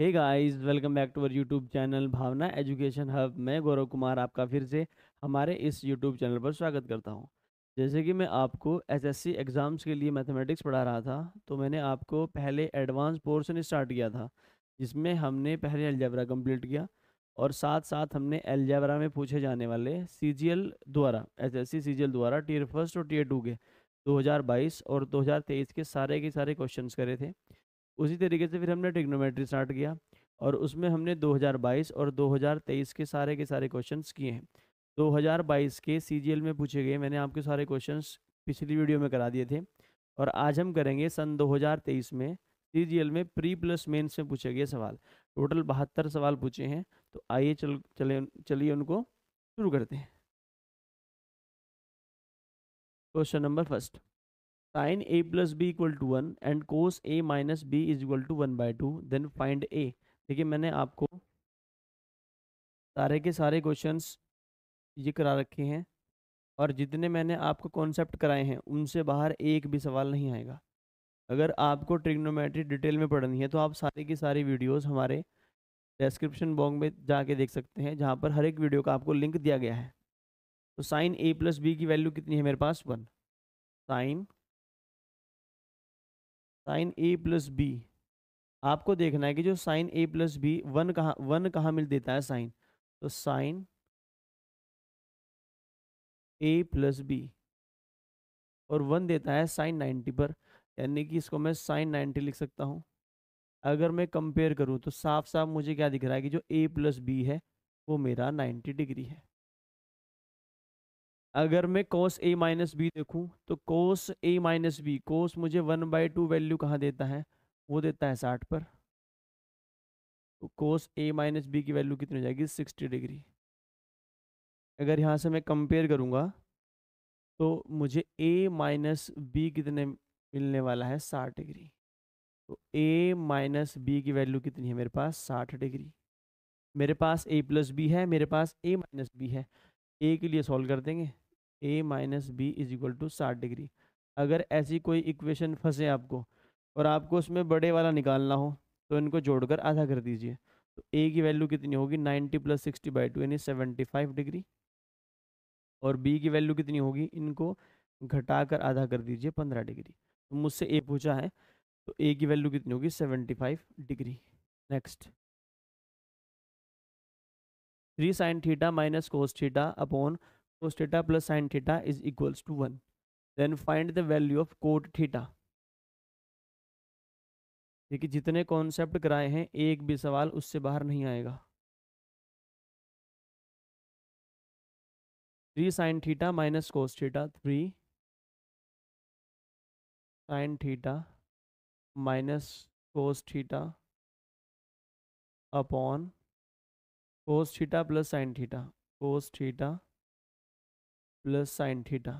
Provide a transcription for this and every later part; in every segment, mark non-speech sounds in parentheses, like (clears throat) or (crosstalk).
Hey guys welcome back to our YouTube channel Bhavna education hub मैं गौरव कुमार आपका फिर से हमारे इस यूट्यूब चैनल पर स्वागत करता हूं जैसे कि मैं आपको एसएससी एग्ज़ाम्स के लिए मैथमेटिक्स पढ़ा रहा था तो मैंने आपको पहले एडवांस पोर्शन स्टार्ट किया था जिसमें हमने पहले एलजेब्रा कम्प्लीट किया और साथ साथ हमने एलजेब्रा में पूछे जाने वाले सी द्वारा एस एस द्वारा टीयर फर्स्ट और टीयर टू के दो और दो के सारे के सारे क्वेश्चन करे थे उसी तरीके से फिर हमने टिग्नोमेट्री स्टार्ट किया और उसमें हमने 2022 और 2023 के सारे के सारे क्वेश्चंस किए हैं 2022 के सी में पूछे गए मैंने आपके सारे क्वेश्चंस पिछली वीडियो में करा दिए थे और आज हम करेंगे सन 2023 में सी में प्री प्लस मेन्स में पूछे गए सवाल टोटल बहत्तर सवाल पूछे हैं तो आइए चल चले चलिए उनको शुरू करते हैं question number first sine A plus B equal to one and cos A minus B is equal to one by two then find A देखिए मैंने आपको सारे के सारे क्वेश्चंस ये करा रखे हैं और जितने मैंने आपको कॉन्सेप्ट कराए हैं उनसे बाहर एक भी सवाल नहीं आएगा अगर आपको ट्रिग्नोमेट्री डिटेल में पढ़नी है तो आप सारे की सारी वीडियोस हमारे डिस्क्रिप्शन बॉक्स में जाके देख सकते हैं जहाँ पर हर एक वीडियो का आपको लिंक दिया गया है तो साइन ए प्लस बी की वैल्यू कितनी है मेरे पास one sine sine A plus B आपको देखना है कि जो sine A plus B one कहाँ वन कहाँ मिल देता है साइन तो साइन ए प्लस बी और वन देता है साइन नाइन्टी पर यानी कि इसको मैं साइन नाइन्टी लिख सकता हूँ अगर मैं कंपेयर करूँ तो साफ साफ मुझे क्या दिख रहा है कि जो ए प्लस बी है वो मेरा नाइन्टी डिग्री है अगर मैं कोस ए माइनस बी देखूँ तो कोस ए माइनस बी कोस मुझे वन बाई टू वैल्यू कहाँ देता है वो देता है साठ पर तो कोस ए माइनस बी की वैल्यू कितनी हो जाएगी सिक्सटी डिग्री अगर यहाँ से मैं कंपेयर करूँगा तो मुझे ए माइनस बी कितने मिलने वाला है साठ डिग्री तो ए माइनस बी की वैल्यू कितनी है मेरे पास साठ डिग्री मेरे पास ए प्लस बी है मेरे पास ए माइनस बी है ए के लिए सॉल्व कर देंगे A minus B is equal to साठ डिग्री अगर ऐसी कोई इक्वेशन फंसे आपको और आपको उसमें बड़े वाला निकालना हो तो इनको जोड़कर आधा कर दीजिए तो ए की वैल्यू कितनी होगी 90 प्लस सिक्सटी बाई टू यानी सेवेंटी फाइव डिग्री और बी की वैल्यू कितनी होगी इनको घटाकर आधा कर दीजिए पंद्रह डिग्री तो मुझसे ए पूछा है तो ए की वैल्यू कितनी होगी seventy five degree next three sine theta minus cos theta upon cos तो theta plus sin theta is equals to 1 then find the value of cot theta देखिए जितने कॉन्सेप्ट कराए हैं एक भी सवाल उससे बाहर नहीं आएगा three sine theta minus cos theta three sine theta minus cos theta upon cos theta plus sine theta cos theta plus sine theta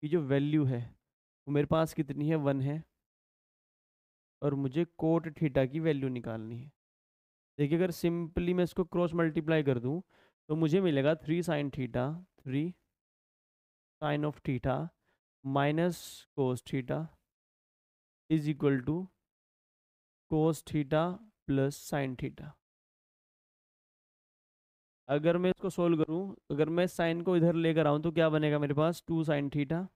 की जो वैल्यू है वो मेरे पास कितनी है वन है और मुझे कोट थीटा की वैल्यू निकालनी है देखिए अगर सिंपली मैं इसको क्रॉस मल्टीप्लाई कर दूं तो मुझे मिलेगा three sine theta three sine of theta minus cos theta is equal to cos theta plus sine theta अगर मैं इसको सोल्व करूँ अगर मैं साइन को इधर लेकर आऊँ तो क्या बनेगा मेरे पास टू साइन थीटा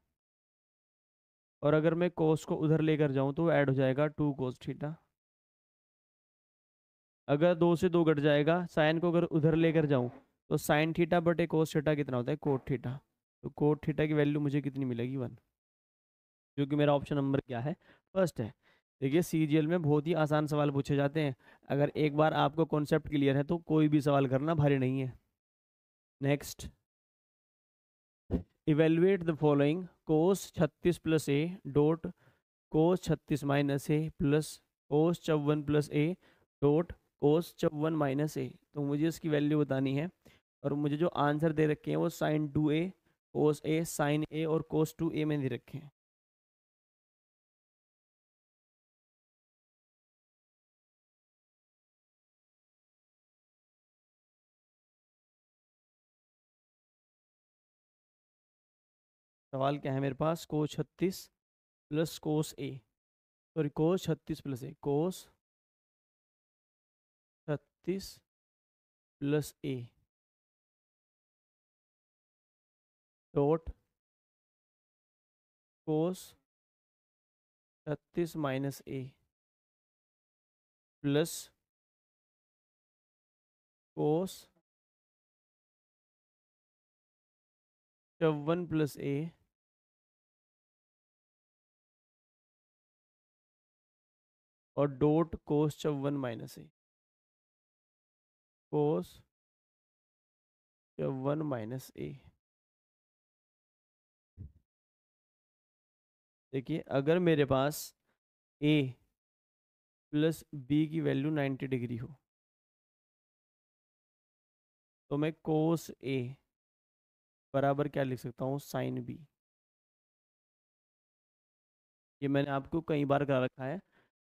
और अगर मैं कोस को उधर लेकर जाऊँ तो ऐड हो जाएगा टू कोस थीटा अगर दो से दो घट जाएगा साइन को अगर उधर लेकर जाऊँ तो साइन थीटा बटे कोस थीटा कितना होता है कोट थीटा तो कोट थीटा की वैल्यू मुझे कितनी मिलेगी वन जो कि मेरा ऑप्शन नंबर क्या है फर्स्ट है देखिए सी में बहुत ही आसान सवाल पूछे जाते हैं अगर एक बार आपको कॉन्सेप्ट क्लियर है तो कोई भी सवाल करना भारी नहीं है next evaluate the following cos छत्तीस प्लस ए डोट कोस छत्तीस माइनस ए प्लस कोस चौवन प्लस ए डोट कोस चौवन माइनस ए तो मुझे इसकी वैल्यू बतानी है और मुझे जो आंसर दे रखे हैं वो sine two A cos A sine A और कोस टू ए में दे रखे हैं सवाल क्या है मेरे पास को छत्तीस प्लस कोस ए सॉरी कोस छत्तीस प्लस ए कोस छत्तीस प्लस ए डॉट कोस छत्तीस माइनस ए प्लस कोस चौवन प्लस ए और डोट कोस चौवन माइनस ए कोस चौवन माइनस ए देखिए अगर मेरे पास ए प्लस बी की वैल्यू 90 डिग्री हो तो मैं कोस ए बराबर क्या लिख सकता हूँ साइन बी ये मैंने आपको कई बार करा रखा है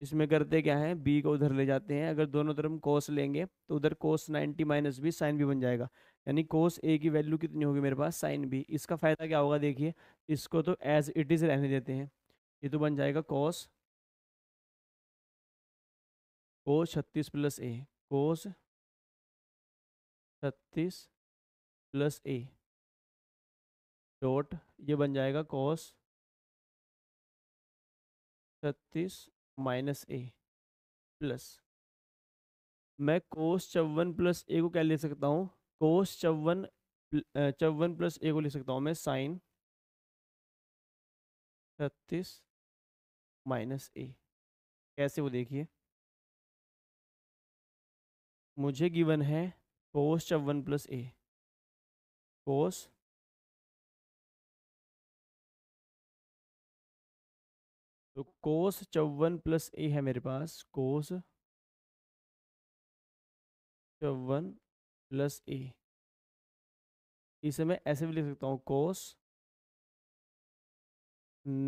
इसमें करते क्या है बी को उधर ले जाते हैं अगर दोनों तरफ कोस लेंगे तो उधर cos 90 minus B sine B बन जाएगा यानी कोस ए की वैल्यू कितनी होगी मेरे पास साइन बी इसका फ़ायदा क्या होगा देखिए इसको तो एज इट इज़ रहने देते हैं ये तो बन जाएगा कोस कोस छत्तीस प्लस ए कोस छत्तीस प्लस ए डॉट ये बन जाएगा कोस छत्तीस माइनस ए प्लस मैं कोस चौवन प्लस ए को क्या ले सकता हूँ कोस चौवन चौवन प्लस ए को ले सकता हूँ मैं साइन छत्तीस माइनस ए कैसे वो देखिए मुझे गिवन है कोस चौवन प्लस ए कोस तो कोस चौवन प्लस ए है मेरे पास कोस चौवन प्लस ए इसे मैं ऐसे भी लिख सकता हूँ कोस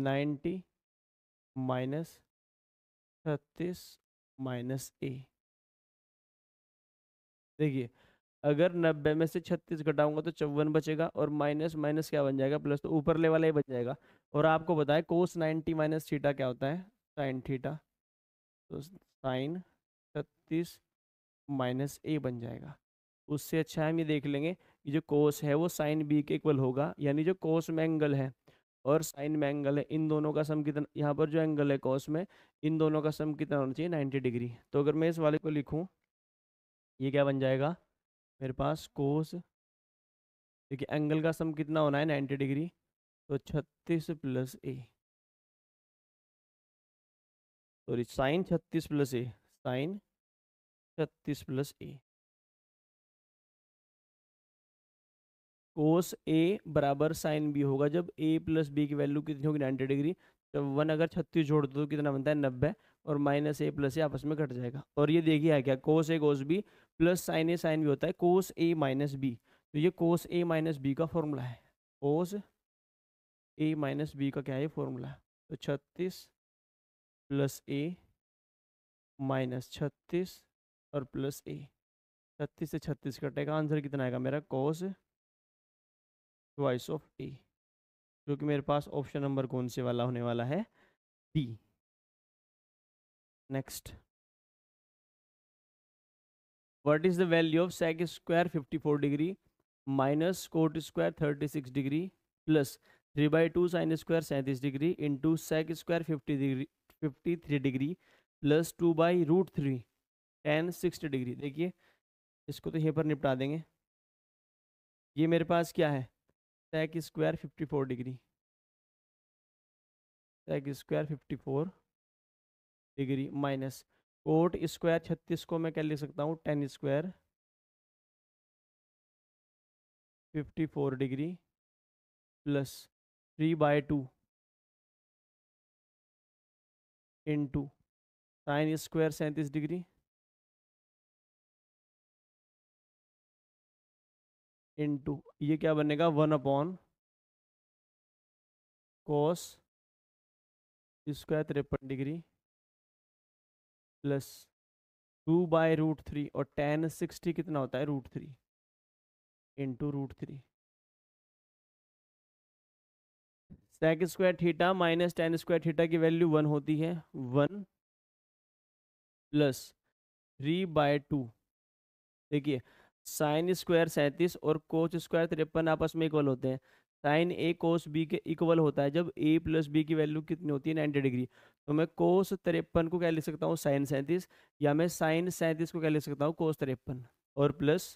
नाइन्टी माइनस छत्तीस माइनस ए देखिए अगर नब्बे में से छत्तीस घटाऊंगा तो चौवन बचेगा और माइनस माइनस क्या बन जाएगा प्लस तो ऊपर ले वाला ही बन जाएगा और आपको बताएं कोस 90 माइनस थीटा क्या होता है साइन थीटा तो साइन छत्तीस माइनस ए बन जाएगा उससे अच्छा हम ये देख लेंगे कि जो कोस है वो साइन बी के इक्वल होगा यानी जो कोस में एंगल है और साइन में एंगल है इन दोनों का सम कितना यहाँ पर जो एंगल है कोस में इन दोनों का सम कितना होना चाहिए नाइन्टी डिग्री तो अगर मैं इस वाले को लिखूँ ये क्या बन जाएगा मेरे पास कोस देखिए एंगल का सम कितना होना है नाइन्टी डिग्री तो छत्तीस प्लस ए सॉरी साइन छत्तीस प्लस ए साइन छत्तीस प्लस ए कोस ए बराबर साइन बी होगा जब ए प्लस बी की वैल्यू कितनी होगी नाइन्टी डिग्री जब वन अगर छत्तीस जोड़ दो तो कितना बनता है नब्बे और माइनस ए प्लस ए आपस में कट जाएगा और ये देखिए है क्या cos A cos B plus sine A sine B होता है कोस ए माइनस बी तो ये कोस ए माइनस बी का फॉर्मूला है कोस ए माइनस बी का क्या है फॉर्मूला तो छत्तीस प्लस ए माइनस छत्तीस और प्लस ए छत्तीस से छत्तीस कटेगा आंसर कितना आएगा मेरा कॉस ट्वाइस ऑफ ए जो कि मेरे पास ऑप्शन नंबर कौन से वाला होने वाला है D next what is the value of sec square fifty four degree minus cot square thirty six degree plus three by two sine square सैंतीस degree into sec square fifty degree fifty three degree plus two by root three tan sixty degree देखिए इसको तो यहीं पर निपटा देंगे ये मेरे पास क्या है sec square fifty four degree sec square fifty four degree minus cot square छत्तीस को मैं क्या लिख सकता हूँ tan square fifty four degree plus three by two into sine square सैंतीस डिग्री इंटू ये क्या बनेगा वन अपॉन कोस स्क्वायर तिरपन degree plus two by root three और टेन सिक्सटी कितना होता है root three into root three sec square theta minus tan square theta की वैल्यू वन होती है one plus three by two देखिए sine square सैंतीस और कोच स्क्वायर तिरपन आपस में इक्वल होते हैं साइन ए कोस बी के इक्वल होता है जब ए प्लस बी की वैल्यू कितनी होती है नाइन्टी डिग्री तो मैं कोस तिरपन को क्या लिख सकता हूँ साइन सैंतीस या मैं साइन सैंतीस को क्या लिख सकता हूँ कोस तिरपन और प्लस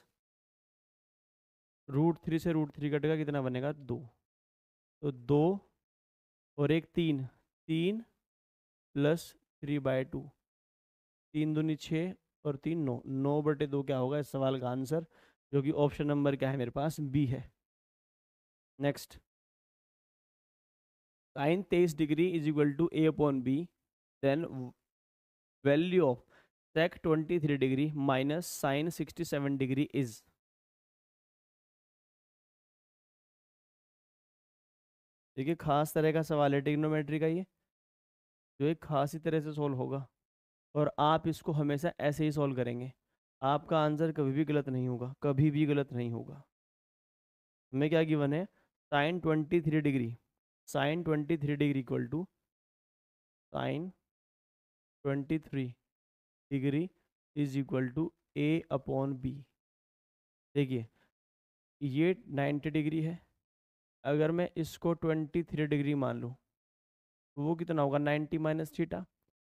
रूट थ्री से रूट थ्री कटेगा कितना बनेगा दो तो दो और एक तीन तीन प्लस थ्री बाय टू तीन दूनी छः और तीन नौ नौ बटे दो क्या होगा इस सवाल का आंसर जो कि ऑप्शन नंबर क्या है मेरे पास बी है नेक्स्ट साइन तेईस degree is equal to A upon B then value of sec twenty three degree minus sine sixty seven degree is देखिए खास तरह का सवाल है टिग्नोमेट्री का ये जो एक खास ही तरह से सॉल्व होगा और आप इसको हमेशा ऐसे ही सॉल्व करेंगे आपका आंसर कभी भी गलत नहीं होगा कभी भी गलत नहीं होगा हमें क्या गिवन है sine twenty three degree sine twenty three degree equal to sine twenty three degree is equal to A upon B देखिए ये नाइन्टी डिग्री है अगर मैं इसको ट्वेंटी थ्री डिग्री मान लूँ तो वो कितना होगा नाइन्टी माइनस थीटा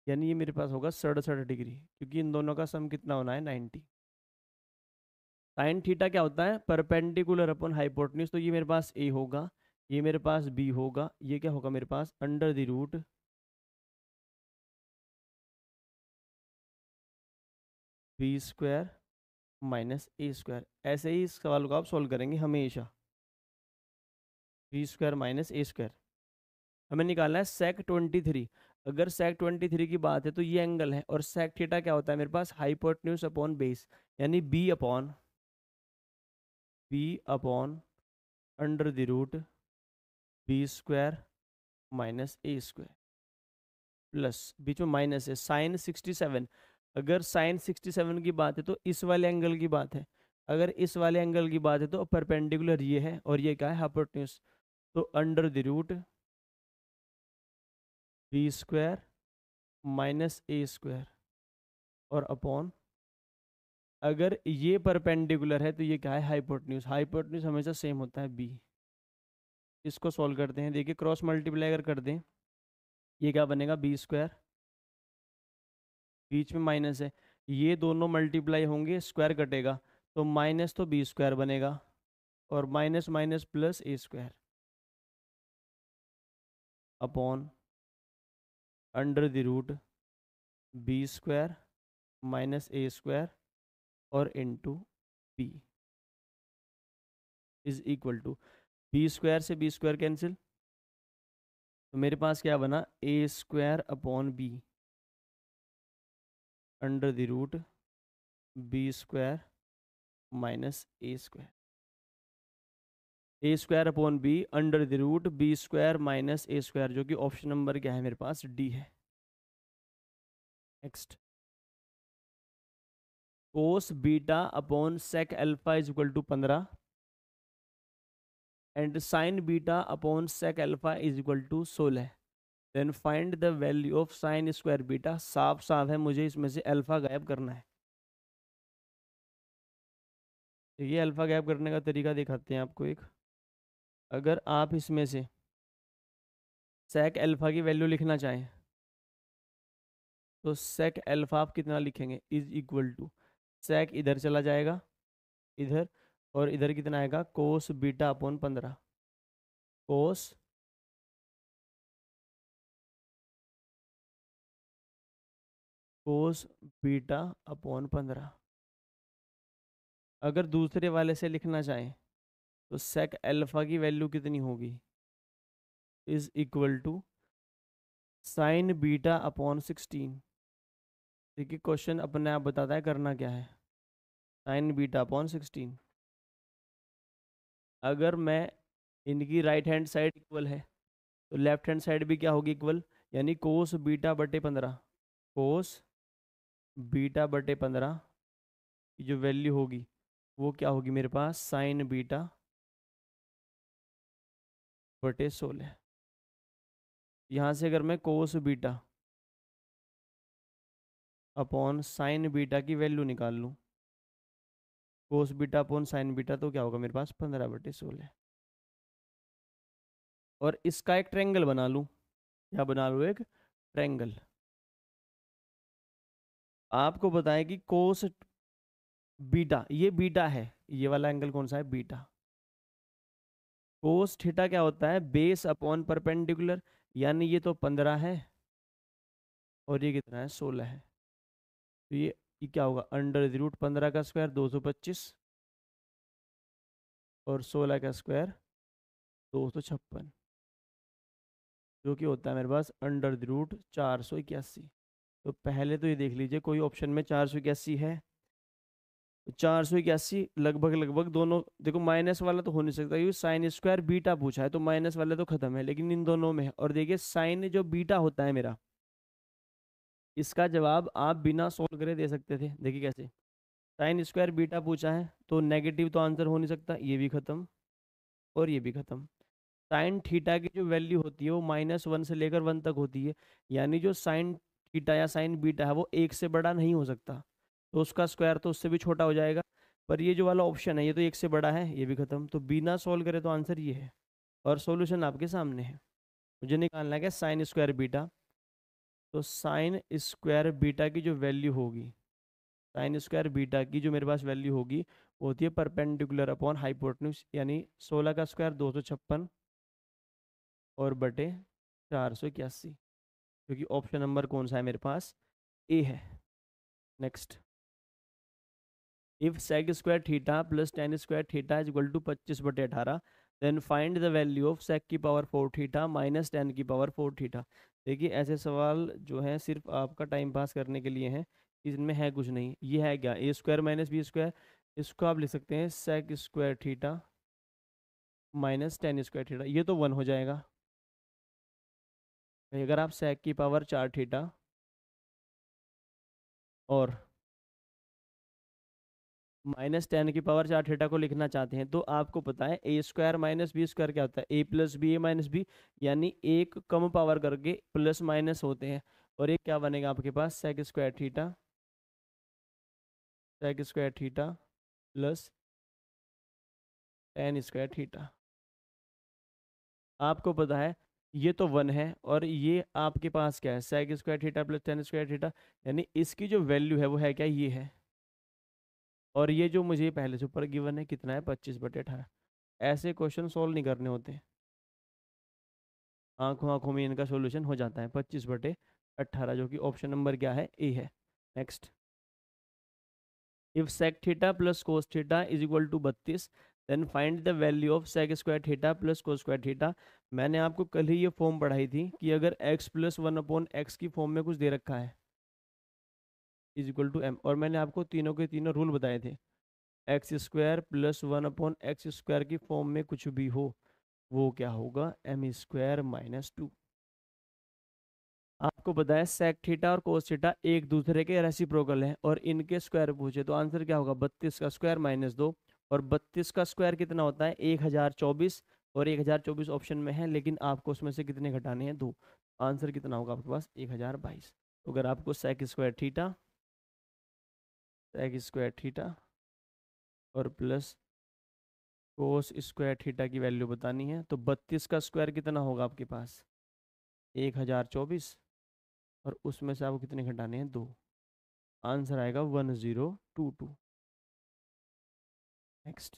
यानी ये मेरे पास होगा सड़सठ डिग्री क्योंकि इन दोनों का सम कितना होना है नाइन्टी साइन थीटा क्या होता है परपेंडिकुलर अपन हाइपोटन्यूज तो ये मेरे पास ए होगा ये मेरे पास बी होगा ये क्या होगा मेरे पास under the root B square minus A square ऐसे ही इस सवाल को आप सॉल्व करेंगे हमेशा B square minus A square हमें निकालना है सेक ट्वेंटी थ्री अगर सेक ट्वेंटी थ्री की बात है तो ये एंगल है और सेक थीटा क्या होता है मेरे पास हाइपोटन्यूस अपॉन बेस यानी B upon B upon under the root B square minus A square plus बीच में माइनस है साइन सिक्सटी सेवन अगर साइन सिक्सटी सेवन की बात है तो इस वाले एंगल की बात है अगर इस वाले एंगल की बात है तो परपेंडिकुलर ये है और ये क्या है हाइपोटन्यूस हाँ तो under the root B square minus A square और अपॉन अगर ये परपेंडिकुलर है तो ये क्या है हाइपोटन्यूज हाइपोटन्यूज हमेशा सेम होता है बी इसको सॉल्व करते हैं देखिए क्रॉस मल्टीप्लाई अगर कर दें ये क्या बनेगा बी स्क्वायर बीच में माइनस है ये दोनों मल्टीप्लाई होंगे स्क्वायर कटेगा तो माइनस तो बी स्क्वायर बनेगा और minus minus plus A square upon under the root B square minus A square और into B is equal to B square से बी स्क्वायर कैंसिल तो मेरे पास क्या बना A square upon B under the root B square minus A square A square upon B under the root B square minus A square जो कि option number क्या है मेरे पास डी है next cos beta upon sec alpha is equal to पंद्रह and sine beta upon sec alpha is equal to सोलह then find the value of sine square beta साफ साफ है मुझे इसमें से अल्फा गायब करना है ये अल्फा गायब करने का तरीका दिखाते हैं आपको एक अगर आप इसमें से सेक अल्फ़ा की वैल्यू लिखना चाहें तो सेक अल्फ़ा आप कितना लिखेंगे इज इक्वल टू सेक इधर चला जाएगा इधर और इधर कितना आएगा कोस बीटा अपॉन पंद्रह कोस कोस बीटा अपॉन पंद्रह अगर दूसरे वाले से लिखना चाहें तो सेक अल्फा की वैल्यू कितनी होगी is equal to sine beta upon sixteen देखिए क्वेश्चन अपने आप बताता है करना क्या है साइन बीटा अपॉन सिक्सटीन अगर मैं इनकी राइट हैंड साइड इक्वल है तो लेफ्ट हैंड साइड भी क्या होगी इक्वल यानी कोस बीटा बटे पंद्रह कोस बीटा बटे पंद्रह की जो वैल्यू होगी वो क्या होगी मेरे पास साइन बीटा बटे सोलह यहाँ से अगर मैं cos beta upon sine beta की वैल्यू निकाल लूँ cos beta upon sine beta तो क्या होगा मेरे पास पंद्रह बटे सोलह और इसका एक ट्रेंगल बना लूँ या बना लूँ एक ट्रेंगल आपको बताएं कि कोस बीटा ये बीटा है ये वाला एंगल कौन सा है बीटा कोस थीटा क्या होता है बेस अपॉन परपेंडिकुलर यानी ये तो पंद्रह है और ये कितना है सोलह है तो ये, ये क्या होगा अंडर द रूट पंद्रह का स्क्वायर दो सौ पच्चीस और सोलह का स्क्वायर दो सौ छप्पन जो कि होता है मेरे पास अंडर द रूट चार सौ इक्यासी तो पहले तो ये देख लीजिए कोई ऑप्शन में चार सौ इक्यासी है चार सौ इक्यासी लगभग लगभग दोनों देखो माइनस वाला तो हो नहीं सकता क्योंकि साइन स्क्वायर बीटा पूछा है तो माइनस वाला तो खत्म है लेकिन इन दोनों में है और देखिए साइन जो बीटा होता है मेरा इसका जवाब आप बिना सोल्व करे दे सकते थे देखिए कैसे साइन स्क्वायर बीटा पूछा है तो नेगेटिव तो आंसर हो नहीं सकता ये भी खत्म और ये भी खत्म साइन थीटा की जो वैल्यू होती है वो माइनस वन से लेकर वन तक होती है यानी जो साइन थीटा या साइन बीटा है वो एक से बड़ा नहीं हो सकता तो उसका स्क्वायर तो उससे भी छोटा हो जाएगा पर ये जो वाला ऑप्शन है ये तो एक से बड़ा है ये भी ख़त्म तो बिना सॉल्व करें तो आंसर ये है और सोल्यूशन आपके सामने है मुझे निकालना है साइन स्क्वायर बीटा तो साइन स्क्वायर बीटा की जो वैल्यू होगी साइन स्क्वायर बीटा की जो मेरे पास वैल्यू होगी वो होती है परपेंडिकुलर अपॉन हाइपोटन्यूज यानी सोलह का स्क्वायर दो सौ छप्पन और बटे चार सौ इक्यासी क्योंकि ऑप्शन नंबर कौन सा है मेरे पास ए है next if sec square theta plus tan square theta is equal to पच्चीस बटे अठारह then find the value of sec की power four theta minus tan की पावर फोर थीटा देखिए ऐसे सवाल जो हैं सिर्फ आपका टाइम पास करने के लिए हैं इसमें है कुछ नहीं ये है क्या A square minus B square इसको आप लिख सकते हैं sec square theta minus tan square theta ये तो वन हो जाएगा अगर आप सेक की पावर चार थीटा और माइनस टेन की पावर चार थीटा को लिखना चाहते हैं तो आपको पता है ए स्क्वायर माइनस बी स्क्वायर क्या होता है ए प्लस बी ए माइनस बी यानी एक कम पावर करके प्लस माइनस होते हैं और एक क्या बनेगा आपके पास sec square theta sec square theta plus tan square theta आपको पता है ये तो वन है और ये आपके पास क्या है sec square theta plus tan square theta यानी इसकी जो वैल्यू है वो है क्या ये है और ये जो मुझे पहले से ऊपर गिवन है कितना है पच्चीस बटे अठारह ऐसे क्वेश्चन सॉल्व नहीं करने होते आंखों आंखों में इनका सॉल्यूशन हो जाता है पच्चीस बटे अट्ठारह जो कि ऑप्शन नंबर क्या है ए है next if sec theta plus cos theta is equal to बत्तीस then find the value of sec square theta plus cos square theta मैंने आपको कल ही ये फॉर्म पढ़ाई थी कि अगर X plus one upon X की फॉर्म में कुछ दे रखा है इज इक्वल टू एम और मैंने आपको तीनों के तीनों रूल बताए थे X square plus one upon x square की फॉर्म में कुछ भी हो वो क्या होगा एम स्क्वायर माइनस टू आपको बताया सेक थीटा और कोस थीटा एक दूसरे के रेसिप्रोकल हैं और इनके स्क्वायर पूछे तो आंसर क्या होगा बत्तीस का स्क्वायर माइनस दो और बत्तीस का स्क्वायर कितना होता है एक हजार चौबीस और एक हजार चौबीस ऑप्शन में है लेकिन आपको उसमें से कितने घटाने हैं दो आंसर कितना होगा आपके पास एक हजार बाईस तो अगर आपको sec square theta sec square theta और प्लस कोस स्क्वायर थीटा की वैल्यू बतानी है तो बत्तीस का स्क्वायर कितना होगा आपके पास एक हज़ार चौबीस और उसमें से आपको कितने घटाने हैं दो आंसर आएगा one zero two two next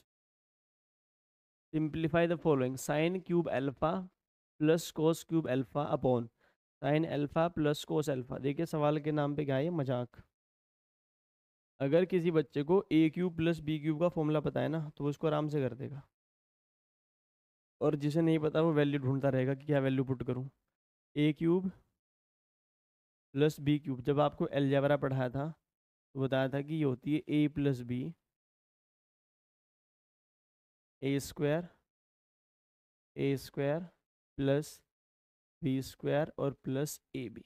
simplify the following sine cube alpha plus cos cube alpha upon sine alpha plus cos alpha देखिए सवाल के नाम पे क्या है मजाक अगर किसी बच्चे को A cube plus B cube का फॉर्मूला पता है ना तो वो उसको आराम से कर देगा और जिसे नहीं पता वो वैल्यू ढूंढता रहेगा कि क्या वैल्यू पुट करूँ A cube plus B cube जब आपको एलजेबरा पढ़ाया था तो बताया था कि ये होती है ए plus B A square A square plus B square और plus A B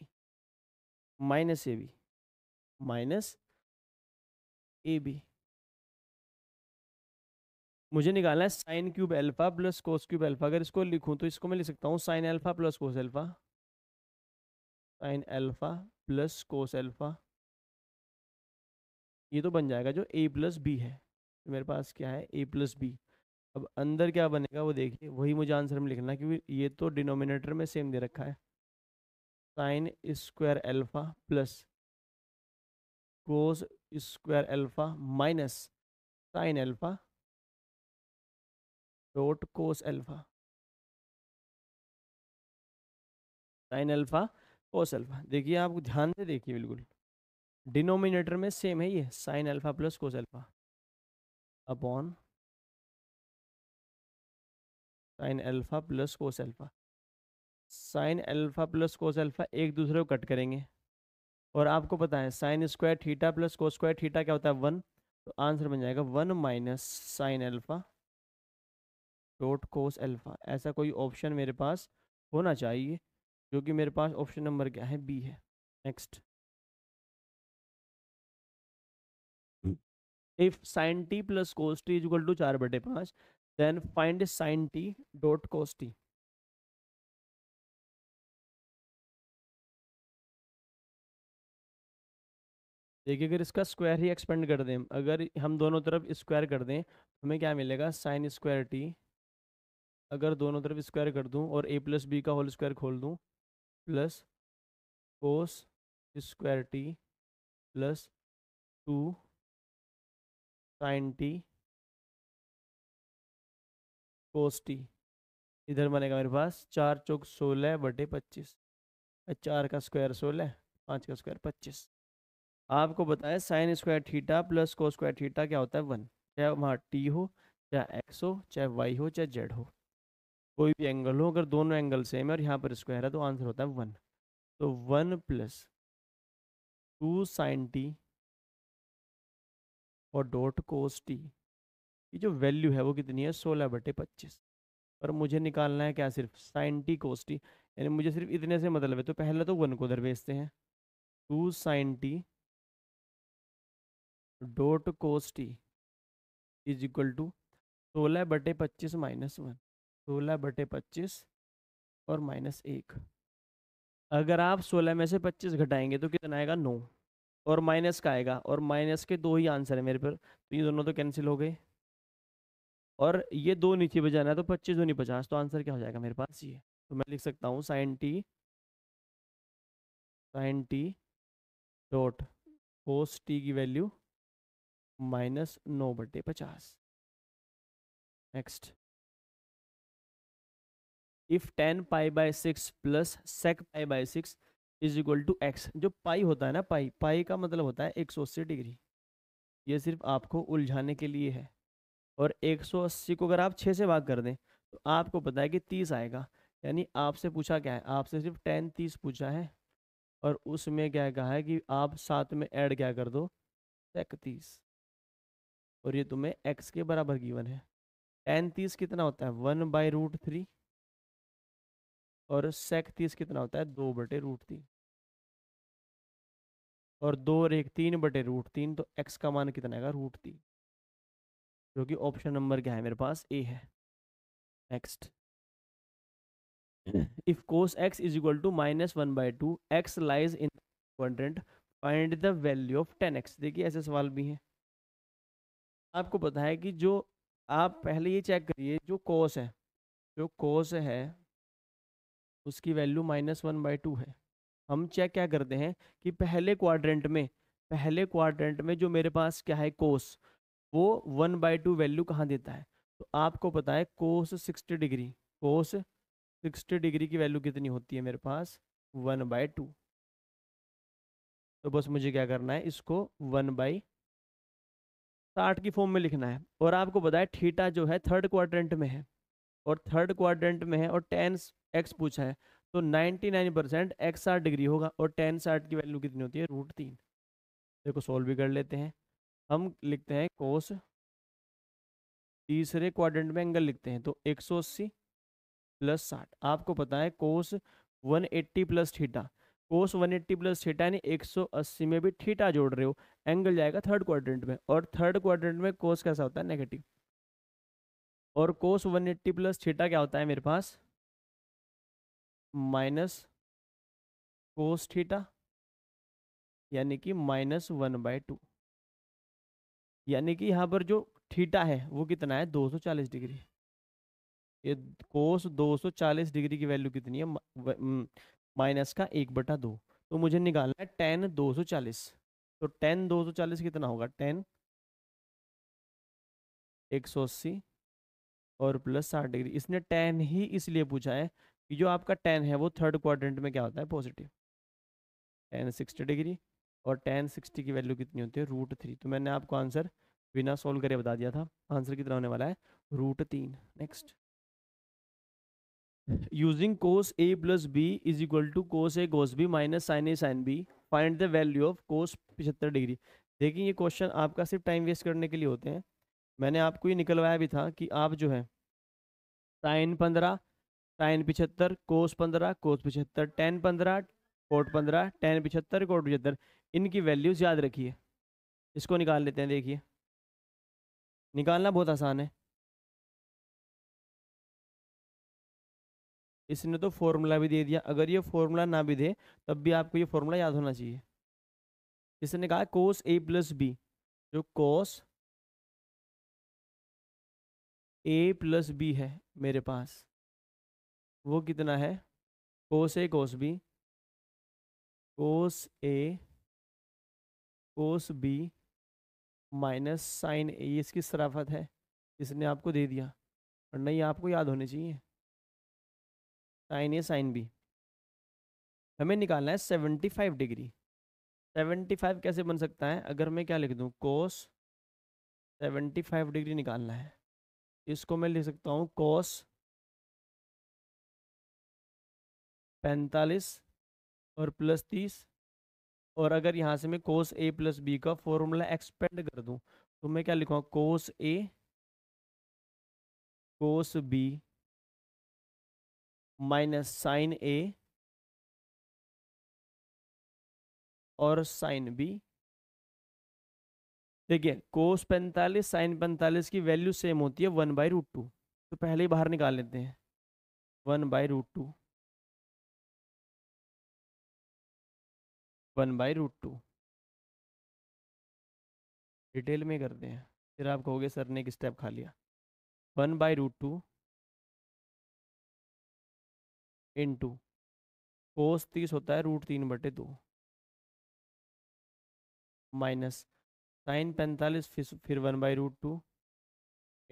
minus A B minus A B मुझे निकालना है sine cube alpha plus cos cube alpha अगर इसको लिखूं तो इसको मैं लिख सकता हूँ sine alpha plus cos alpha sine alpha plus cos alpha ये तो बन जाएगा जो ए प्लस बी है तो मेरे पास क्या है ए प्लस बी अब अंदर क्या बनेगा वो देखिए वही मुझे आंसर में लिखना क्योंकि ये तो डिनोमिनेटर में सेम दे रखा है sine square alpha plus cos square alpha minus sine alpha dot cos alpha sine alpha cos alpha देखिए आप ध्यान से देखिए बिल्कुल डिनोमिनेटर में सेम है ये sine alpha plus cos alpha upon sine alpha plus cos alpha sine alpha plus cos alpha एक दूसरे को कट करेंगे और आपको पता है sine square theta plus cos square theta क्या होता है वन तो आंसर बन जाएगा one minus sine alpha dot cos alpha ऐसा कोई ऑप्शन मेरे पास होना चाहिए जो कि मेरे पास ऑप्शन नंबर क्या है बी है next if sine T plus cos T is equal to चार बटे पाँच then find sine T dot cos T देखिए अगर इसका स्क्वायर ही एक्सपेंड कर दें अगर हम दोनों तरफ स्क्वायर कर दें हमें क्या मिलेगा साइन स्क्वायर टी अगर दोनों तरफ स्क्वायर कर दूं और ए प्लस बी का होल स्क्वायर खोल दूं plus cos square T plus two sine T cos T इधर बनेगा मेरे पास चार चौक सोलह बटे पच्चीस चार का स्क्वायर सोलह पाँच का स्क्वायर पच्चीस आपको बताया sine square theta plus cos square theta क्या होता है वन चाहे वहाँ टी हो चाहे एक्स हो चाहे वाई हो चाहे जेड हो कोई भी एंगल हो अगर दोनों एंगल सेम है और यहाँ पर स्क्वायर है तो आंसर होता है वन तो one plus two sine T और डॉट कोस टी ये जो वैल्यू है वो कितनी है सोलह बटे पच्चीस और मुझे निकालना है क्या सिर्फ साइन टी कोस टी यानी मुझे सिर्फ इतने से मतलब है तो पहले तो वन को उधर भेजते हैं two sine T dot cos T is equal to सोलह बटे पच्चीस माइनस वन सोलह बटे पच्चीस और माइनस एक अगर आप सोलह में से पच्चीस घटाएंगे तो कितना आएगा नौ और माइनस का आएगा और माइनस के दो ही आंसर है मेरे पर तो ये दोनों तो कैंसिल हो गए और ये दो नीचे बजाना है तो पच्चीस नहीं पचास तो आंसर क्या हो जाएगा मेरे पास ये तो मैं लिख सकता हूँ sine T sine T dot cos T की वैल्यू माइनस नौ बटे पचास next if tan pi by six plus sec pi by six is equal to X जो पाई होता है ना पाई पाई का मतलब होता है एक सौ अस्सी डिग्री ये सिर्फ आपको उलझाने के लिए है और एक सौ अस्सी को अगर आप छः से भाग कर दें तो आपको पता है कि तीस आएगा यानी आपसे पूछा क्या है आपसे सिर्फ टेन तीस पूछा है और उसमें क्या कहा है कि आप साथ में ऐड क्या कर दो सेक तीस और ये तुम्हें एक्स के बराबर गिवन है टेन तीस कितना होता है वन बाई रूट थ्री और सेक तीस कितना होता है दो बटे रूट तीन और दो और एक तीन बटे रूट तीन तो एक्स का मान कितना आएगा रूट तीन जो कि ऑप्शन नंबर क्या है मेरे पास ए है next if cos x is equal to minus one by two X lies in quadrant find the value of tan X देखिए ऐसे सवाल भी हैं आपको पता है कि जो आप पहले ये चेक करिए जो कोस है जो कोस है उसकी value minus one by two है हम चेक क्या करते हैं कि पहले क्वाड्रेंट में पहले क्वाड्रेंट में जो मेरे पास क्या है कोस वो वन बाई टू वैल्यू कहाँ देता है तो आपको पता है cos sixty degree cos sixty degree की वैल्यू कितनी होती है मेरे पास वन बाई टू तो बस मुझे क्या करना है इसको वन बाई साठ की फॉर्म में लिखना है और आपको बताया थीटा जो है थर्ड क्वाड्रेंट में है और थर्ड क्वाड्रेंट में है और टेन एक्स पूछा है तो 99 परसेंट एक्स आठ डिग्री होगा और टेन साठ की वैल्यू कितनी होती है रूट तीन देखो सॉल्व भी कर लेते हैं हम लिखते हैं कोस तीसरे क्वाड्रेंट में एंगल लिखते हैं तो 180 प्लस 60 आपको पता है cos one eighty plus theta cos 180 eighty plus theta यानी 180 में भी थीटा जोड़ रहे हो एंगल जाएगा थर्ड क्वाड्रेंट में और थर्ड क्वाड्रेंट में कोस कैसा होता है नेगेटिव और कोस 180 एट्टी प्लस थीटा क्या होता है मेरे पास माइनस कोस थीटा यानी कि माइनस वन बाय टू यानी कि यहाँ पर जो थीटा है वो कितना है 240 डिग्री ये कोस 240 डिग्री की वैल्यू कितनी है माइनस का एक बटा दो तो मुझे निकालना है टेन दो सौ चालीस तो टेन दो सौ चालीस कितना होगा टेन एक सौ अस्सी और प्लस साठ डिग्री इसने टेन ही इसलिए पूछा है कि जो आपका टेन है वो थर्ड क्वाड्रेंट में क्या होता है पॉजिटिव टेन सिक्सटी डिग्री और टेन सिक्सटी की वैल्यू कितनी होती है रूट थ्री तो मैंने आपको आंसर बिना सॉल्व करे बता दिया था आंसर कितना होने वाला है रूट तीन next using cos A plus B is equal to cos A cos B minus sine A sine B find the value of cos पिछहत्तर डिग्री देखिए ये क्वेश्चन आपका सिर्फ टाइम वेस्ट करने के लिए होते हैं मैंने आपको ये निकलवाया भी था कि आप जो है साइन पंद्रह साइन पिछहत्तर कोस पंद्रह कोस पिछहत्तर टेन पंद्रह कोट पंद्रह टेन पिछहत्तर कोट पिछहत्तर इनकी वैल्यूज़ याद रखिए इसको निकाल लेते हैं देखिए निकालना बहुत आसान है इसने तो फॉर्मूला भी दे दिया अगर ये फॉर्मूला ना भी दे तब भी आपको ये फॉर्मूला याद होना चाहिए इसने कहा कोस ए प्लस बी जो कोस ए प्लस बी है मेरे पास वो कितना है cos A cos B cos A cos B minus sine A इसकी सराफत है इसने आपको दे दिया और नहीं आपको याद होने चाहिए साइन ए साइन बी हमें निकालना है seventy five degree seventy five कैसे बन सकता है अगर मैं क्या लिख दूँ कोस सेवेंटी फाइव डिग्री निकालना है इसको मैं लिख सकता हूँ कोस पैंतालीस और प्लस तीस और अगर यहाँ से मैं कोस ए प्लस बी का फॉर्मूला एक्सपेंड कर दूँ तो मैं क्या लिखूँ cos A cos B minus sine A और साइन बी देखिए कोस पैंतालीस साइन पैंतालीस की वैल्यू सेम होती है वन बाई रूट टू तो पहले ही बाहर निकाल लेते हैं one by root two one by root two detail में करते हैं फिर आप कहोगे सर ने एक स्टेप खा लिया one by root two into cos तीस होता है रूट तीन बटे दो माइनस साइन पैंतालीस फिर one by root two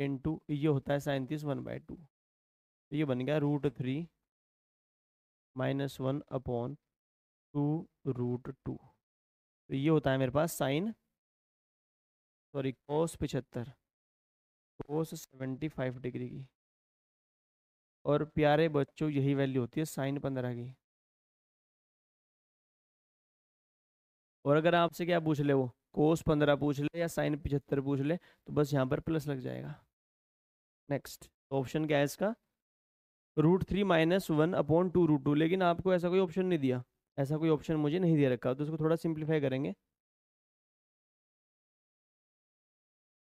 into ये होता है साइन तीस वन बाई टू तो ये बन गया root three minus one upon two root two तो ये होता है मेरे पास साइन सॉरी कोस पिछहत्तर कोस सेवेंटी फाइव डिग्री की और प्यारे बच्चों यही वैल्यू होती है साइन पंद्रह की और अगर आपसे क्या पूछ ले वो कोस पंद्रह पूछ ले या साइन पिछहत्तर पूछ ले तो बस यहाँ पर प्लस लग जाएगा नेक्स्ट ऑप्शन क्या है इसका root three minus one upon two root two लेकिन आपको ऐसा कोई ऑप्शन नहीं दिया ऐसा कोई ऑप्शन मुझे नहीं दे रखा तो इसको थोड़ा सिंप्लीफाई करेंगे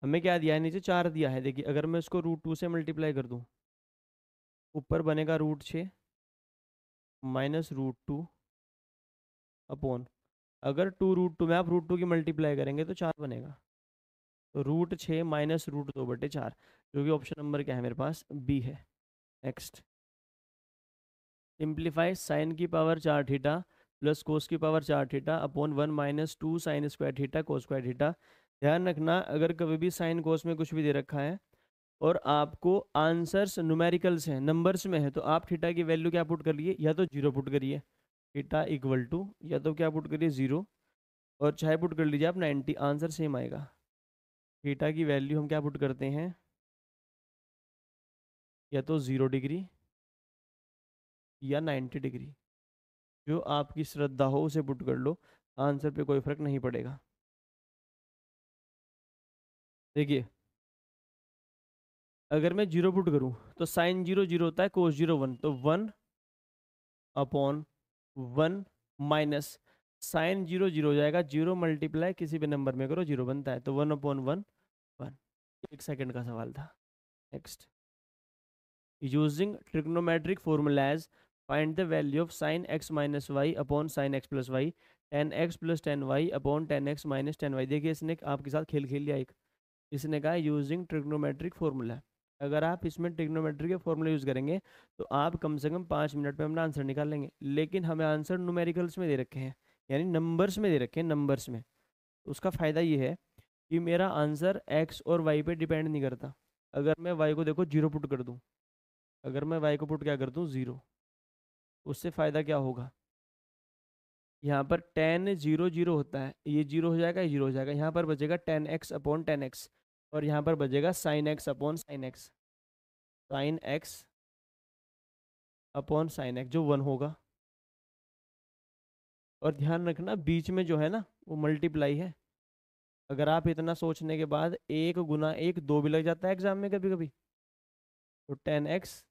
हमें क्या दिया है नीचे चार दिया है देखिए अगर मैं इसको रूट टू से मल्टीप्लाई कर दूँ ऊपर बनेगा रूट छः माइनस रूट टू अपॉन अगर टू रूट टू में आप रूट टू की मल्टीप्लाई करेंगे तो चार बनेगा तो रूट छः माइनस रूट दो बटे चार जो कि ऑप्शन नंबर क्या है मेरे पास बी है नेक्स्ट सिंप्लीफाई साइन की पावर चार थीटा प्लस कोस की पावर चार theta upon one minus two sine square theta cos square theta ध्यान रखना अगर कभी भी साइन कोस में कुछ भी दे रखा है और आपको आंसर्स न्यूमेरिकल्स हैं नंबर्स में है तो आप थीटा की वैल्यू क्या पुट करिए या तो जीरो पुट करिए थीटा इक्वल टू या तो क्या पुट करिए ज़ीरो और चाहे पुट कर लीजिए आप नाइन्टी आंसर सेम आएगा थीटा की वैल्यू हम क्या पुट करते हैं या तो ज़ीरो डिग्री या नाइन्टी डिग्री जो आपकी श्रद्धा हो उसे पुट कर लो आंसर पे कोई फ़र्क नहीं पड़ेगा देखिए अगर मैं जीरो पुट करूँ तो साइन जीरो जीरो होता है कोस जीरो वन तो one upon one minus sine zero zero हो जाएगा जीरो मल्टीप्लाई किसी भी नंबर में करो जीरो बनता है तो वन अपॉन वन वन एक सेकंड का सवाल था next using trigonometric formulas find the value of sine x minus y upon sine x plus y tan x plus tan y upon tan x minus tan y देखिए इसने आपके साथ खेल खेल लिया एक इसने कहा यूजिंग ट्रिग्नोमेट्रिक फॉर्मूला अगर आप इसमें टिग्नोमेट्री के फॉर्मूले यूज़ करेंगे तो आप कम से कम पाँच मिनट में अपना आंसर निकाल लेंगे लेकिन हमें आंसर नूमेरिकल्स में दे रखे हैं यानी नंबर्स में दे रखे हैं नंबर्स में उसका फ़ायदा ये है कि मेरा आंसर एक्स और वाई पर डिपेंड नहीं करता अगर मैं वाई को देखो जीरो पुट कर दूँ अगर मैं वाई को पुट क्या कर दूँ ज़ीरो उससे फ़ायदा क्या होगा यहाँ पर टेन जीरो जीरो होता है ये जीरो हो जाएगा ये जीरो हो जाएगा यहाँ पर बचेगा tan x upon tan x और यहाँ पर बजेगा sine x upon sine x sine x upon sine x जो वन होगा और ध्यान रखना बीच में जो है ना वो मल्टीप्लाई है अगर आप इतना सोचने के बाद एक गुना एक दो भी लग जाता है एग्जाम में कभी कभी तो tan x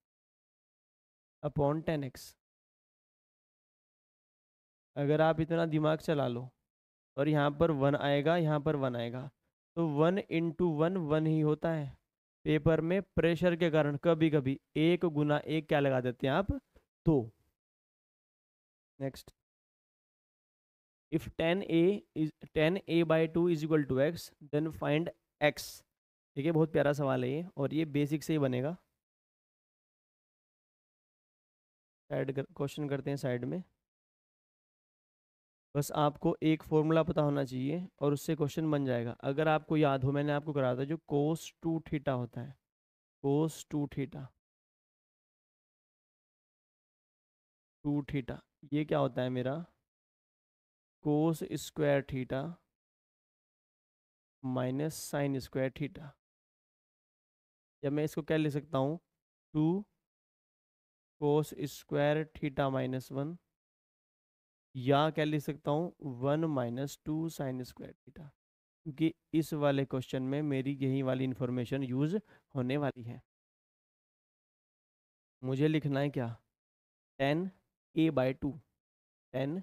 upon tan x अगर आप इतना दिमाग चला लो और यहाँ पर वन आएगा यहाँ पर वन आएगा तो वन इंटू वन वन ही होता है पेपर में प्रेशर के कारण कभी कभी एक गुना एक क्या लगा देते हैं आप दो next if tan A is tan a by two is equal to x then find x ठीक है बहुत प्यारा सवाल है ये और ये बेसिक से ही बनेगा साइड क्वेश्चन करते हैं साइड में बस आपको एक फॉर्मूला पता होना चाहिए और उससे क्वेश्चन बन जाएगा अगर आपको याद हो मैंने आपको कराया था जो कोस टू थीटा होता है cos two theta two theta ये क्या होता है मेरा cos square theta minus sine square theta या मैं इसको क्या ले सकता हूँ two cos square theta minus one या क्या लिख सकता हूँ one minus two sine square theta क्योंकि इस वाले क्वेश्चन में मेरी यही वाली इन्फॉर्मेशन यूज होने वाली है मुझे लिखना है क्या tan a by two tan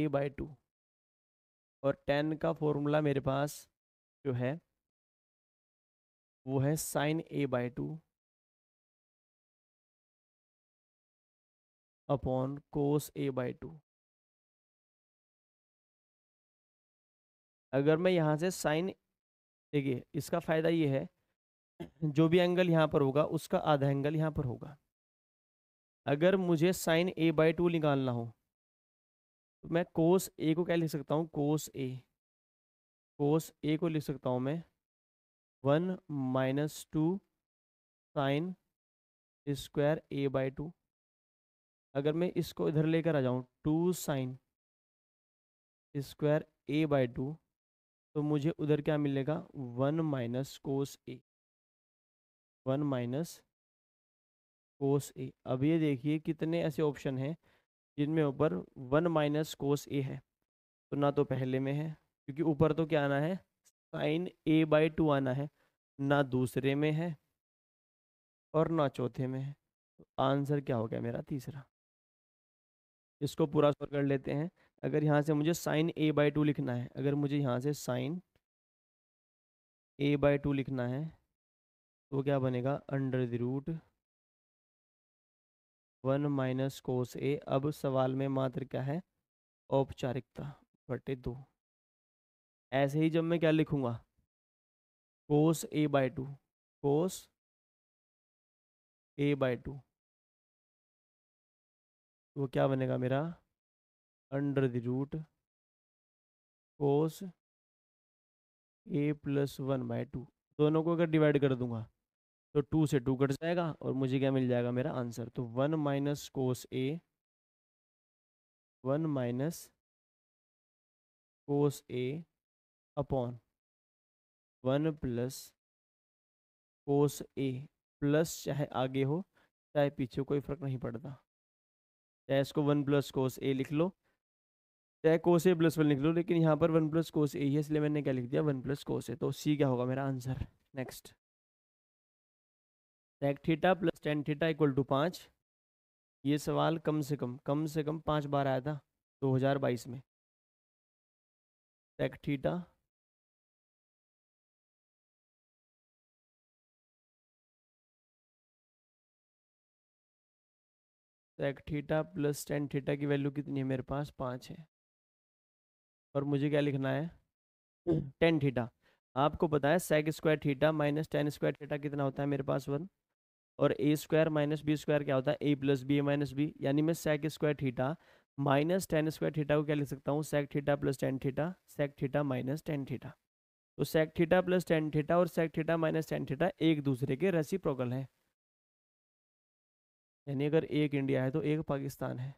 a by two और टेन का फॉर्मूला मेरे पास जो है वो है sine a by two upon cos a by two अगर मैं यहाँ से साइन देखिए इसका फ़ायदा ये है जो भी एंगल यहाँ पर होगा उसका आधा एंगल यहाँ पर होगा अगर मुझे साइन ए बाई टू निकालना हो तो मैं कोस ए को क्या लिख सकता हूँ कोस ए कोस ए को लिख सकता हूँ मैं one minus two sine square a by two अगर मैं इसको इधर लेकर आ जाऊँ two sine square a by two तो मुझे उधर क्या मिलेगा one minus cos a one minus cos a अब ये देखिए कितने ऐसे ऑप्शन हैं जिनमें ऊपर वन माइनस कोस ए है तो ना तो पहले में है क्योंकि ऊपर तो क्या आना है साइन ए बाई टू आना है ना दूसरे में है और ना चौथे में है तो आंसर क्या हो गया मेरा तीसरा इसको पूरा सॉल्व कर लेते हैं अगर यहाँ से मुझे साइन ए बाई टू लिखना है अगर मुझे यहाँ से साइन ए बाई टू लिखना है तो क्या बनेगा under the root one minus cos a अब सवाल में मात्र क्या है औपचारिकता बटे दो ऐसे ही जब मैं क्या लिखूँगा cos a by two cos a by two वो क्या बनेगा मेरा under the root cos A plus one by two दोनों को अगर डिवाइड कर दूंगा तो टू से टू कट जाएगा और मुझे क्या मिल जाएगा मेरा आंसर तो one minus cos a one minus cos A upon one plus cos A plus चाहे आगे हो चाहे पीछे कोई फ़र्क नहीं पड़ता चाहे इसको वन प्लस कोस ए लिख लो चाहे कोस ए प्लस वन लिख लो लेकिन यहाँ पर वन प्लस कोस ए है इसलिए मैंने क्या लिख दिया वन प्लस कोस ए तो सी क्या होगा मेरा answer next sec theta plus tan theta equal to पाँच ये सवाल कम से कम कम से कम पाँच बार आया था दो हजार बाईस में sec theta sec theta plus tan theta की वैल्यू कितनी है मेरे पास पाँच है और मुझे क्या लिखना है टेन (coughs) थीटा आपको पता है sec square theta minus tan square theta कितना होता है मेरे पास वन और a square minus B square क्या होता है ए प्लस बी ए माइनस बी यानी मैं sec square theta minus tan square theta को क्या लिख सकता हूँ sec theta plus tan theta sec theta minus tan theta तो sec theta plus tan theta और sec theta minus tan theta एक दूसरे के रेसिप्रोकल हैं यानी अगर एक इंडिया है तो एक पाकिस्तान है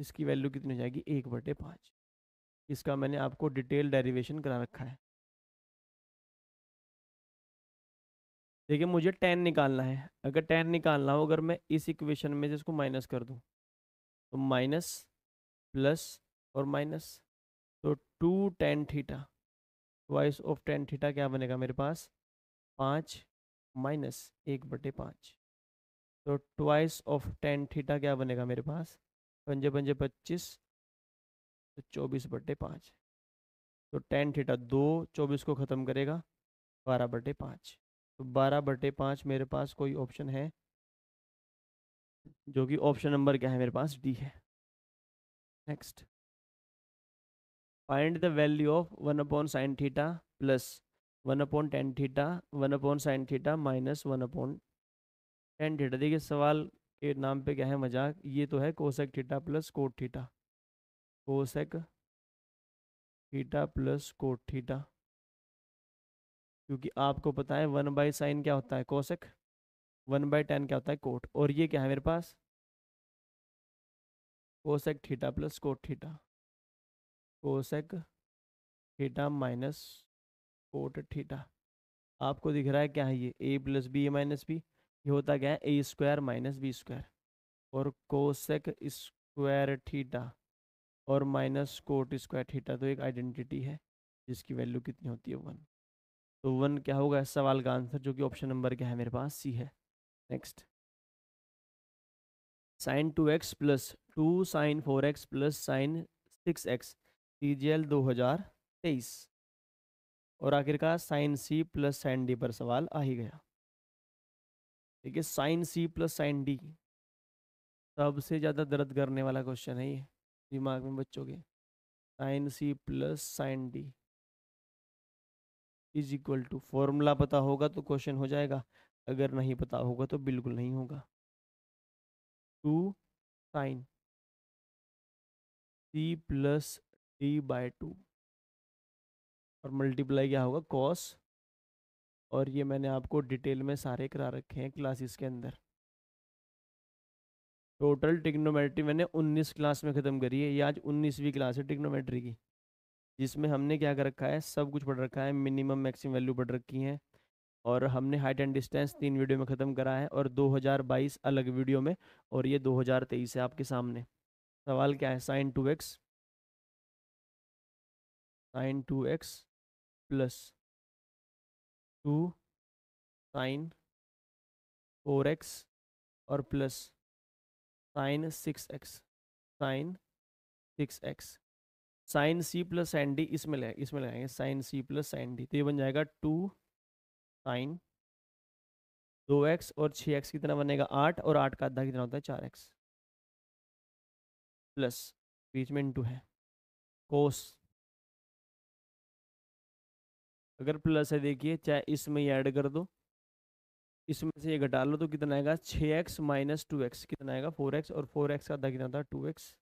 इसकी वैल्यू कितनी हो जाएगी एक बटे पाँच इसका मैंने आपको डिटेल डेरिवेशन करा रखा है देखिए मुझे टेन निकालना है अगर टेन निकालना हो अगर मैं इस इक्वेशन में से इसको माइनस कर दूं तो माइनस प्लस और माइनस तो two tan theta twice of tan theta क्या बनेगा मेरे पास पाँच माइनस एक बटे पाँच तो ट्वाइस ऑफ टेन थीटा क्या बनेगा मेरे पास पंजे पंजे पच्चीस तो चौबीस बटे पाँच तो टेन थीटा दो चौबीस को ख़त्म करेगा बारह बटे पाँच तो बारह बटे पाँच मेरे पास कोई ऑप्शन है जो कि ऑप्शन नंबर क्या है मेरे पास डी है next find the value of one upon sine theta plus one upon tan theta one upon sine theta minus one upon tan theta देखिए सवाल के नाम पे क्या है मजाक ये तो है cosec theta plus cot theta cosec theta plus cot theta क्योंकि आपको पता है वन बाई साइन क्या होता है कोसेक वन बाई टेन क्या होता है कोट और ये क्या है मेरे पास cosec theta plus cot theta cosec theta minus cot theta आपको दिख रहा है क्या है ये a plus B A minus b ये होता क्या है ए स्क्वायर माइनस बी स्क्वायर और कोसेक स्क्वायर थीटा और माइनस कोट स्क्वायर थीटा तो एक आइडेंटिटी है जिसकी वैल्यू कितनी होती है वन तो वन क्या होगा इस सवाल का आंसर जो कि ऑप्शन नंबर क्या है मेरे पास सी है next sine two x plus two sine four x plus sine six x T G L दो हज़ार तेईस और आखिरकार sine c plus sine d पर सवाल आ ही गया ठीक है sine c plus sine d सबसे ज़्यादा दर्द करने वाला क्वेश्चन है ये दिमाग में बच्चों के sine c plus sine d is equal to formula पता होगा तो क्वेश्चन हो जाएगा अगर नहीं पता होगा तो बिल्कुल नहीं होगा two sine c plus d by two और मल्टीप्लाई क्या होगा कॉस और ये मैंने आपको डिटेल में सारे करा रखे हैं क्लासेस के अंदर टोटल टिग्नोमेट्री मैंने 19 क्लास में ख़त्म करी है ये आज 19वीं क्लास है टिग्नोमेट्री की जिसमें हमने क्या कर रखा है सब कुछ पढ़ रखा है मिनिमम मैक्सिमम वैल्यू पढ़ रखी है और हमने हाइट एंड डिस्टेंस तीन वीडियो में ख़त्म करा है और 2022 अलग वीडियो में और ये 2023 है आपके सामने सवाल क्या है sine two x sine two x plus two sine four x और plus sine six x sine six x sine c plus sine d इसमें ले इसमें लगाएंगे sine c plus sine d तो ये बन जाएगा टू साइन दो एक्स और छः एक्स कितना बनेगा आठ और आठ का आधा कितना होता है चार एक्स प्लस बीच में इंटू है कोस अगर प्लस है देखिए चाहे इसमें ये ऐड कर दो इसमें से ये घटा लो तो कितना आएगा छः एक्स माइनस टू एक्स कितना आएगा फोर एक्स और फोर एक्स का आधा कितना था टू एक्स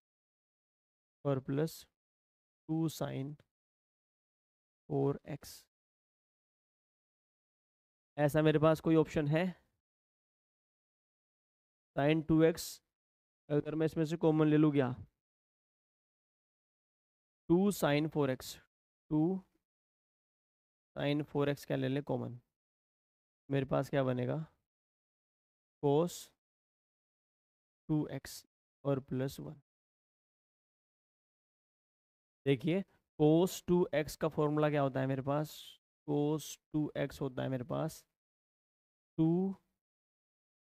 और plus two sine four x ऐसा मेरे पास कोई ऑप्शन है साइन टू एक्स अगर मैं इसमें से कॉमन ले लूँ क्या two sine four x two sine four x क्या ले लें कॉमन मेरे पास क्या बनेगा कोस टू एक्स और प्लस वन देखिए कोस टू एक्स का फॉर्मूला क्या होता है मेरे पास कोस टू एक्स होता है मेरे पास two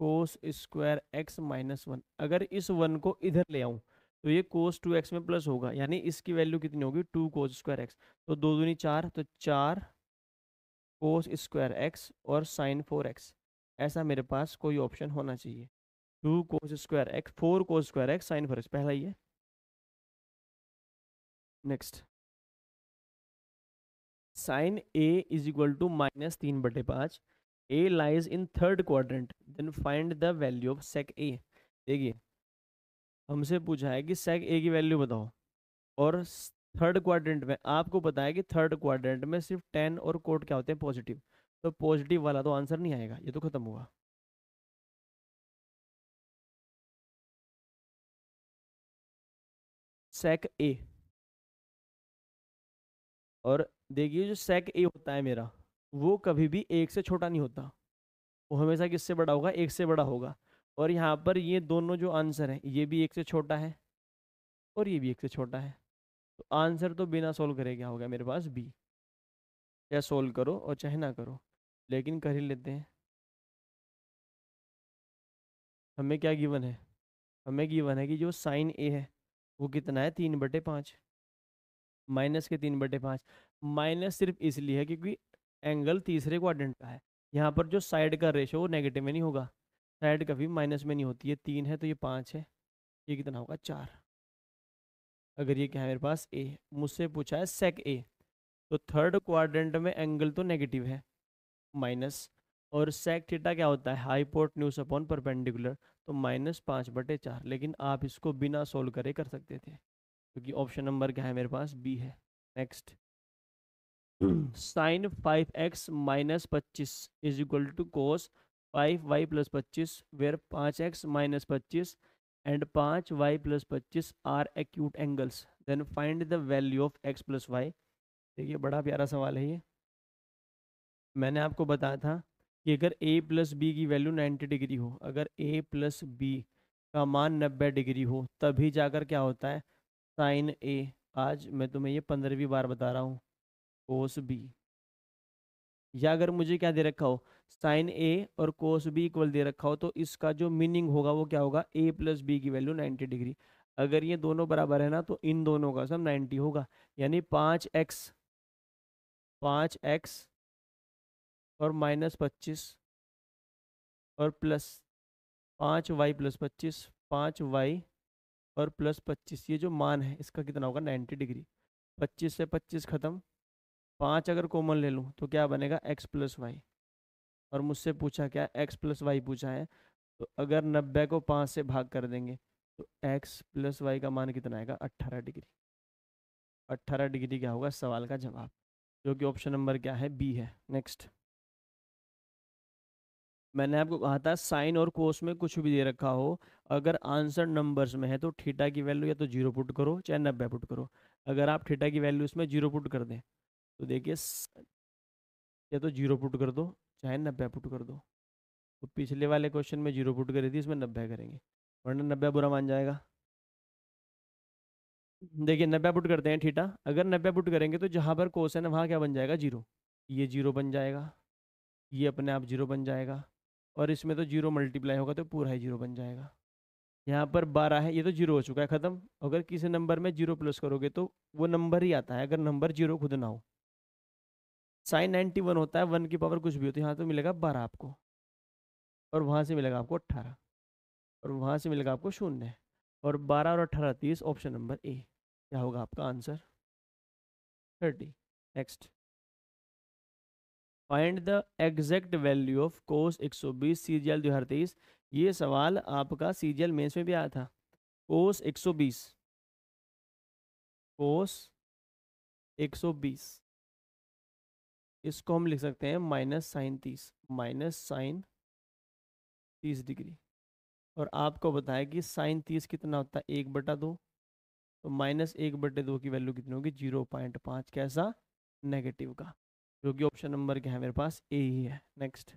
cos square x minus one अगर इस वन को इधर ले आऊँ तो ये कोस टू एक्स में प्लस होगा यानी इसकी वैल्यू कितनी होगी टू कोस स्क्वायर एक्स तो दो दूनी चार तो चार कोस स्क्वायर एक्स और साइन फोर एक्स ऐसा मेरे पास कोई ऑप्शन होना चाहिए two cos square x four cos square x sine four x पहला ही है next sine A is equal to minus तीन बटे पाँच a lies in third quadrant then find the value of sec a देखिए हमसे पूछा है कि सेक ए की वैल्यू बताओ और थर्ड क्वाड्रेंट में आपको बताया कि थर्ड क्वाड्रेंट में सिर्फ टेन और कोट क्या होते हैं पॉजिटिव तो पॉजिटिव वाला तो आंसर नहीं आएगा ये तो खत्म हुआ सेक ए और देखिए जो सेक ए होता है मेरा वो कभी भी एक से छोटा नहीं होता वो हमेशा किससे बड़ा होगा एक से बड़ा होगा और यहाँ पर ये दोनों जो आंसर हैं ये भी एक से छोटा है और ये भी एक से छोटा है तो आंसर तो बिना सोल्व करे क्या हो गया मेरे पास बी या सोल्व करो और चाहे ना करो लेकिन कर ही लेते हैं हमें क्या गिवन है हमें गिवन है कि जो साइन ए है वो कितना है तीन बटे पाँच माइनस के तीन बटे पाँच माइनस सिर्फ इसलिए है क्योंकि एंगल तीसरे क्वाड्रेंट का है यहाँ पर जो साइड का रेशो वो नेगेटिव में नहीं होगा साइड कभी माइनस में नहीं होती है तीन है तो ये पाँच है ये कितना होगा चार अगर ये क्या है मेरे पास ए मुझसे पूछा है सेक ए तो थर्ड क्वाड्रेंट में एंगल तो नेगेटिव है माइनस और सेक थीटा क्या होता है हाईपोर्ट न्यूज अपॉन परपेंडिकुलर तो माइनस पाँच बटे चार लेकिन आप इसको बिना सोल्व करे कर सकते थे क्योंकि ऑप्शन नंबर क्या है मेरे पास बी है next sine five x minus पच्चीस is equal to cos five y plus पच्चीस वेयर पाँच एक्स माइनस पच्चीस एंड पाँच वाई प्लस पच्चीस are acute angles then find the value of x plus y देखिए बड़ा प्यारा सवाल है ये मैंने आपको बताया था कि अगर ए प्लस बी की वैल्यू नाइन्टी डिग्री हो अगर ए प्लस बी का मान नब्बे डिग्री हो तभी जाकर क्या होता है साइन ए आज मैं तुम्हें ये पंद्रहवीं बार बता रहा हूँ कोस बी या अगर मुझे क्या दे रखा हो साइन ए और कोस बी इक्वल दे रखा हो तो इसका जो मीनिंग होगा वो क्या होगा ए प्लस बी की वैल्यू नाइन्टी डिग्री अगर ये दोनों बराबर है ना तो इन दोनों का सम नाइन्टी होगा यानी पाँच एक्स पाँच एक्स और माइनस पच्चीस और प्लस पाँच वाई प्लस पच्चीस पाँच वाई और प्लस पच्चीस ये जो मान है इसका कितना होगा नाइन्टी डिग्री पच्चीस से पच्चीस ख़त्म पाँच अगर कॉमन ले लूँ तो क्या बनेगा एक्स प्लस वाई और मुझसे पूछा क्या एक्स प्लस वाई पूछा है तो अगर नब्बे को पाँच से भाग कर देंगे तो एक्स प्लस वाई का मान कितना आएगा अट्ठारह डिग्री अट्ठारह डिग्री क्या होगा सवाल का जवाब जो कि ऑप्शन नंबर क्या है बी है नेक्स्ट मैंने आपको कहा था साइन और कोस में कुछ भी दे रखा हो अगर आंसर नंबर्स में है तो ठीटा की वैल्यू या तो जीरो पुट करो चाहे नब्बे पुट करो अगर आप ठीटा की वैल्यू इसमें जीरो पुट कर दें तो देखिए या तो जीरो पुट कर दो चाहे नब्बे पुट कर दो तो पिछले वाले क्वेश्चन में जीरो पुट करी थी इसमें नब्बे करेंगे वरना नब्बे बुरा मान जाएगा देखिए नब्बे पुट करते हैं ठीठा अगर नब्बे पुट करेंगे तो जहाँ पर कोस है ना वहाँ क्या बन जाएगा जीरो ये जीरो बन जाएगा ये अपने आप जीरो बन जाएगा और इसमें तो जीरो मल्टीप्लाई होगा तो पूरा ही जीरो बन जाएगा यहाँ पर बारह है ये तो जीरो हो चुका है ख़त्म अगर किसी नंबर में जीरो प्लस करोगे तो वो नंबर ही आता है अगर नंबर जीरो खुद ना हो साइन नाइन्टी वन होता है वन की पावर कुछ भी होती है यहाँ तो मिलेगा बारह आपको और वहाँ से मिलेगा आपको अट्ठारह और वहाँ से मिलेगा आपको शून्य और बारह और अट्ठारह तीस ऑप्शन नंबर ए क्या होगा आपका answer thirty next find the exact value of cos एक सौ दो सीजीएल तेईस ये सवाल आपका सी जी एल मेन्स में भी आया था कोस एक सौ बीस कोस एक सौ बीस इसको हम लिख सकते हैं माइनस साइन तीस माइनस साइन तीस डिग्री और आपको बताया कि साइन तीस कितना होता है एक बटा दो तो माइनस एक बटे दो की वैल्यू कितनी होगी जीरो पॉइंट पाँच कैसा नेगेटिव का जो कि ऑप्शन नंबर क्या है मेरे पास ए ही है next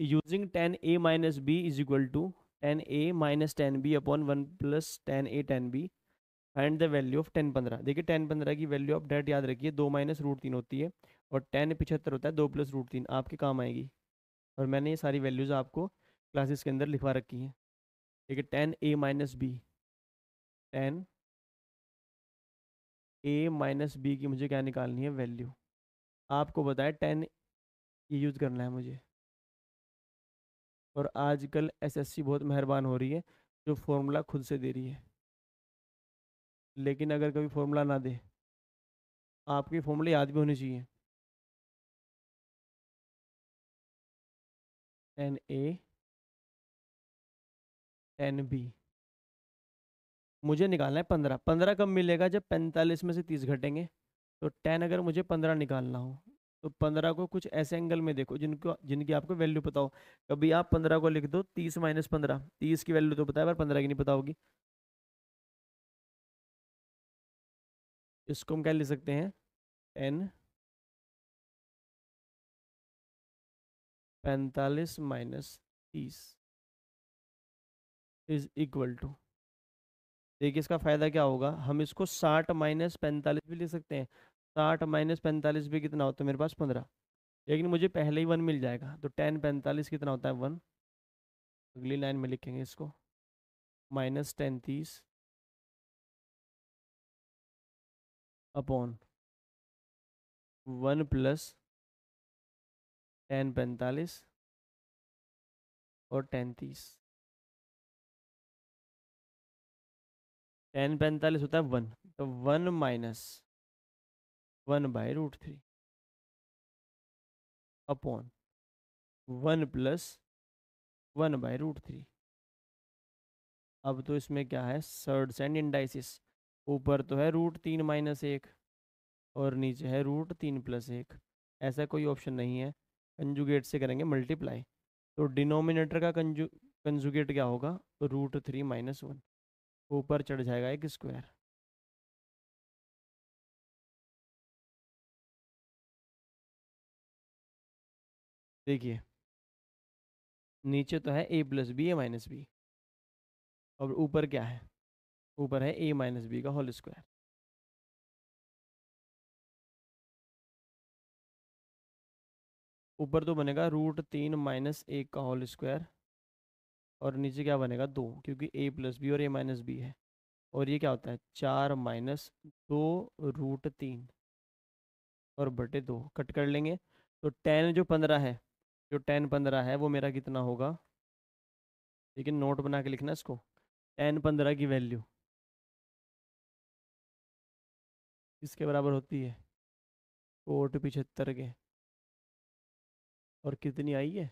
using tan A minus B is equal to tan A minus tan b upon one plus tan a tan b find the value of tan पंद्रह देखिए टेन पंद्रह की वैल्यू ऑफ डेट याद रखिए दो माइनस रूट तीन होती है और टेन पिछहत्तर होता है दो प्लस रूट तीन आपके काम आएगी और मैंने ये सारी वैल्यूज़ आपको क्लासेस के अंदर लिखवा रखी हैं ठीक है टेन ए माइनस बी टेन ए माइनस बी की मुझे क्या निकालनी है वैल्यू आपको बताया टेन ये यूज़ करना है मुझे और आजकल एसएससी बहुत मेहरबान हो रही है जो फॉर्मूला खुद से दे रही है लेकिन अगर कभी फॉर्मूला ना दे आपके फॉर्मूले याद भी होने चाहिए एन ए एन बी मुझे निकालना है पंद्रह पंद्रह कब मिलेगा जब पैंतालीस में से तीस घटेंगे तो टेन अगर मुझे पंद्रह निकालना हो तो पंद्रह को कुछ ऐसे एंगल में देखो जिनको जिनकी आपको वैल्यू पता हो कभी आप पंद्रह को लिख दो तीस माइनस पंद्रह तीस की वैल्यू तो पता है पर पंद्रह की नहीं पता होगी इसको हम क्या ले सकते हैं एन पैंतालीस माइनस तीस इज इक्वल टू देखिए इसका फ़ायदा क्या होगा हम इसको साठ माइनस पैंतालीस भी ले सकते हैं साठ माइनस पैंतालीस भी कितना होता है मेरे पास पंद्रह लेकिन मुझे पहले ही वन मिल जाएगा तो टेन पैंतालीस कितना होता है वन अगली लाइन में लिखेंगे इसको माइनस टेन तीस अपॉन वन प्लस टेन पैंतालीस और टेन तीस टेन पैंतालीस होता है वन तो one minus one by root three upon one plus one by root three अब तो इसमें क्या है सर्ड्स एंड इंडाइसिस ऊपर तो है रूट तीन माइनस एक और नीचे है रूट तीन प्लस एक ऐसा कोई ऑप्शन नहीं है कंजुगेट से करेंगे मल्टीप्लाई तो डिनोमिनेटर का कंजु कंजुगेट क्या होगा रूट थ्री माइनस वन ऊपर चढ़ जाएगा एक स्क्वायर देखिए नीचे तो है ए प्लस बी ए माइनस बी और ऊपर क्या है ऊपर है ए माइनस बी का होल स्क्वायर ऊपर तो बनेगा रूट तीन माइनस एक का होल स्क्वायर और नीचे क्या बनेगा दो क्योंकि ए प्लस बी और ए माइनस बी है और ये क्या होता है चार माइनस दो रूट तीन और बटे दो कट कर लेंगे तो टेन जो पंद्रह है जो टेन पंद्रह है वो मेरा कितना होगा लेकिन नोट बना के लिखना इसको टेन पंद्रह की वैल्यू इसके बराबर होती है कोट पिछहत्तर के और कितनी आई है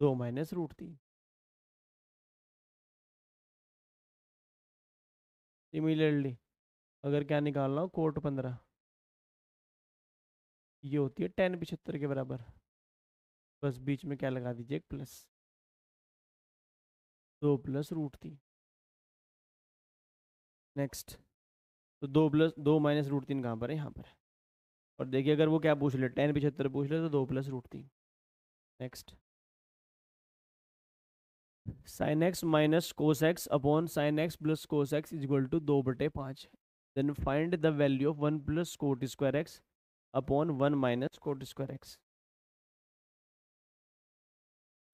दो माइनस रूट तीन सिमिलरली अगर क्या निकालना हूँ कोट पंद्रह ये होती है टेन पिछहत्तर के बराबर बस बीच में क्या लगा दीजिए एक प्लस दो प्लस रूट तीन नेक्स्ट तो दो प्लस दो माइनस रूट तीन कहाँ पर है यहाँ पर है और देखिए अगर वो क्या पूछ ले टेन पिछहत्तर पूछ ले तो दो प्लस रूट तीन next sine x minus cos x upon sine x plus cos x is equal to दो बटे पाँच then find the value of one plus cot square x upon one minus cot square x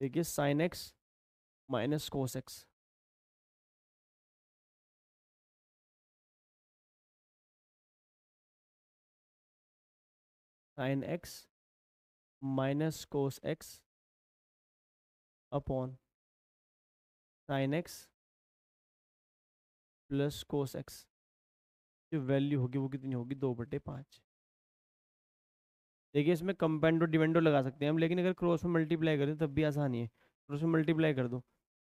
देखिए sine x minus cos x sine x minus cos x upon sine x plus cos x जो value होगी वो कितनी होगी दो बटे पाँच देखिए इसमें कंपेंडो डिवेंडो लगा सकते हैं हम लेकिन अगर क्रॉस में मल्टीप्लाई करें तब भी आसानी है क्रॉस में मल्टीप्लाई कर दो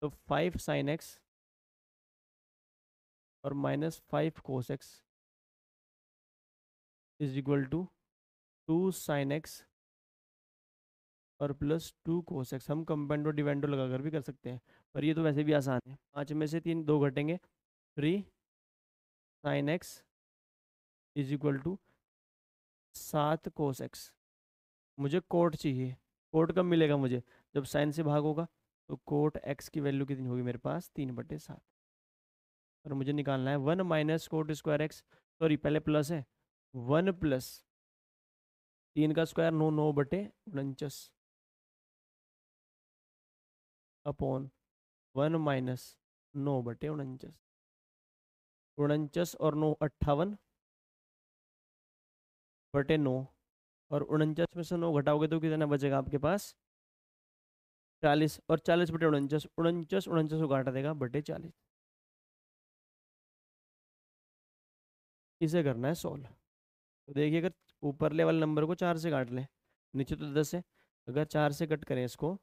तो फाइव साइन एक्स और minus five cos x is equal to two sine x और प्लस टू कोस एक्स हम कंपेंडो डिवेंडो लगाकर भी कर सकते हैं पर ये तो वैसे भी आसान है पाँच में से तीन दो घटेंगे three sine x is equal to सात कोस एक्स मुझे कोट चाहिए कोट कब मिलेगा मुझे जब साइन से भाग होगा तो कोट एक्स की वैल्यू कितनी होगी मेरे पास तीन बटे सात और मुझे निकालना है one minus cot square x sorry पहले प्लस है वन प्लस तीन का स्क्वायर नौ नौ बटे उनचास अपॉन वन माइनस नौ बटे उनचास उनचास और नौ अट्ठावन बटे नौ और उनचास में से नौ घटाओगे तो कितना बचेगा आपके पास चालीस और चालीस बटे उनचास उनचास उनचास को घाटा देगा बटे चालीस इसे करना है सोल्व तो देखिए अगर ऊपरले वाले नंबर को चार से काट लें नीचे तो दस है अगर चार से कट करें इसको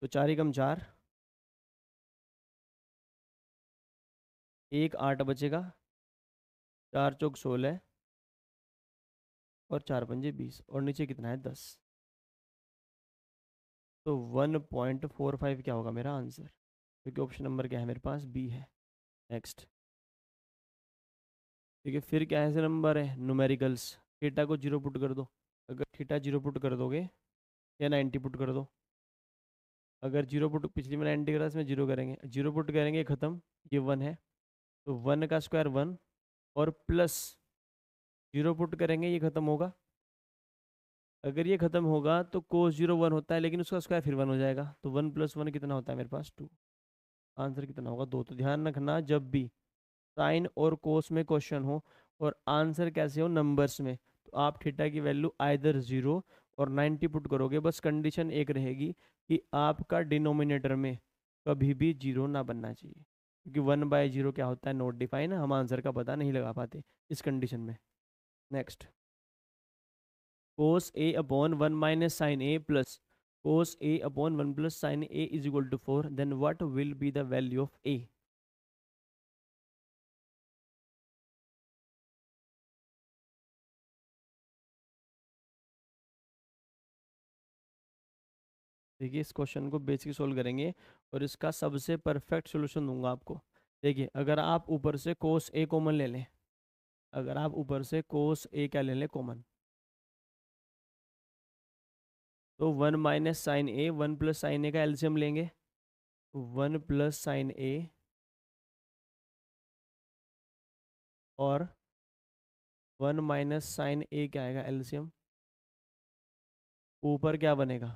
तो चार ही कम चार एक आठ बचेगा चार चौक सोलह और चार पंजे बीस और नीचे कितना है दस तो वन पॉइंट फोर फाइव क्या होगा मेरा आंसर क्योंकि ऑप्शन नंबर क्या है मेरे पास बी है नेक्स्ट ठीक है फिर क्या ऐसे नंबर है नोमेरिकल्स थीटा को जीरो पुट कर दो अगर थीटा जीरो पुट कर दोगे या नाइन्टी पुट कर दो अगर जीरो पुट पिछली में नाइन्टी करा इसमें जीरो करेंगे जीरो पुट करेंगे ख़त्म ये वन है तो वन का स्क्वायर वन और प्लस जीरो पुट करेंगे ये ख़त्म होगा अगर ये ख़त्म होगा तो कोस जीरो वन होता है लेकिन उसका स्क्वायर फिर वन हो जाएगा तो वन प्लस वन कितना होता है मेरे पास टू आंसर कितना होगा दो तो ध्यान रखना जब भी साइन और कोस में क्वेश्चन हो और आंसर कैसे हो नंबर्स में तो आप थीटा की वैल्यू आइदर ज़ीरो और नाइन्टी पुट करोगे बस कंडीशन एक रहेगी कि आपका डिनोमिनेटर में कभी भी जीरो ना बनना चाहिए क्योंकि वन बाय जीरो क्या होता है नोट डिफाइन हम आंसर का पता नहीं लगा पाते इस कंडीशन में next cos A upon one minus sine A plus cos A upon one plus sine A is equal to four then what will be the value of A देखिए इस क्वेश्चन को बेसिक सोल्व करेंगे और इसका सबसे perfect solution दूंगा आपको देखिए अगर आप ऊपर से कोस ए कॉमन ले लें अगर आप ऊपर से कोस ए क्या ले लें कॉमन तो one minus sine A one plus sine A का एल्सियम लेंगे वन प्लस साइन ए और वन माइनस साइन ए क्या आएगा एल्सियम ऊपर क्या बनेगा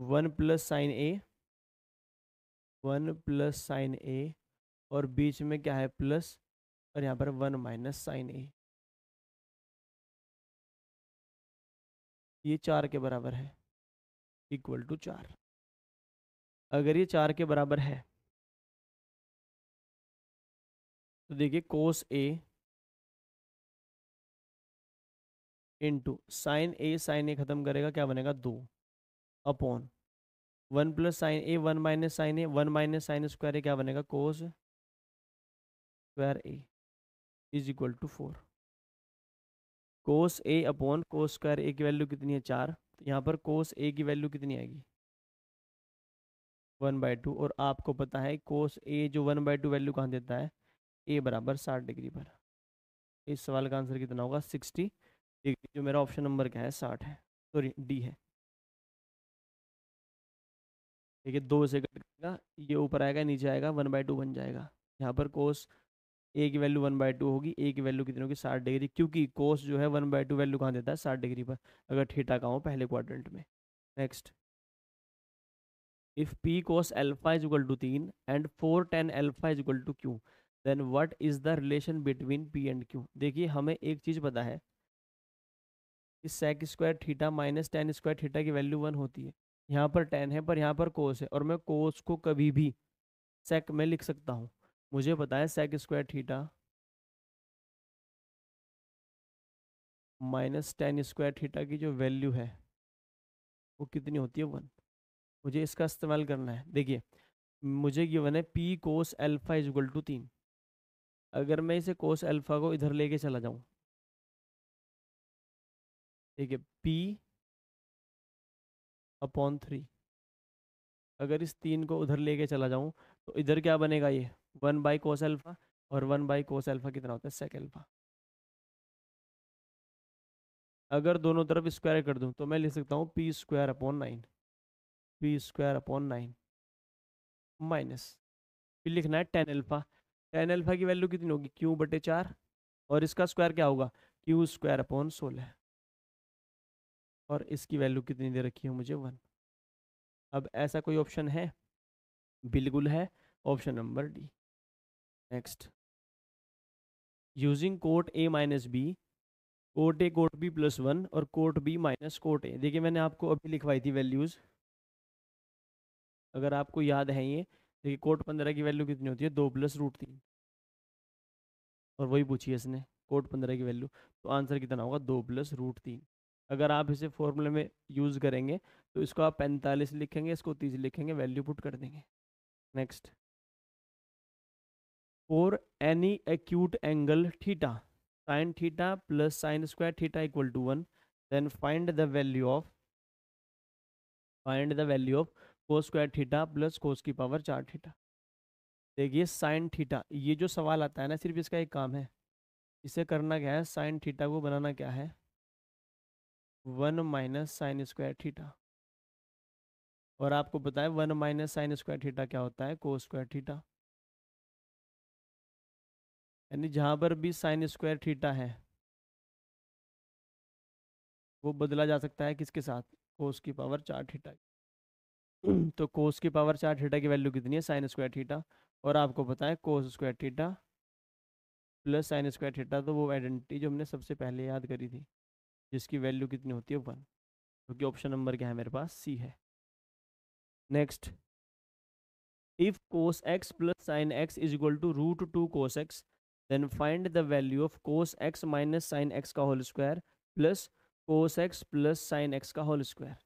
one plus sine A one plus sine A और बीच में क्या है प्लस और यहाँ पर वन माइनस साइन ए ये चार के बराबर है इक्वल टू चार अगर ये चार के बराबर है तो देखिए cos A into sine A sine A खत्म करेगा क्या बनेगा दो upon one plus sine A one minus sine A one minus sine square A क्या बनेगा cos square A is equal to four cos A upon cos square A की value कितनी है चार तो यहाँ पर कोस ए की वैल्यू कितनी आएगी वन बाई टू और आपको पता है कोस ए जो वन बाई टू वैल्यू कहाँ देता है ए बराबर साठ डिग्री पर इस सवाल का आंसर कितना होगा सिक्सटी डिग्री जो मेरा ऑप्शन नंबर क्या है साठ है सॉरी डी है ठीक है दो से कट करेगा ये ऊपर आएगा नीचे आएगा वन बाई टू बन जाएगा यहाँ पर कोस ए की वैल्यू वन बाई टू होगी ए की वैल्यू कितनी होगी साठ डिग्री क्योंकि कोस जो है वन बाई टू वैल्यू कहाँ देता है साठ डिग्री पर अगर ठीटा का हो पहले क्वाड्रेंट में next if P cos alpha is equal to तीन and four tan alpha is equal to Q then what is the relation between P and Q देखिए हमें एक चीज़ पता है कि sec square theta minus tan square theta की value one होती है यहाँ पर टेन है पर यहाँ पर कोस है और मैं कोस को कभी भी सेक में लिख सकता हूँ मुझे पता है sec square theta minus tan square theta की जो वैल्यू है वो कितनी होती है वन मुझे इसका इस्तेमाल करना है देखिए मुझे गिवन है P cos alpha is equal to तीन अगर मैं इसे कोस एल्फा को इधर लेके चला जाऊँ ठीक है पी अपॉन थ्री अगर इस तीन को उधर लेके चला जाऊँ तो इधर क्या बनेगा ये वन बाई कोस एल्फा और वन बाई कोस एल्फा कितना होता है सेक एल्फा अगर दोनों तरफ स्क्वायर कर दूं तो मैं लिख सकता हूँ P square upon nine P square upon nine minus फिर लिखना है टेन एल्फा टेन एल्फा की वैल्यू कितनी होगी क्यू बटे चार और इसका स्क्वायर क्या होगा क्यू स्क्वायर अपॉन सोलह और इसकी वैल्यू कितनी दे रखी है मुझे वन अब ऐसा कोई ऑप्शन है बिल्कुल है option number D next using cot A minus B cot A cot B plus one और cot B minus cot A देखिए मैंने आपको अभी लिखवाई थी वैल्यूज़ अगर आपको याद है ये देखिए कोट पंद्रह की वैल्यू कितनी होती है दो प्लस रूट तीन और वही पूछिए इसने कोट पंद्रह की वैल्यू तो आंसर कितना होगा दो प्लस रूट तीन अगर आप इसे फॉर्मूले में यूज़ करेंगे तो इसको आप पैंतालीस लिखेंगे इसको तीस लिखेंगे वैल्यू पुट कर देंगे next for any acute angle theta sine theta plus sine square theta equal to one then find the value of find the value of cos square theta plus cos की power चार theta देखिए sine theta ये जो सवाल आता है ना सिर्फ इसका एक काम है इसे करना क्या है साइन थीटा को बनाना क्या है one minus sine square theta और आपको बताएं one minus sine square theta क्या होता है को स्क्वायर थीटा यानी जहां पर भी साइन स्क्वायर थीटा है वो बदला जा सकता है किसके साथ कोस की पावर चार थीटा (clears throat) तो कोस की पावर चार थीटा की वैल्यू कितनी है साइन स्क्वायर थीटा और आपको पता है cos square theta plus sine square theta तो वो आइडेंटिटी जो हमने सबसे पहले याद करी थी जिसकी वैल्यू कितनी होती है वन क्योंकि ऑप्शन नंबर क्या है मेरे पास सी है next if cos X plus sine x is equal to root two cos X then find the value of cos X minus sine X का whole square plus cos X plus sine X का whole square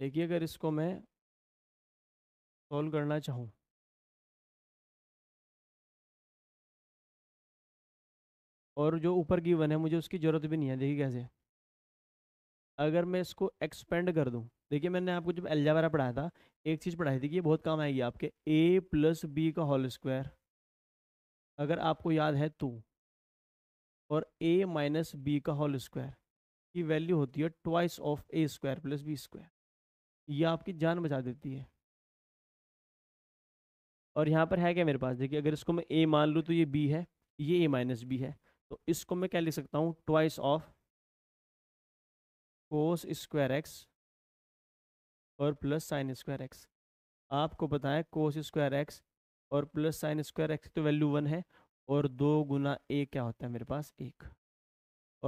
देखिए अगर इसको मैं solve करना चाहूँ और जो ऊपर की वन है मुझे उसकी ज़रूरत भी नहीं है देखिए कैसे अगर मैं इसको एक्सपेंड कर दूँ देखिए मैंने आपको जब एल्जावरा पढ़ाया था एक चीज़ पढ़ाई थी कि ये बहुत काम आएगी आपके ए प्लस बी का होल स्क्वायर अगर आपको याद है तो और ए माइनस बी का होल स्क्वायर की वैल्यू होती है twice of A square plus B square यह आपकी जान बचा देती है और यहाँ पर है क्या मेरे पास देखिए अगर इसको मैं ए मान लूँ तो ये बी है ये ए माइनस बी है तो इसको मैं क्या लिख सकता हूँ twice of cos square x और प्लस साइन स्क्वायर एक्स आपको बताएं कोस स्क्वायर एक्स और प्लस साइन स्क्वायर एक्स तो वैल्यू वन है और दो गुना ए क्या होता है मेरे पास एक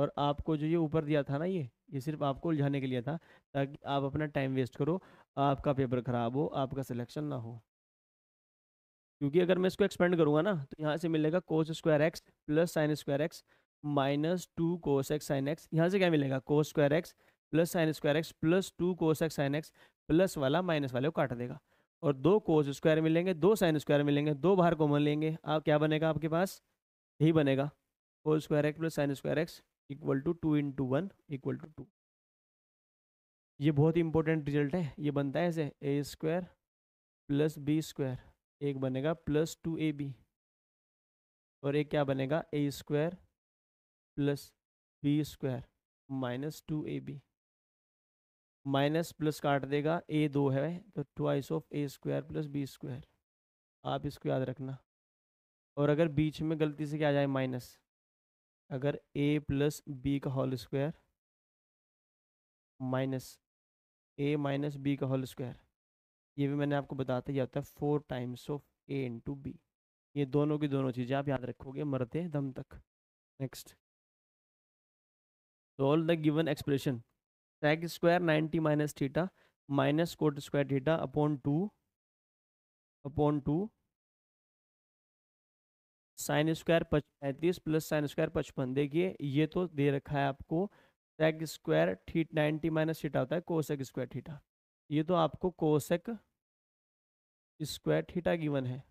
और आपको जो ये ऊपर दिया था ना ये ये सिर्फ आपको उलझाने के लिए था ताकि आप अपना टाइम वेस्ट करो आपका पेपर ख़राब हो आपका सिलेक्शन ना हो क्योंकि अगर मैं इसको एक्सपेंड करूँगा ना तो यहाँ से मिलेगा cos square X plus sine square x minus two cos x sine X यहाँ से क्या मिलेगा cos square X plus sine square X plus two cos x sine x plus वाला माइनस वाले को काट देगा और दो कोस स्क्वायर मिलेंगे दो साइन स्क्वायर मिलेंगे दो बाहर कॉमन लेंगे आप क्या बनेगा आपके पास यही बनेगा cos square X plus sine square X equal to two into one equal to two ये बहुत इंपॉर्टेंट रिजल्ट है ये बनता है ऐसे A square plus B square एक बनेगा प्लस टू ए बी और एक क्या बनेगा A square plus B square minus two A B minus plus काट देगा ए दो है तो twice of A square plus B square आप इसको याद रखना और अगर बीच में गलती से क्या आ जाए माइनस अगर ए प्लस बी का whole square minus A minus B का होल स्क्वायर ये भी मैंने आपको बताया था ये होता है four times of A into B ये दोनों की दोनों चीज़ें आप याद रखोगे मरते दम तक next solve the given expression sec square ninety minus theta minus cot square theta upon two upon two sine square पच पैंतीस प्लस साइन स्क्वायर पचपन देखिए ये तो दे रखा है आपको sec square theta ninety minus theta होता है कोसेक स्क्वायर थीटा ये तो आपको कोसेक स्क्वायर थीटा गिवन है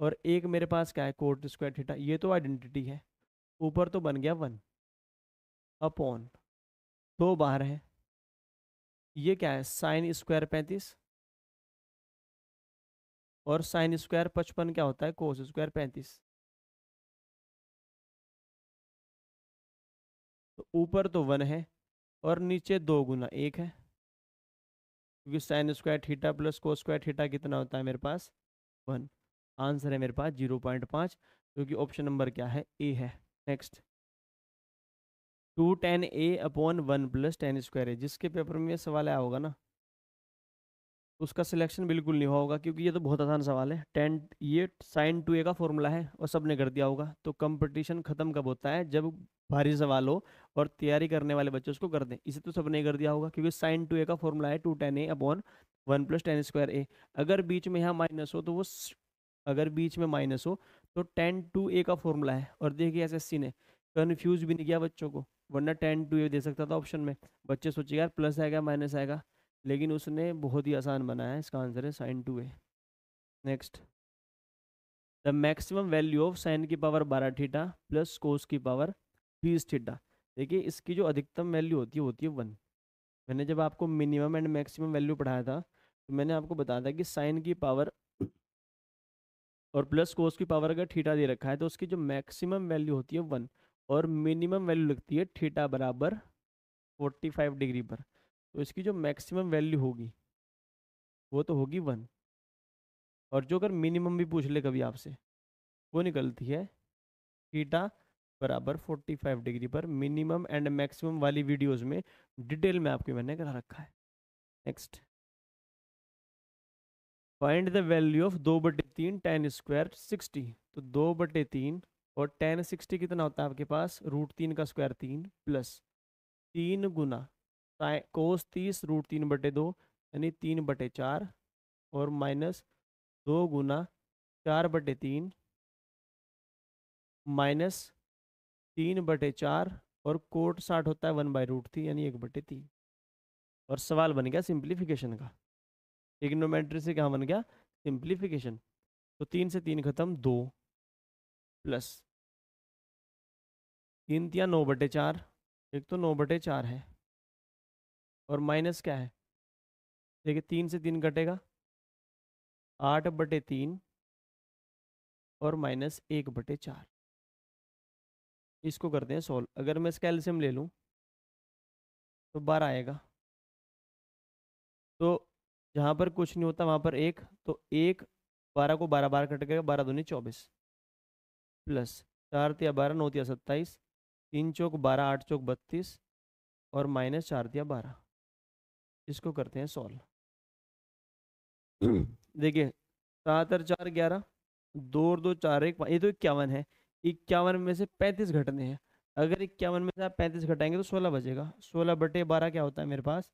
और एक मेरे पास क्या है कोट स्क्वायर थीटा ये तो आइडेंटिटी है ऊपर तो बन गया वन अपॉन दो बाहर है ये क्या है साइन स्क्वायर पैंतीस और साइन स्क्वायर पचपन क्या होता है कोस स्क्वायर पैंतीस तो ऊपर तो वन है और नीचे दो गुना एक है क्योंकि sine square theta plus cos square theta कितना होता है मेरे पास वन आंसर है मेरे पास जीरो पॉइंट पाँच जो कि ऑप्शन नंबर क्या है ए है next two tan A upon one plus tan square है जिसके पेपर में सवाल आया होगा ना उसका सिलेक्शन बिल्कुल नहीं हुआ होगा क्योंकि ये तो बहुत आसान सवाल है टेन ये साइन टू ए का फॉर्मूला है और सब ने कर दिया होगा तो कंपटीशन ख़त्म कब होता है जब भारी सवाल हो और तैयारी करने वाले बच्चे उसको कर दें इसे तो सब ने कर दिया होगा क्योंकि साइन टू ए का फॉर्मूला है two tan A upon one plus tan square A अगर बीच में यहाँ माइनस हो तो वो अगर बीच में माइनस हो तो टेन टू ए का फॉर्मूला है और देखिए एस ने कन्फ्यूज भी नहीं किया बच्चों को वरना टेन टू ए दे सकता था ऑप्शन में बच्चे सोचेगा यार प्लस आएगा माइनस आएगा लेकिन उसने बहुत ही आसान बनाया है इसका आंसर है sine two A next the maximum value of sine की पावर बारह थीटा प्लस कोस की पावर बीस थीटा देखिए इसकी जो अधिकतम वैल्यू होती है होती है वन मैंने जब आपको मिनिमम एंड मैक्सिमम वैल्यू पढ़ाया था तो मैंने आपको बताया था कि साइन की पावर और प्लस कोस की पावर अगर थीटा दे रखा है तो उसकी जो मैक्सिमम वैल्यू होती है वन और मिनिमम वैल्यू लगती है थीटा बराबर फोर्टी फाइव डिग्री पर तो इसकी जो मैक्सिमम वैल्यू होगी वो तो होगी वन और जो अगर मिनिमम भी पूछ ले कभी आपसे वो निकलती है थीटा बराबर 45 डिग्री पर मिनिमम एंड मैक्सिमम वाली वीडियोस में डिटेल में आपके मैंने करा रखा है next find the value of दो बटे तीन टेन स्क्वायर सिक्सटी तो दो बटे तीन और टेन सिक्सटी कितना होता है आपके पास रूट तीन का स्क्वायर तीन प्लस तीन गुना कोस तीस रूट तीन बटे दो यानी तीन बटे चार और माइनस दो गुना चार बटे तीन माइनस तीन बटे चार और कोट साठ होता है वन बाई रूट थी यानी एक बटे तीन और सवाल बन गया सिंप्लीफिकेशन का इग्नोमेट्री से कहाँ बन गया सिंप्लीफिकेशन तो तीन से तीन खत्म दो प्लस तीन तिया नौ बटे चार एक तो नौ बटे चार है और माइनस क्या है देखिए तीन से तीन कटेगा आठ बटे तीन और माइनस एक बटे चार इसको करते हैं सॉल्व अगर मैं इसका एल्शियम ले लूँ तो बारह आएगा तो जहाँ पर कुछ नहीं होता वहाँ पर एक तो एक बारह को बारह बारह कट गया बारह दूनी चौबीस प्लस चार तिया बारह नौ तिया सत्ताईस तीन चौक बारह आठ चौक बत्तीस और माइनस चार तिया बारह इसको करते हैं सॉल्व हम्म। देखिए सात और चार ग्यारह दो और दो चार एक ये तो इक्यावन है इक्यावन में से पैंतीस घटने हैं अगर इक्यावन में से आप पैंतीस घटाएंगे तो सोलह बजेगा सोलह बटे बारह क्या होता है मेरे पास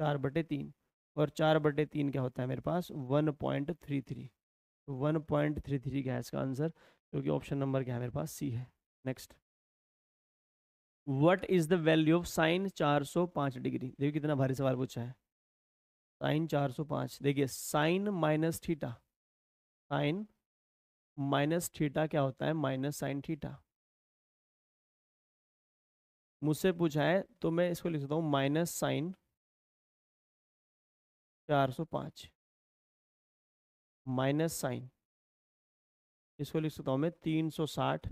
चार बटे तीन और चार बटे तीन क्या होता है मेरे पास वन पॉइंट थ्री थ्री तो वन पॉइंट थ्री थ्री क्या है इसका आंसर क्योंकि ऑप्शन नंबर क्या है मेरे पास सी है next what is the value of sine 405 degree देखिए कितना भारी सवाल पूछा है साइन 405 देखिए sine minus theta sine minus theta क्या होता है माइनस साइन थीटा मुझसे पूछा है तो मैं इसको लिख सकता हूँ माइनस साइन 405 माइनस साइन इसको लिख सकता हूँ मैं 360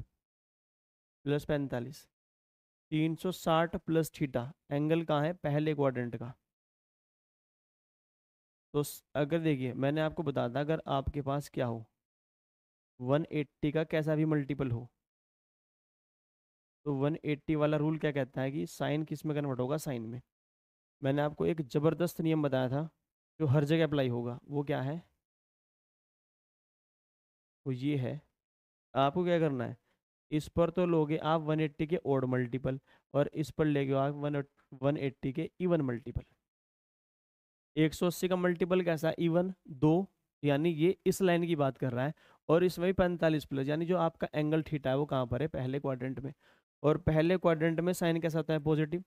प्लस पैंतालीस 360 प्लस थीटा एंगल कहाँ है पहले क्वाड्रेंट का तो अगर देखिए मैंने आपको बता दा अगर आपके पास क्या हो 180 का कैसा भी मल्टीपल हो तो 180 वाला रूल क्या कहता है कि साइन किस में कन्वर्ट होगा साइन में मैंने आपको एक ज़बरदस्त नियम बताया था जो हर जगह अप्लाई होगा वो क्या है वो तो ये है आपको क्या करना है इस पर तो लोगे आप 180 के ओड मल्टीपल और इस पर ले गए आप 180 के इवन मल्टीपल 180 का मल्टीपल कैसा इवन दो यानी ये इस लाइन की बात कर रहा है और इसमें भी पैंतालीस प्लस यानी जो आपका एंगल ठीटा है वो कहाँ पर है पहले क्वाड्रेंट में और पहले क्वाड्रेंट में साइन कैसा होता है पॉजिटिव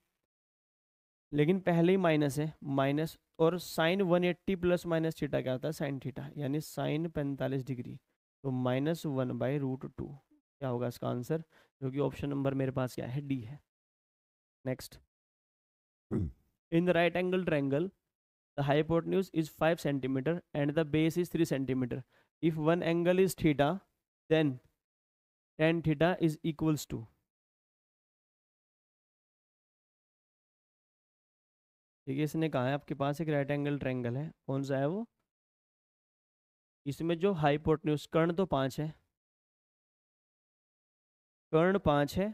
लेकिन पहले ही माइनस है माइनस और साइन 180 प्लस माइनस थीटा क्या होता है साइन थीटा यानी साइन पैंतालीस डिग्री तो minus one by root two क्या होगा इसका आंसर जो कि ऑप्शन नंबर मेरे पास क्या है डी है next in the right angle triangle the hypotenuse is 5 centimeter and the base is 3 centimeter if one angle is theta then tan theta is equals to ठीक है इसने कहा है आपके पास एक राइट एंगल ट्रैंगल है कौन सा है वो इसमें जो हाईपोर्ट न्यूज कर्ण तो पांच है कर्ण पांच है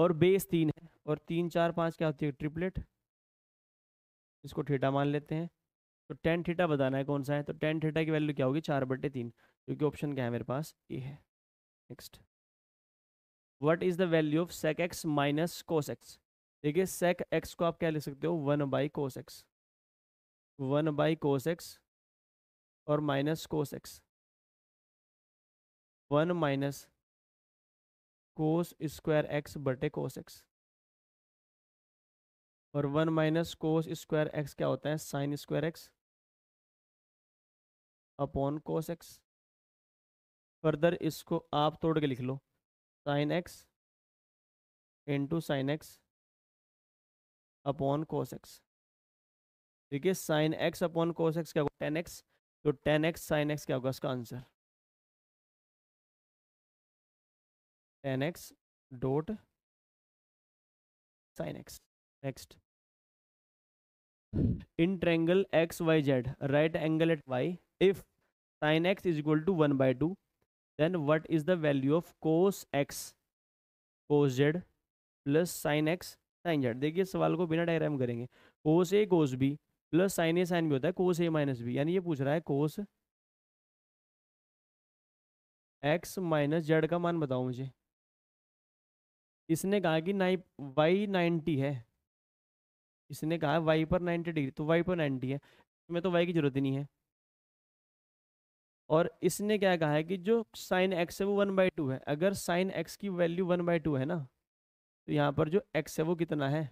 और बेस तीन है और तीन चार पांच क्या होती है ट्रिपलेट इसको ठेटा मान लेते हैं तो टेन ठेटा बताना है कौन सा है तो टेन ठेटा की वैल्यू क्या होगी चार बटे तीन क्योंकि ऑप्शन क्या है मेरे पास ए है next what is the value of sec X minus cos X देखिए सेक एक्स को आप क्या ले सकते हो one by cos X one by cos X और minus cos X one minus cos square X बटे कोस एक्स और one minus cos square X क्या होता है sine square x upon cos X further इसको आप तोड़ के लिख लो sine X into sine x upon cos X देखिए sine x upon cos X क्या होगा टेन एक्स तो टेन एक्स साइन एक्स क्या होगा इसका answer tan X dot sine X next in triangle X Y Z right angle at Y if sine x is equal to one by two then what is the value of cos X cos Z plus sine x sine Z देखिए सवाल को बिना diagram करेंगे cos A cos B plus sine A sine भी होता है cos A minus B यानी ये पूछ रहा है कोस एक्स माइनस जेड का मान बताओ मुझे इसने कहा कि नाइप वाई नाइन्टी है इसने कहा वाई पर नाइन्टी डिग्री तो वाई पर नाइन्टी है इसमें तो वाई की जरूरत ही नहीं है और इसने क्या कहा है कि जो साइन एक्स है वो वन बाई टू है अगर साइन एक्स की वैल्यू वन बाई टू है ना तो यहाँ पर जो एक्स है वो कितना है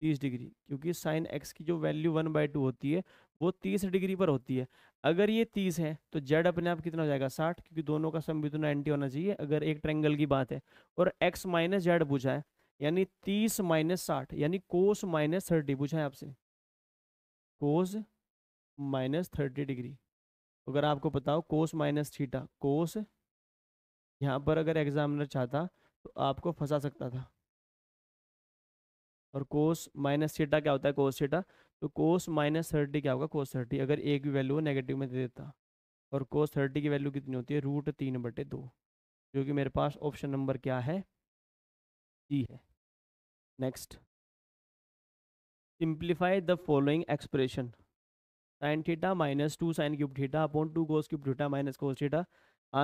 तीस डिग्री क्योंकि साइन एक्स की जो वैल्यू वन बाई टू होती है वो तीस डिग्री पर होती है अगर ये तीस है तो जेड अपने आप कितना हो जाएगा साठ क्योंकि दोनों का सम भी तो नाइन्टी होना चाहिए अगर एक ट्रेंगल की बात है और एक्स माइनस जेड पूछा है यानी तीस माइनस साठ यानी कोस माइनस थर्टी पूछा है आपसे कोस माइनस थर्टी डिग्री अगर आपको बताओ कोस माइनस थीटा कोस यहाँ पर अगर एग्जामिनर चाहता तो आपको फंसा सकता था और कोस माइनस थीटा क्या होता है कोस थीटा तो कोस माइनस थर्टी क्या होगा कोस थर्टी अगर एक भी वैल्यू नेगेटिव में दे देता और कोस थर्टी की वैल्यू कितनी होती है रूट तीन बटे दो जो कि मेरे पास ऑप्शन नंबर क्या है सी e है next simplify the following expression sine theta minus two sine cube theta upon two cos cube theta minus cos theta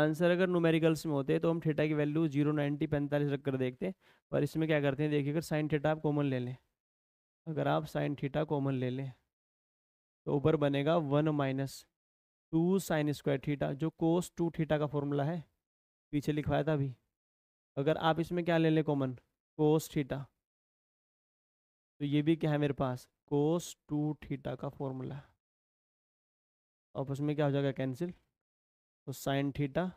answer अगर न्यूमेरिकल्स में होते तो हम थीटा की वैल्यू जीरो नाइन्टी पैंतालीस रखकर देखते पर इसमें क्या करते हैं देखिए अगर साइन थीटा आप कॉमन ले लें अगर आप साइन थीटा कॉमन ले लें तो ऊपर बनेगा one minus two sine square theta जो कोस टू थीटा का फॉर्मूला है पीछे लिखवाया था अभी अगर आप इसमें क्या ले लें कॉमन कोस थीटा तो ये भी क्या है मेरे पास कोस टू थीटा का फॉर्मूला आपस उसमें क्या हो जाएगा कैंसिल तो sine theta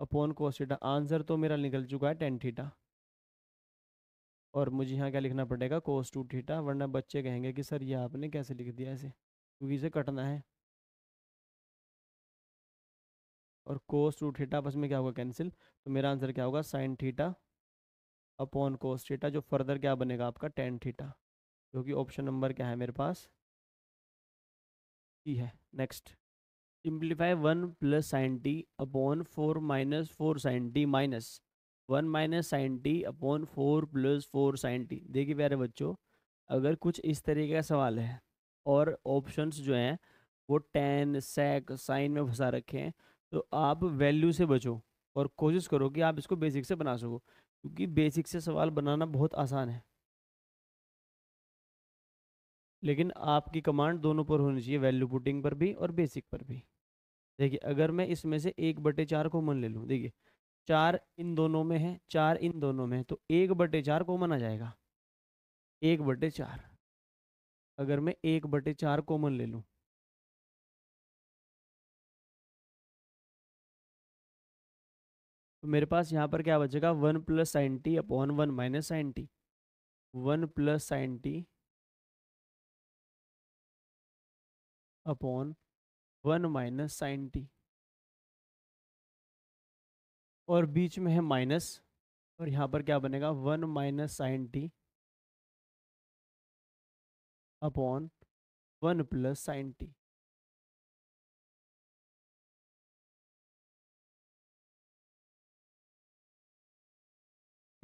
upon cos theta answer तो मेरा निकल चुका है टेन थीटा और मुझे यहाँ क्या लिखना पड़ेगा कोस टू थीटा वरना बच्चे कहेंगे कि सर ये आपने कैसे लिख दिया इसे क्योंकि इसे कटना है और कोस टू थीटा बस में क्या होगा कैंसिल तो मेरा आंसर क्या होगा sine theta upon cos theta जो फर्दर क्या बनेगा आपका टेन थीटा जो कि ऑप्शन नंबर क्या है मेरे पास सी e है next simplify one plus sine T upon four minus four sine T minus one minus sine T upon four plus four sine T देखिए प्यारे बच्चों अगर कुछ इस तरीके का सवाल है और ऑप्शंस जो हैं वो टेन सेक साइन में फंसा रखे हैं तो आप वैल्यू से बचो और कोशिश करो कि आप इसको बेसिक से बना सको क्योंकि बेसिक से सवाल बनाना बहुत आसान है लेकिन आपकी कमांड दोनों पर होनी चाहिए वैल्यू पुटिंग पर भी और बेसिक पर भी देखिए अगर मैं इसमें से एक बटे चार को मन ले लूँ देखिए चार इन दोनों में है चार इन दोनों में है तो एक बटे चार कॉमन आ जाएगा एक बटे चार अगर मैं एक बटे चार कॉमन ले लूं तो मेरे पास यहां पर क्या बचेगा one plus sine T upon one minus sine T one plus sine T upon one minus sine T और बीच में है माइनस और यहाँ पर क्या बनेगा one minus sine T upon one plus sine T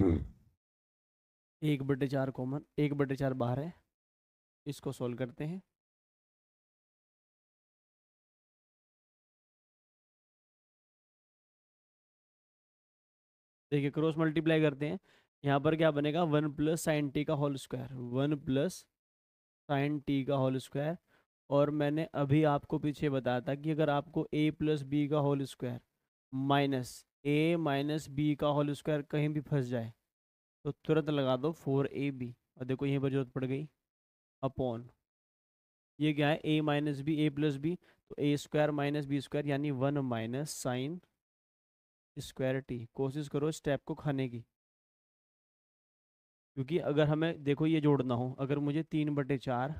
हम्म। एक बटे चार कॉमन एक बटे चार बाहर है इसको सोल्व करते हैं देखिए क्रॉस मल्टीप्लाई करते हैं यहाँ पर क्या बनेगा वन प्लस साइन टी का whole square one plus sine T का होल स्क्वायर और मैंने अभी आपको पीछे बताया था कि अगर आपको ए प्लस बी का whole square minus A minus B का होल स्क्वायर कहीं भी फंस जाए तो तुरंत लगा दो फोर ए बी और देखो यहीं पर जरूरत पड़ गई अपॉन ये क्या है ए minus B A plus B तो A square minus B square यानी one minus sine square T कोशिश करो स्टेप को खाने की क्योंकि अगर हमें देखो ये जोड़ना हो अगर मुझे तीन बटे चार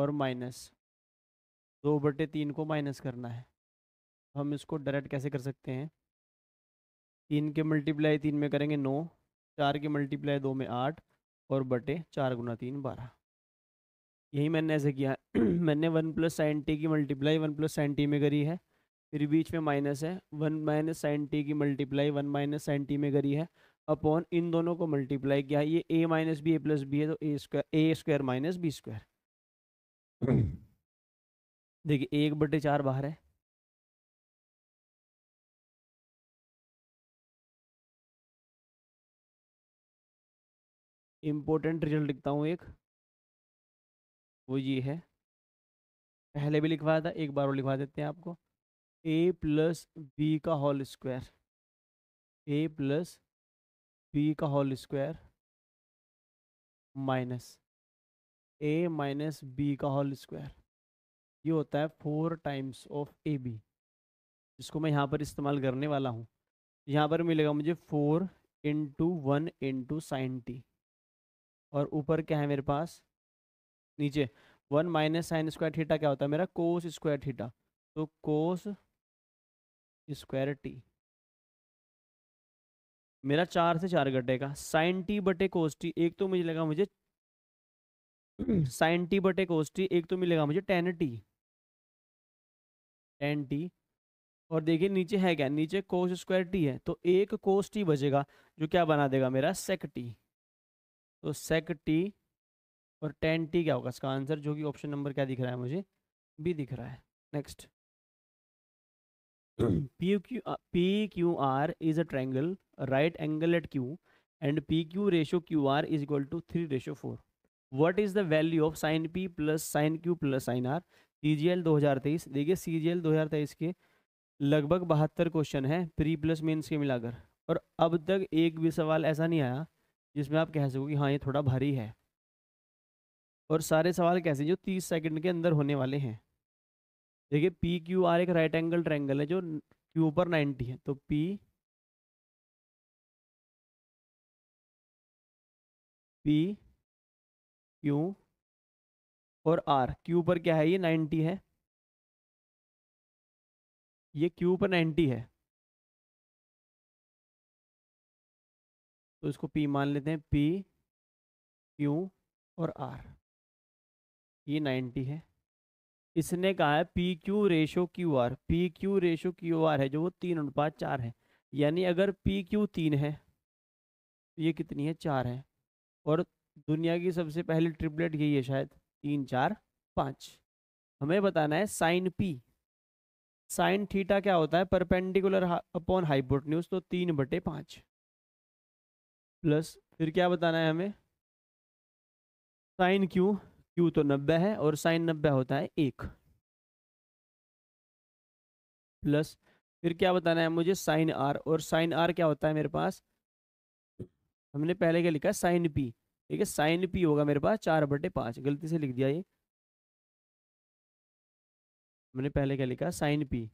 और माइनस दो बटे तीन को माइनस करना है तो हम इसको डायरेक्ट कैसे कर सकते हैं तीन के मल्टीप्लाई तीन में करेंगे नौ चार के मल्टीप्लाई दो में आठ और बटे चार गुना तीन बारह यही मैंने ऐसे किया (clears throat) मैंने वन प्लस साइन टी की multiply one plus sine T में करी है फिर बीच में माइनस है वन माइनस साइन टी की multiply one minus sine T में करी है अपॉन इन दोनों को मल्टीप्लाई किया ये A minus B A plus B है तो A square A square minus B square देखिए एक बटे चार बाहर है इम्पोर्टेंट रिजल्ट लिखता हूँ एक वो ये है पहले भी लिखवाया था एक बार वो लिखवा देते हैं आपको ए प्लस बी का whole square A plus B का whole square minus A minus B का होल स्क्वायर ये होता है four times of A B जिसको मैं यहाँ पर इस्तेमाल करने वाला हूँ यहाँ पर मिलेगा मुझे four into one into sine T और ऊपर क्या है मेरे पास नीचे one minus sine square theta क्या होता है मेरा कोस स्क्वायर थीटा तो कोस स्क्वायर टी मेरा चार से चार घटेगा साइन टी बटे कोस टी एक तो मिलेगा मुझे साइन (clears throat) टी बटे कोस टी एक तो मिलेगा मुझे टेन टी टेन टी और देखिए नीचे है क्या नीचे कोस स्क्वायर टी है तो एक कोस टी बचेगा जो क्या बना देगा मेरा सेक टी तो सेक टी और टेन टी क्या होगा इसका आंसर जो कि ऑप्शन नंबर क्या दिख रहा है मुझे बी दिख रहा है next is a triangle right angle at Q and P Q ratio Q R is equal to three ratio four what is the value of sine P plus sine Q plus sine R C G L दो हज़ार तेईस देखिए सी G L दो हज़ार तेईस के लगभग बहत्तर क्वेश्चन है प्री प्लस मेंस के मिलाकर और अब तक एक भी सवाल ऐसा नहीं आया जिसमें आप कह सको कि हाँ ये थोड़ा भारी है और सारे सवाल कैसे जो तीस सेकंड के अंदर होने वाले हैं देखिए पी क्यू आर एक राइट एंगल ट्रैंगल है जो क्यू ऊपर 90 है तो पी पी क्यू और आर क्यू पर क्या है ये 90 है ये क्यू पर 90 है तो इसको पी मान लेते हैं पी क्यू और आर ये 90 है इसने कहा है P Q ratio Q R P Q ratio Q R है जो वो तीन अनुपात चार है यानी अगर पी क्यू तीन है ये कितनी है चार है और दुनिया की सबसे पहली ट्रिपलेट यही है शायद तीन चार पाँच हमें बताना है साइन पी साइन थीटा क्या होता है परपेंडिकुलर अपॉन न्यूज तो तीन बटे पाँच प्लस फिर क्या बताना है हमें साइन क्यू क्यू तो नब्बे है और साइन नब्बे होता है एक प्लस फिर क्या बताना है मुझे साइन आर और साइन आर क्या होता है मेरे पास हमने पहले क्या लिखा साइन पी ठीक है साइन पी होगा मेरे पास चार बटे पाँच गलती से लिख दिया ये हमने पहले क्या लिखा साइन पी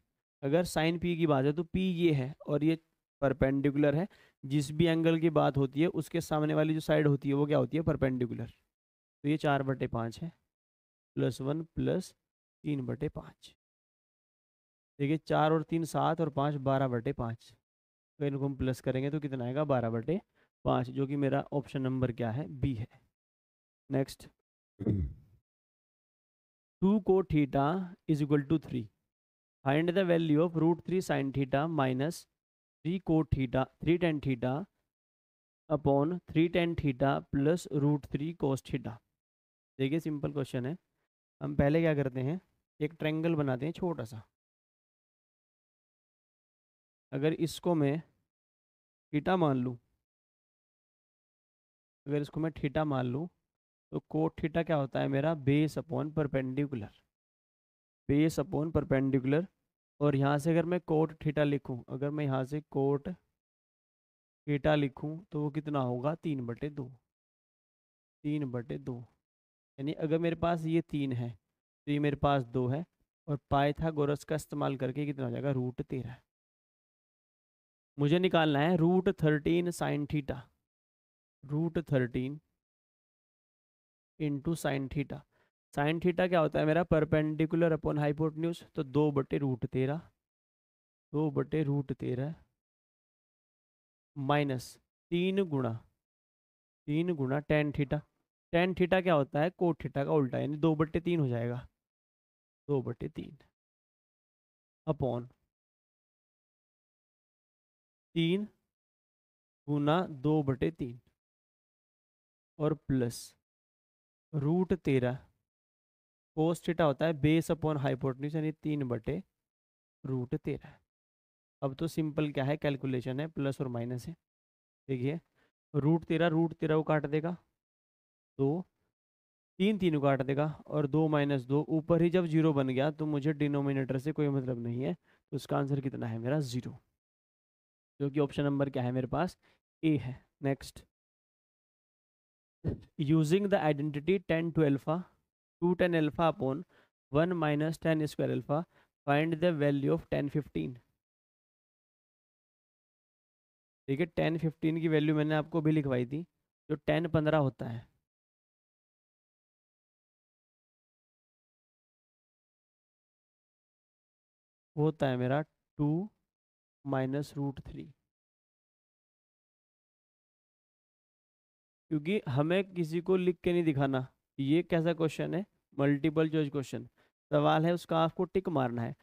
अगर साइन पी की बात है तो पी ये है और ये परपेंडिकुलर है जिस भी एंगल की बात होती है उसके सामने वाली जो साइड होती है वो क्या होती है परपेंडिकुलर तो ये चार बटे पाँच है प्लस वन प्लस तीन बटे पाँच देखिए चार और तीन सात और पाँच बारह बटे पाँच तो इनको हम प्लस करेंगे तो कितना आएगा बारह बटे पाँच जो कि मेरा ऑप्शन नंबर क्या है बी है next two cot theta is equal to three find the value of root three sine theta minus three cos theta three tan theta upon three tan theta plus root three cos theta देखिए simple question है हम पहले क्या करते हैं एक triangle बनाते हैं छोटा सा अगर इसको मैं थीटा मान लूँ अगर इसको मैं थीटा मान लूँ तो कोट थीटा क्या होता है मेरा base upon perpendicular base upon perpendicular और यहाँ से अगर मैं कोट थीटा लिखूँ अगर मैं यहाँ से कोट थीटा लिखूँ तो वो कितना होगा तीन बटे दो तीन बटे दो यानी अगर मेरे पास ये तीन है तो ये मेरे पास दो है और पाइथागोरस का इस्तेमाल करके कितना हो जाएगा रूट तेरह मुझे निकालना है root thirteen sine theta root thirteen into sine theta sine theta क्या होता है मेरा परपेंडिकुलर अपॉन हाइपोटन्यूज तो दो बटे रूट तेरह दो बटे रूट तेरह माइनस तीन गुणा तीन गुणा टेन थीटा टेन थीटा क्या होता है कोट थीटा का उल्टा यानी दो बट्टे तीन हो जाएगा दो बट्टे तीन अपॉन तीन गुना दो बटे तीन और प्लस रूट तेरह कोस थीटा होता है बेस अपॉन हाइपोटनिस यानी तीन बटे रूट तेरह अब तो सिंपल क्या है कैलकुलेशन है प्लस और माइनस है देखिए रूट तेरह रूट तेरह को काट देगा दो तीन तीनों काट देगा और दो माइनस दो ऊपर ही जब जीरो बन गया तो मुझे डिनोमिनेटर से कोई मतलब नहीं है तो उसका आंसर कितना है मेरा ज़ीरो जो कि ऑप्शन नंबर क्या है मेरे पास ए है next using the identity tan two alpha two tan alpha upon one minus tan square alpha find the value of tan fifteen ठीक है टेन फिफ्टीन की वैल्यू मैंने आपको भी लिखवाई थी जो टेन पंद्रह होता है वो होता है मेरा टू माइनस रूट थ्री क्योंकि हमें किसी को लिख के नहीं दिखाना ये कैसा क्वेश्चन है मल्टीपल चॉइस क्वेश्चन सवाल है उसका आपको टिक मारना है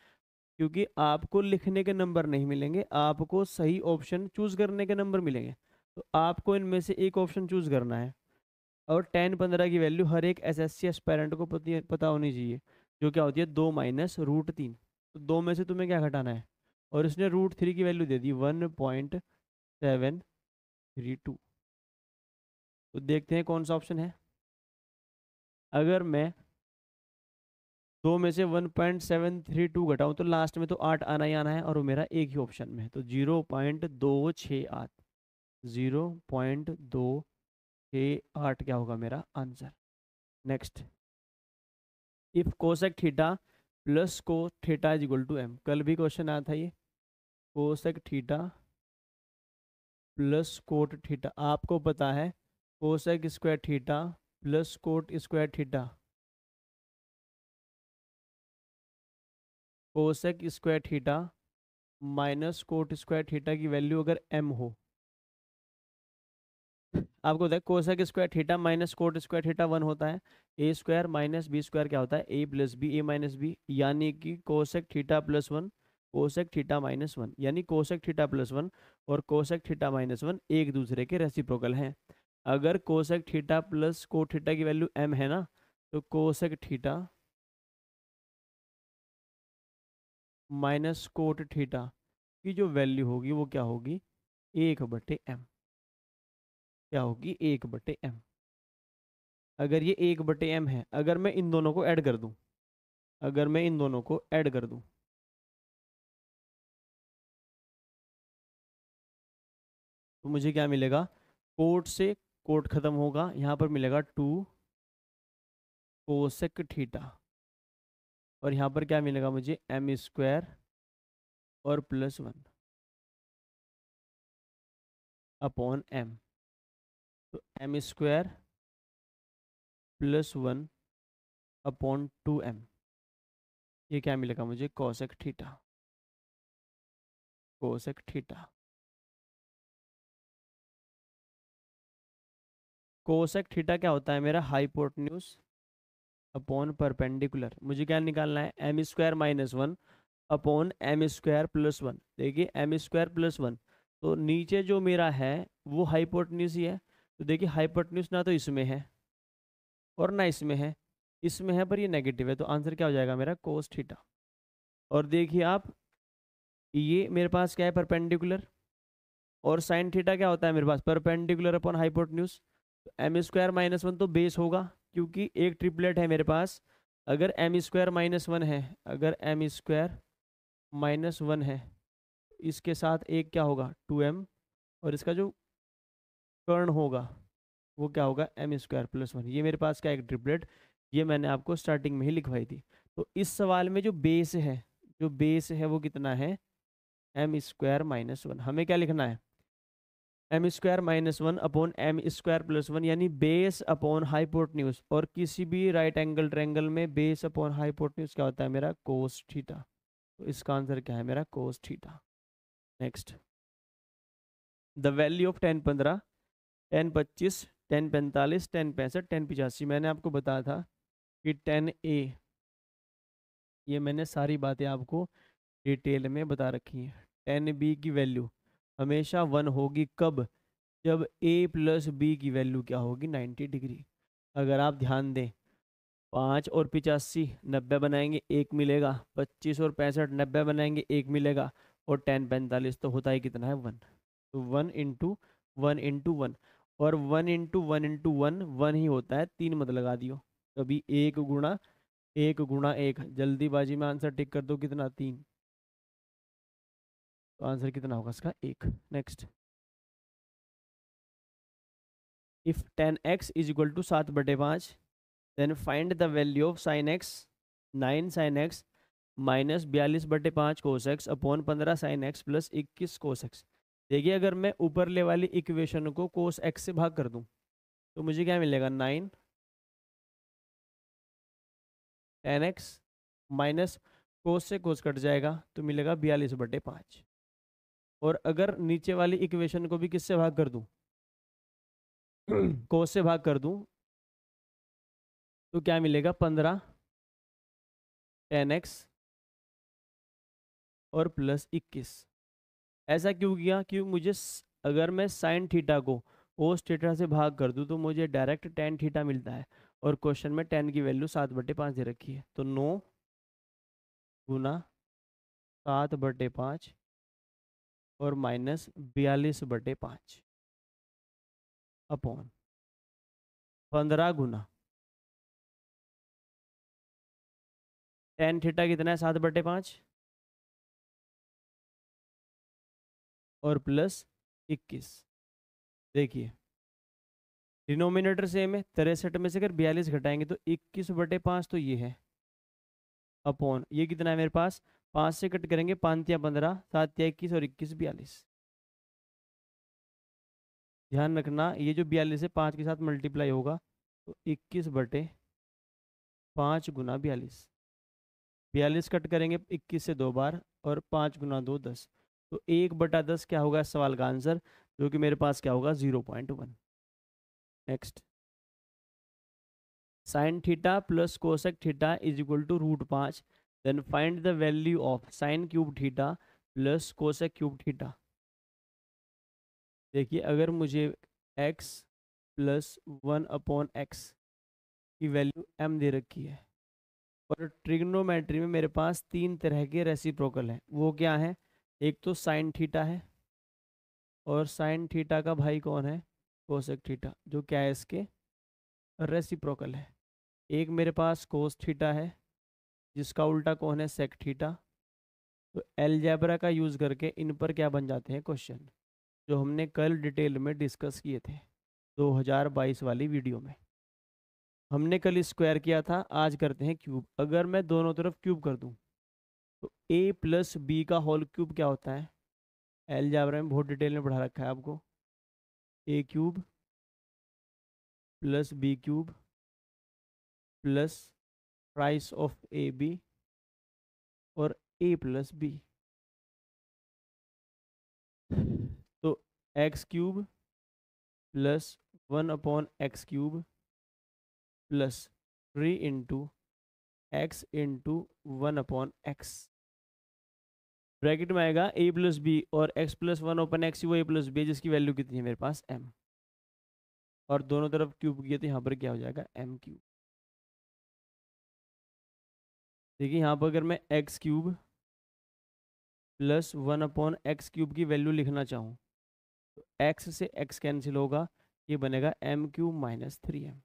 क्योंकि आपको लिखने के नंबर नहीं मिलेंगे आपको सही ऑप्शन चूज़ करने के नंबर मिलेंगे तो आपको इनमें से एक ऑप्शन चूज़ करना है और टेन पंद्रह की वैल्यू हर एक एस एस सी को पता होनी चाहिए जो क्या होती है दो माइनस रूट तीन तो दो में से तुम्हें क्या घटाना है और इसने रूट थ्री की वैल्यू दे दी one point seven three two तो देखते हैं कौन सा ऑप्शन है अगर मैं दो में से one point seven three two घटाऊँ तो लास्ट में तो आठ आना ही आना है और वो मेरा एक ही ऑप्शन में है तो जीरो पॉइंट दो छः आठ ज़ीरो पॉइंट दो छः आठ क्या होगा मेरा answer next if cosec theta plus cot theta is equal to M कल भी क्वेश्चन आया था ये cosec theta plus cot theta आपको पता है cosec square theta plus cot square theta cosec square theta minus cot square theta की value अगर एम हो आपको बताया cosec square theta minus cot square theta one होता है ए स्क्वायर माइनस बी स्क्वायर क्या होता है ए प्लस बी ए माइनस बी यानी कि cosec theta plus one cosec theta minus one यानी कोसेक थीटा प्लस वन और कोसेक थीटा माइनस वन एक दूसरे के रेसिप्रोकल हैं अगर cosec theta plus cot theta की वैल्यू एम है ना तो cosec theta minus cot theta की जो वैल्यू होगी वो क्या होगी एक बटे एम क्या होगी एक बटे एम अगर ये एक बटे एम है अगर मैं इन दोनों को ऐड कर दूं अगर मैं इन दोनों को ऐड कर दूं तो मुझे क्या मिलेगा कोट से कोट खत्म होगा यहां पर मिलेगा टू कोसेक थीटा और यहां पर क्या मिलेगा मुझे एम स्क्वायर और प्लस वन अपॉन एम तो M square plus one upon two M ये क्या मिलेगा मुझे cosec theta cosec theta cosec theta क्या होता है मेरा न्यूज अपॉन परपेंडिकुलर मुझे क्या निकालना है M square minus one upon M square plus one देखिए एम स्क्वायर प्लस वन तो नीचे जो मेरा है वो हाइपोटन्यूज ही है तो देखिए हाइपोटन्यूस ना तो इसमें है और ना इसमें है इसमें है पर ये नेगेटिव है तो आंसर क्या हो जाएगा मेरा कोस थीटा और देखिए आप ये मेरे पास क्या है परपेंडिकुलर और साइन थीटा क्या होता है मेरे पास perpendicular upon hypotenuse M square minus one तो बेस होगा क्योंकि एक ट्रिपलेट है मेरे पास अगर एम स्क्वायर माइनस वन है अगर एम स्क्वायर माइनस वन है इसके साथ एक क्या होगा टू एम और इसका जो कर्ण होगा वो क्या होगा एम स्क्वायर प्लस वन ये मेरे पास क्या एक ट्रिपलेट ये मैंने आपको स्टार्टिंग में ही लिखवाई थी तो इस सवाल में जो बेस है जो बेस है वो कितना है एम स्क्वायर माइनस वन हमें क्या लिखना है M square minus one upon M square plus one यानी बेस अपॉन हाइपोटन्यूज और किसी भी राइट एंगल ट्रैंगल में बेस अपॉन हाइपोटन्यूज क्या होता है मेरा कोस थीटा तो इसका आंसर क्या है मेरा cos theta next the value of tan पंद्रह टेन पच्चीस टेन पैंतालीस टेन पैंसठ टेन पिचासी मैंने आपको बताया था कि टेन ए ये मैंने सारी बातें आपको डिटेल में बता रखी हैं टेन बी की वैल्यू हमेशा वन होगी कब जब ए प्लस बी की वैल्यू क्या होगी नाइन्टी डिग्री अगर आप ध्यान दें पाँच और पिचासी नब्बे बनाएंगे एक मिलेगा पच्चीस और पैंसठ नब्बे बनाएंगे एक मिलेगा और टेन पैंतालीस तो होता ही कितना है वन तो one into one into one और one into one into one one ही होता है तीन मत लगा दियो कभी एक गुणा एक गुणा एक जल्दीबाजी में आंसर टिक कर दो कितना तीन तो आंसर कितना होगा इसका एक next if tan X is equal to सात बटे पाँच then find the value of sine X nine sine x minus बयालीस बटे पाँच कोस एक्स अपॉन पंद्रह साइन एक्स प्लस इक्कीस कोस एक्स देखिए अगर मैं ऊपरले वाली इक्वेशन को कोस एक्स से भाग कर दूं तो मुझे क्या मिलेगा nine tan x minus cos से कोस कट जाएगा तो मिलेगा बयालीस बटे पाँच और अगर नीचे वाली इक्वेशन को भी किससे भाग कर दूं कोस (clears throat) से भाग कर दूं तो क्या मिलेगा पंद्रह टेन एक्स और प्लस इक्कीस ऐसा क्यों किया क्योंकि मुझे अगर मैं साइन थीटा को ओस थीटा से भाग कर दूँ तो मुझे डायरेक्ट टेन थीटा मिलता है और क्वेश्चन में टेन की वैल्यू सात बटे पाँच दे रखी है तो नौ गुना सात बटे पाँच और माइनस बयालीस बटे पाँच अपॉन पंद्रह गुना टेन थीटा कितना है सात बटे पाँच और प्लस इक्कीस देखिए डिनोमिनेटर सेम है तिरसठ में से अगर बयालीस घटाएंगे तो इक्कीस बटे पाँच तो ये है अपॉन ये कितना है मेरे पास पाँच से कट करेंगे पाँच या पंद्रह सात या इक्कीस और इक्कीस बयालीस ध्यान रखना ये जो बयालीस है पाँच के साथ मल्टीप्लाई होगा तो इक्कीस बटे पाँच गुना बयालीस बयालीस कट करेंगे इक्कीस से दो बार और पाँच गुना दो दस तो एक बटा दस क्या होगा सवाल का आंसर जो कि मेरे पास क्या होगा zero point one next sine theta plus cosec theta is equal to root पाँच then find the value of sine cube theta plus cosec cube theta देखिए अगर मुझे X plus one upon X की वैल्यू एम दे रखी है और trigonometry में मेरे पास तीन तरह के रेसिप्रोकल हैं वो क्या है एक तो साइन थीटा है और साइन थीटा का भाई कौन है कोसेक थीटा जो क्या है इसके रेसिप्रोकल है एक मेरे पास कोस थीटा है जिसका उल्टा कौन है सेक थीटा तो एलजेब्रा का यूज़ करके इन पर क्या बन जाते हैं क्वेश्चन जो हमने कल डिटेल में डिस्कस किए थे 2022 वाली वीडियो में हमने कल स्क्वायर किया था आज करते हैं क्यूब अगर मैं दोनों तरफ क्यूब कर दूँ तो ए प्लस बी का होल क्यूब क्या होता है एल जाबरा में बहुत डिटेल में पढ़ा रखा है आपको A cube plus B cube plus thrice of A B और ए प्लस बी तो X cube plus one upon X cube plus three into X into one upon X bracket में आएगा ए प्लस बी और X plus one upon X वो A plus B जिसकी value कितनी है मेरे पास M और दोनों तरफ क्यूब किया तो यहाँ पर क्या हो जाएगा एम क्यूब देखिए यहाँ पर अगर मैं X cube plus one upon X cube की वैल्यू लिखना चाहूँ तो एक्स से एक्स कैंसिल होगा ये बनेगा M cube minus three M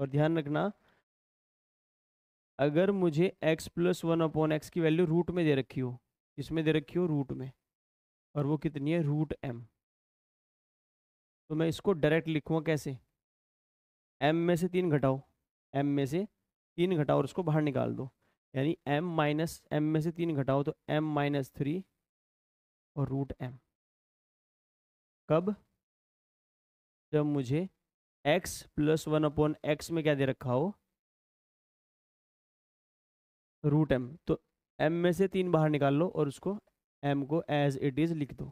और ध्यान रखना अगर मुझे x plus one upon X की वैल्यू रूट में दे रखी हो इसमें दे रखी हो रूट में और वो कितनी है रूट एम तो मैं इसको डायरेक्ट लिखूँगा कैसे एम में से तीन घटाओ एम में से तीन घटाओ और इसको बाहर निकाल दो यानी एम माइनस एम में से तीन घटाओ तो एम माइनस थ्री और रूट एम कब जब मुझे X plus one upon X में क्या दे रखा हो रूट एम तो एम में से तीन बाहर निकाल लो और उसको एम को एज इट इज़ लिख दो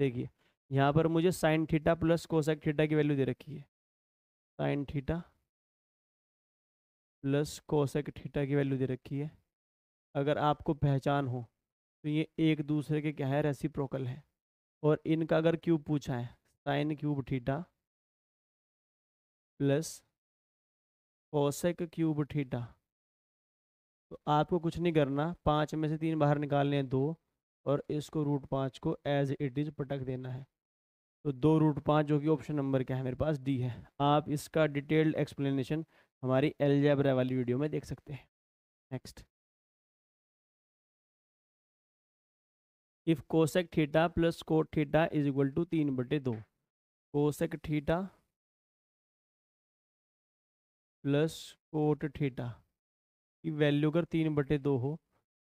देखिए यहाँ पर मुझे sine theta plus cosec theta की वैल्यू दे रखी है sine theta plus cosec theta की वैल्यू दे रखी है अगर आपको पहचान हो तो ये एक दूसरे के क्या है रेसिप्रोकल है और इनका अगर क्यूब पूछा है sine cube theta plus cosec cube theta तो आपको कुछ नहीं करना पाँच में से तीन बाहर निकालने हैं दो और इसको रूट पाँच को एज इट इज़ पटक देना है तो दो रूट पाँच जो कि ऑप्शन नंबर क्या है मेरे पास डी है आप इसका डिटेल्ड एक्सप्लेनेशन हमारी एलजेब्रा वाली वीडियो में देख सकते हैं next if cosec theta plus cot theta is equal to तीन बटे दो cosec theta plus cot theta की वैल्यू अगर तीन बटे दो हो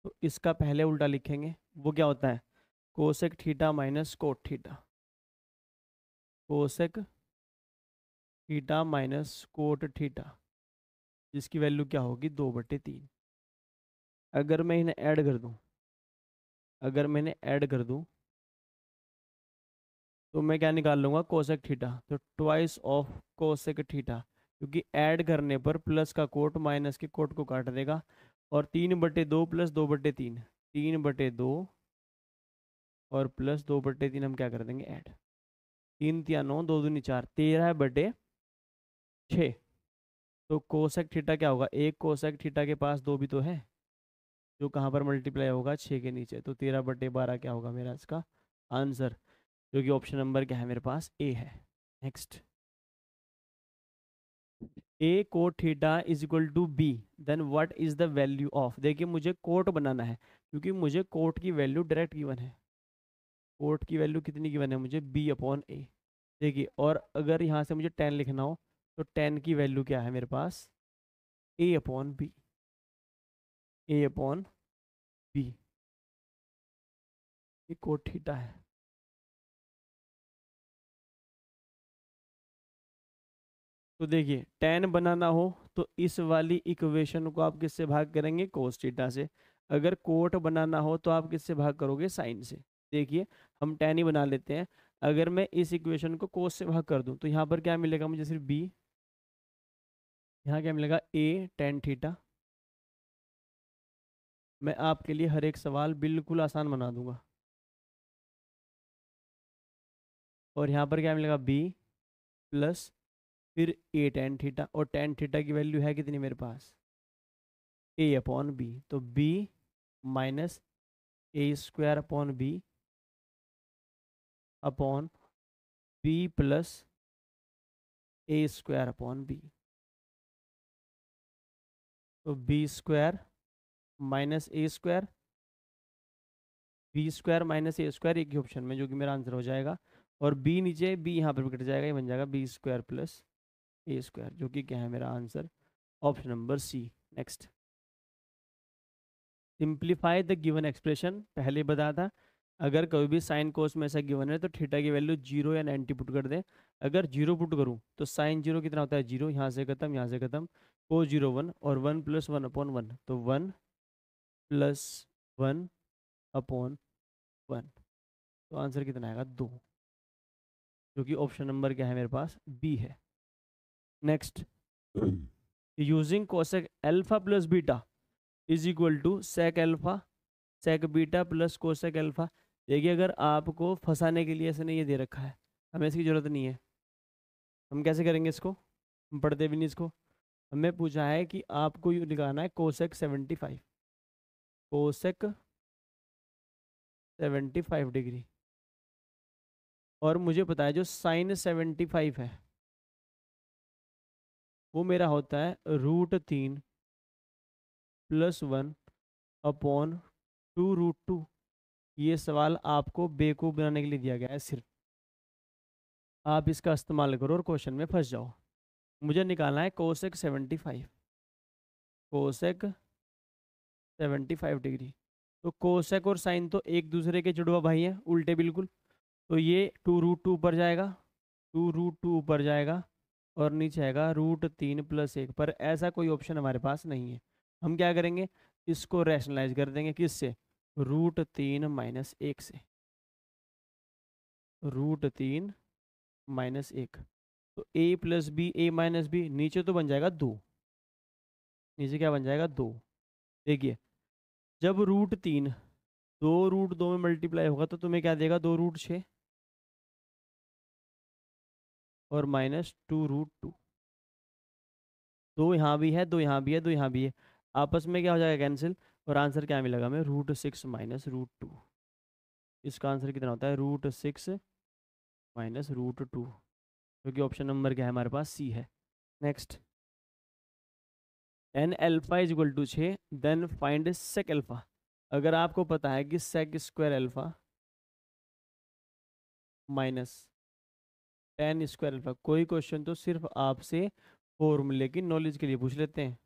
तो इसका पहले उल्टा लिखेंगे वो क्या होता है cosec theta minus cot theta cosec theta minus cot theta जिसकी वैल्यू क्या होगी दो बटे तीन अगर मैं इन्हें ऐड कर दूं अगर मैं इन्हें ऐड कर दूं तो मैं क्या निकाल लूँगा कोसेक थीटा तो ट्वाइस ऑफ कोसेक थीटा क्योंकि ऐड करने पर प्लस का कोट माइनस के कोट को काट देगा और तीन बटे दो प्लस दो बटे तीन तीन बटे दो और प्लस दो बटे तीन हम क्या कर देंगे ऐड तीन तिया नौ दो दूनी चार तेरह बटे छ तो कोसेक थीटा क्या होगा एक कोसेक थीटा के पास दो भी तो है जो कहाँ पर मल्टीप्लाई होगा छः के नीचे तो तेरह बटे बारह क्या होगा मेरा इसका आंसर जो कि ऑप्शन नंबर क्या है मेरे पास ए है next A cot theta is equal to B then what is the value of देखिए मुझे कोट बनाना है क्योंकि मुझे कोट की वैल्यू डायरेक्ट गिवन है कोट की वैल्यू कितनी गिवन है मुझे बी अपॉन ए देखिए और अगर यहाँ से मुझे टेन लिखना हो तो टेन की वैल्यू क्या है मेरे पास A upon B A upon B ये कोट थीटा है तो देखिए टेन बनाना हो तो इस वाली इक्वेशन को आप किससे भाग करेंगे कोस थीटा से अगर कोट बनाना हो तो आप किससे भाग करोगे साइन से देखिए हम टेन ही बना लेते हैं अगर मैं इस इक्वेशन को कोस से भाग कर दूं तो यहाँ पर क्या मिलेगा मुझे सिर्फ बी यहाँ क्या मिलेगा ए टेन थीटा मैं आपके लिए हर एक सवाल बिल्कुल आसान बना दूंगा और यहाँ पर क्या मिलेगा बी प्लस फिर ए टेन थीटा और टेन थीटा की वैल्यू है कितनी मेरे पास ए अपॉन बी तो B minus A square upon B upon B plus A square upon B तो B square minus A square B square minus A square एक ही ऑप्शन में जो कि मेरा आंसर हो जाएगा और बी नीचे बी यहाँ पर भी कट जाएगा ये बन जाएगा B square plus A square जो कि क्या है मेरा answer option number C next simplify the given expression पहले बता था अगर कभी भी साइन कोस में ऐसा गिवन है तो थीटा की वैल्यू जीरो या नाइन्टी पुट कर दें अगर जीरो पुट करूं तो साइन जीरो कितना होता है जीरो यहाँ से खत्म यहाँ से खत्म को जीरो वन और one plus one upon one तो one plus one upon one तो आंसर कितना आएगा दो जो कि ऑप्शन नंबर क्या है मेरे पास बी है next using cosec alpha plus beta is equal to sec alpha sec beta plus cosec alpha देखिए अगर आपको फंसाने के लिए ऐसे नहीं ये दे रखा है हमें इसकी ज़रूरत नहीं है हम कैसे करेंगे इसको हम पढ़ते भी नहीं इसको हमें पूछा है कि आपको यू लिखाना है cosec seventy five cosec seventy five degree और मुझे पता है जो साइन सेवेंटी फाइव है वो मेरा होता है रूट तीन plus one upon two root two ये सवाल आपको बेवकूफ़ बनाने के लिए दिया गया है सिर्फ आप इसका इस्तेमाल करो और क्वेश्चन में फंस जाओ मुझे निकालना है cosec seventy five cosec seventy five degree तो कोसेक और साइन तो एक दूसरे के जुड़वा भाई हैं उल्टे बिल्कुल तो ये टू रूट टू ऊपर जाएगा टू रूट टू ऊपर जाएगा और नीचे आएगा रूट तीन प्लस एक पर ऐसा कोई ऑप्शन हमारे पास नहीं है हम क्या करेंगे इसको रैशनलाइज कर देंगे किस से रूट तीन माइनस एक से रूट तीन माइनस एक तो A plus B A minus B नीचे तो बन जाएगा दो नीचे क्या बन जाएगा दो देखिए जब रूट तीन दो रूट दो में मल्टीप्लाई होगा तो तुम्हें क्या देगा दो रूट छः और माइनस टू रूट टू दो यहाँ भी है दो यहाँ भी है दो यहाँ भी है आपस में क्या हो जाएगा कैंसिल और आंसर क्या मिलेगा हमें root six minus root two इसका आंसर कितना होता है root six minus root two क्योंकि ऑप्शन नंबर क्या है हमारे पास सी है next N alpha is equal to छः देन फाइंड सेक एल्फा अगर आपको पता है कि sec square alpha minus tan square alpha कोई क्वेश्चन तो सिर्फ आपसे फॉर्मूले की नॉलेज के लिए पूछ लेते हैं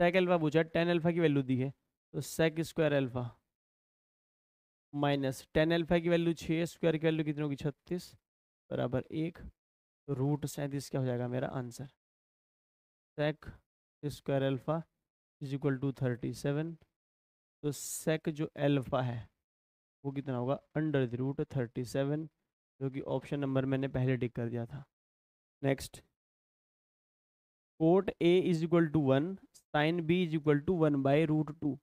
सेक अल्फा पूछा टेन अल्फा की वैल्यू दी है तो sec square alpha minus tan alpha की वैल्यू छः स्क्वायर की वैल्यू कितनी होगी छत्तीस बराबर एक तो रूट सैंतीस क्या हो जाएगा मेरा answer sec square alpha is equal to thirty seven तो सेक जो अल्फा है वो कितना होगा under the root thirty seven जो कि ऑप्शन नंबर मैंने पहले टिक कर दिया था next cot A is equal to one sine B is equal to one by root two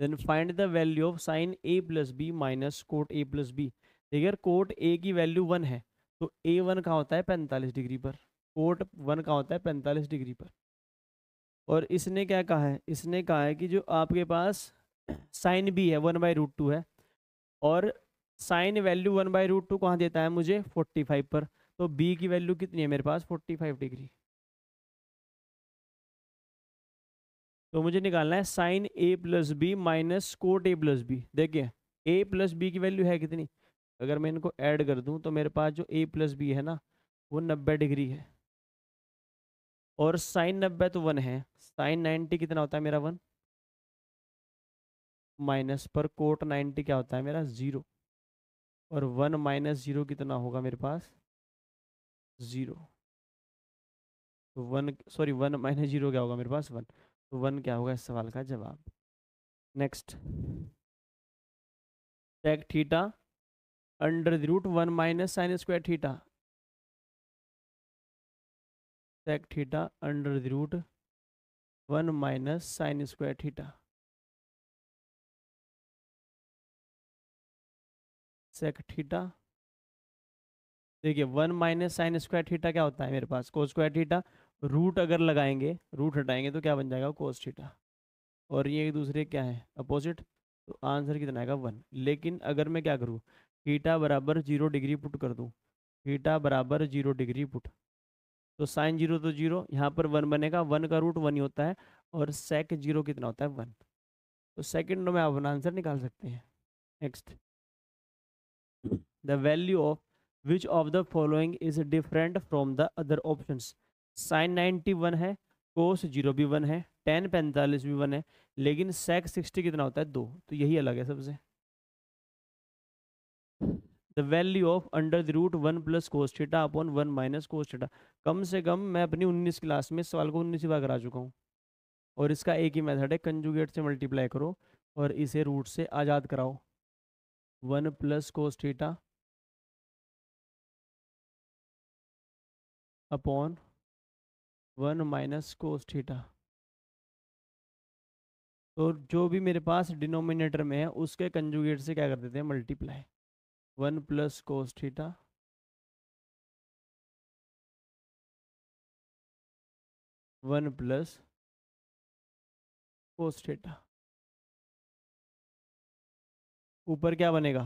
then find the value of sine A plus B minus cot A plus B देखिए cot A की value one है तो ए one का होता है पैंतालीस degree पर coat one का होता है पैंतालीस डिग्री पर और इसने क्या कहा है इसने कहा है कि जो आपके पास साइन बी है वन बाई रूट टू है और sine value one by root two कहाँ देता है मुझे फोर्टी फाइव पर तो बी की वैल्यू कितनी है मेरे पास फोर्टी फाइव डिग्री तो मुझे निकालना है sine A plus B minus cot A plus B देखिए ए प्लस बी की वैल्यू है कितनी अगर मैं इनको ऐड कर दूं तो मेरे पास जो ए प्लस बी है ना वो नब्बे डिग्री है और साइन नब्बे तो वन है साइन नाइन्टी कितना होता है मेरा वन माइनस पर कोट नाइन्टी क्या होता है मेरा ज़ीरो और वन माइनस ज़ीरो कितना होगा मेरे पास ज़ीरो तो one sorry one minus zero क्या होगा मेरे पास वन तो वन क्या होगा इस सवाल का जवाब next tan theta under the root one minus sine square theta tan theta under the root one minus sine square theta sec theta देखिए one minus sine square theta क्या होता है मेरे पास को स्क्वायर थीटा रूट अगर लगाएंगे root हटाएंगे तो क्या बन जाएगा कोस थीटा और ये एक दूसरे क्या है अपोजिट तो आंसर कितना आएगा वन लेकिन अगर मैं क्या करूँ थीटा बराबर जीरो डिग्री पुट कर दूँ थीटा बराबर जीरो डिग्री पुट तो साइन जीरो तो जीरो यहाँ पर वन बनेगा वन का रूट वन ही होता है और सेक जीरो कितना होता है वन तो सेकेंड में आप अपना आंसर निकाल सकते हैं next the value of which of the following is different from the other options sine ninety one है कोस जीरो भी वन है टेन पैंतालीस भी वन है लेकिन सेक सिक्सटी कितना होता है दो तो यही अलग है सबसे the value of under the root one plus cos theta upon one minus cos theta कम से कम मैं अपनी उन्नीस क्लास में इस सवाल को उन्नीस ही बार करा चुका हूँ और इसका एक ही मेथड है कंजुगेट से मल्टीप्लाई करो और इसे रूट से आज़ाद कराओ one plus cos theta upon one minus cos theta तो जो भी मेरे पास डिनोमिनेटर में है उसके कंजुगेट से क्या कर देते हैं multiply one plus cos theta one plus cos theta ऊपर क्या बनेगा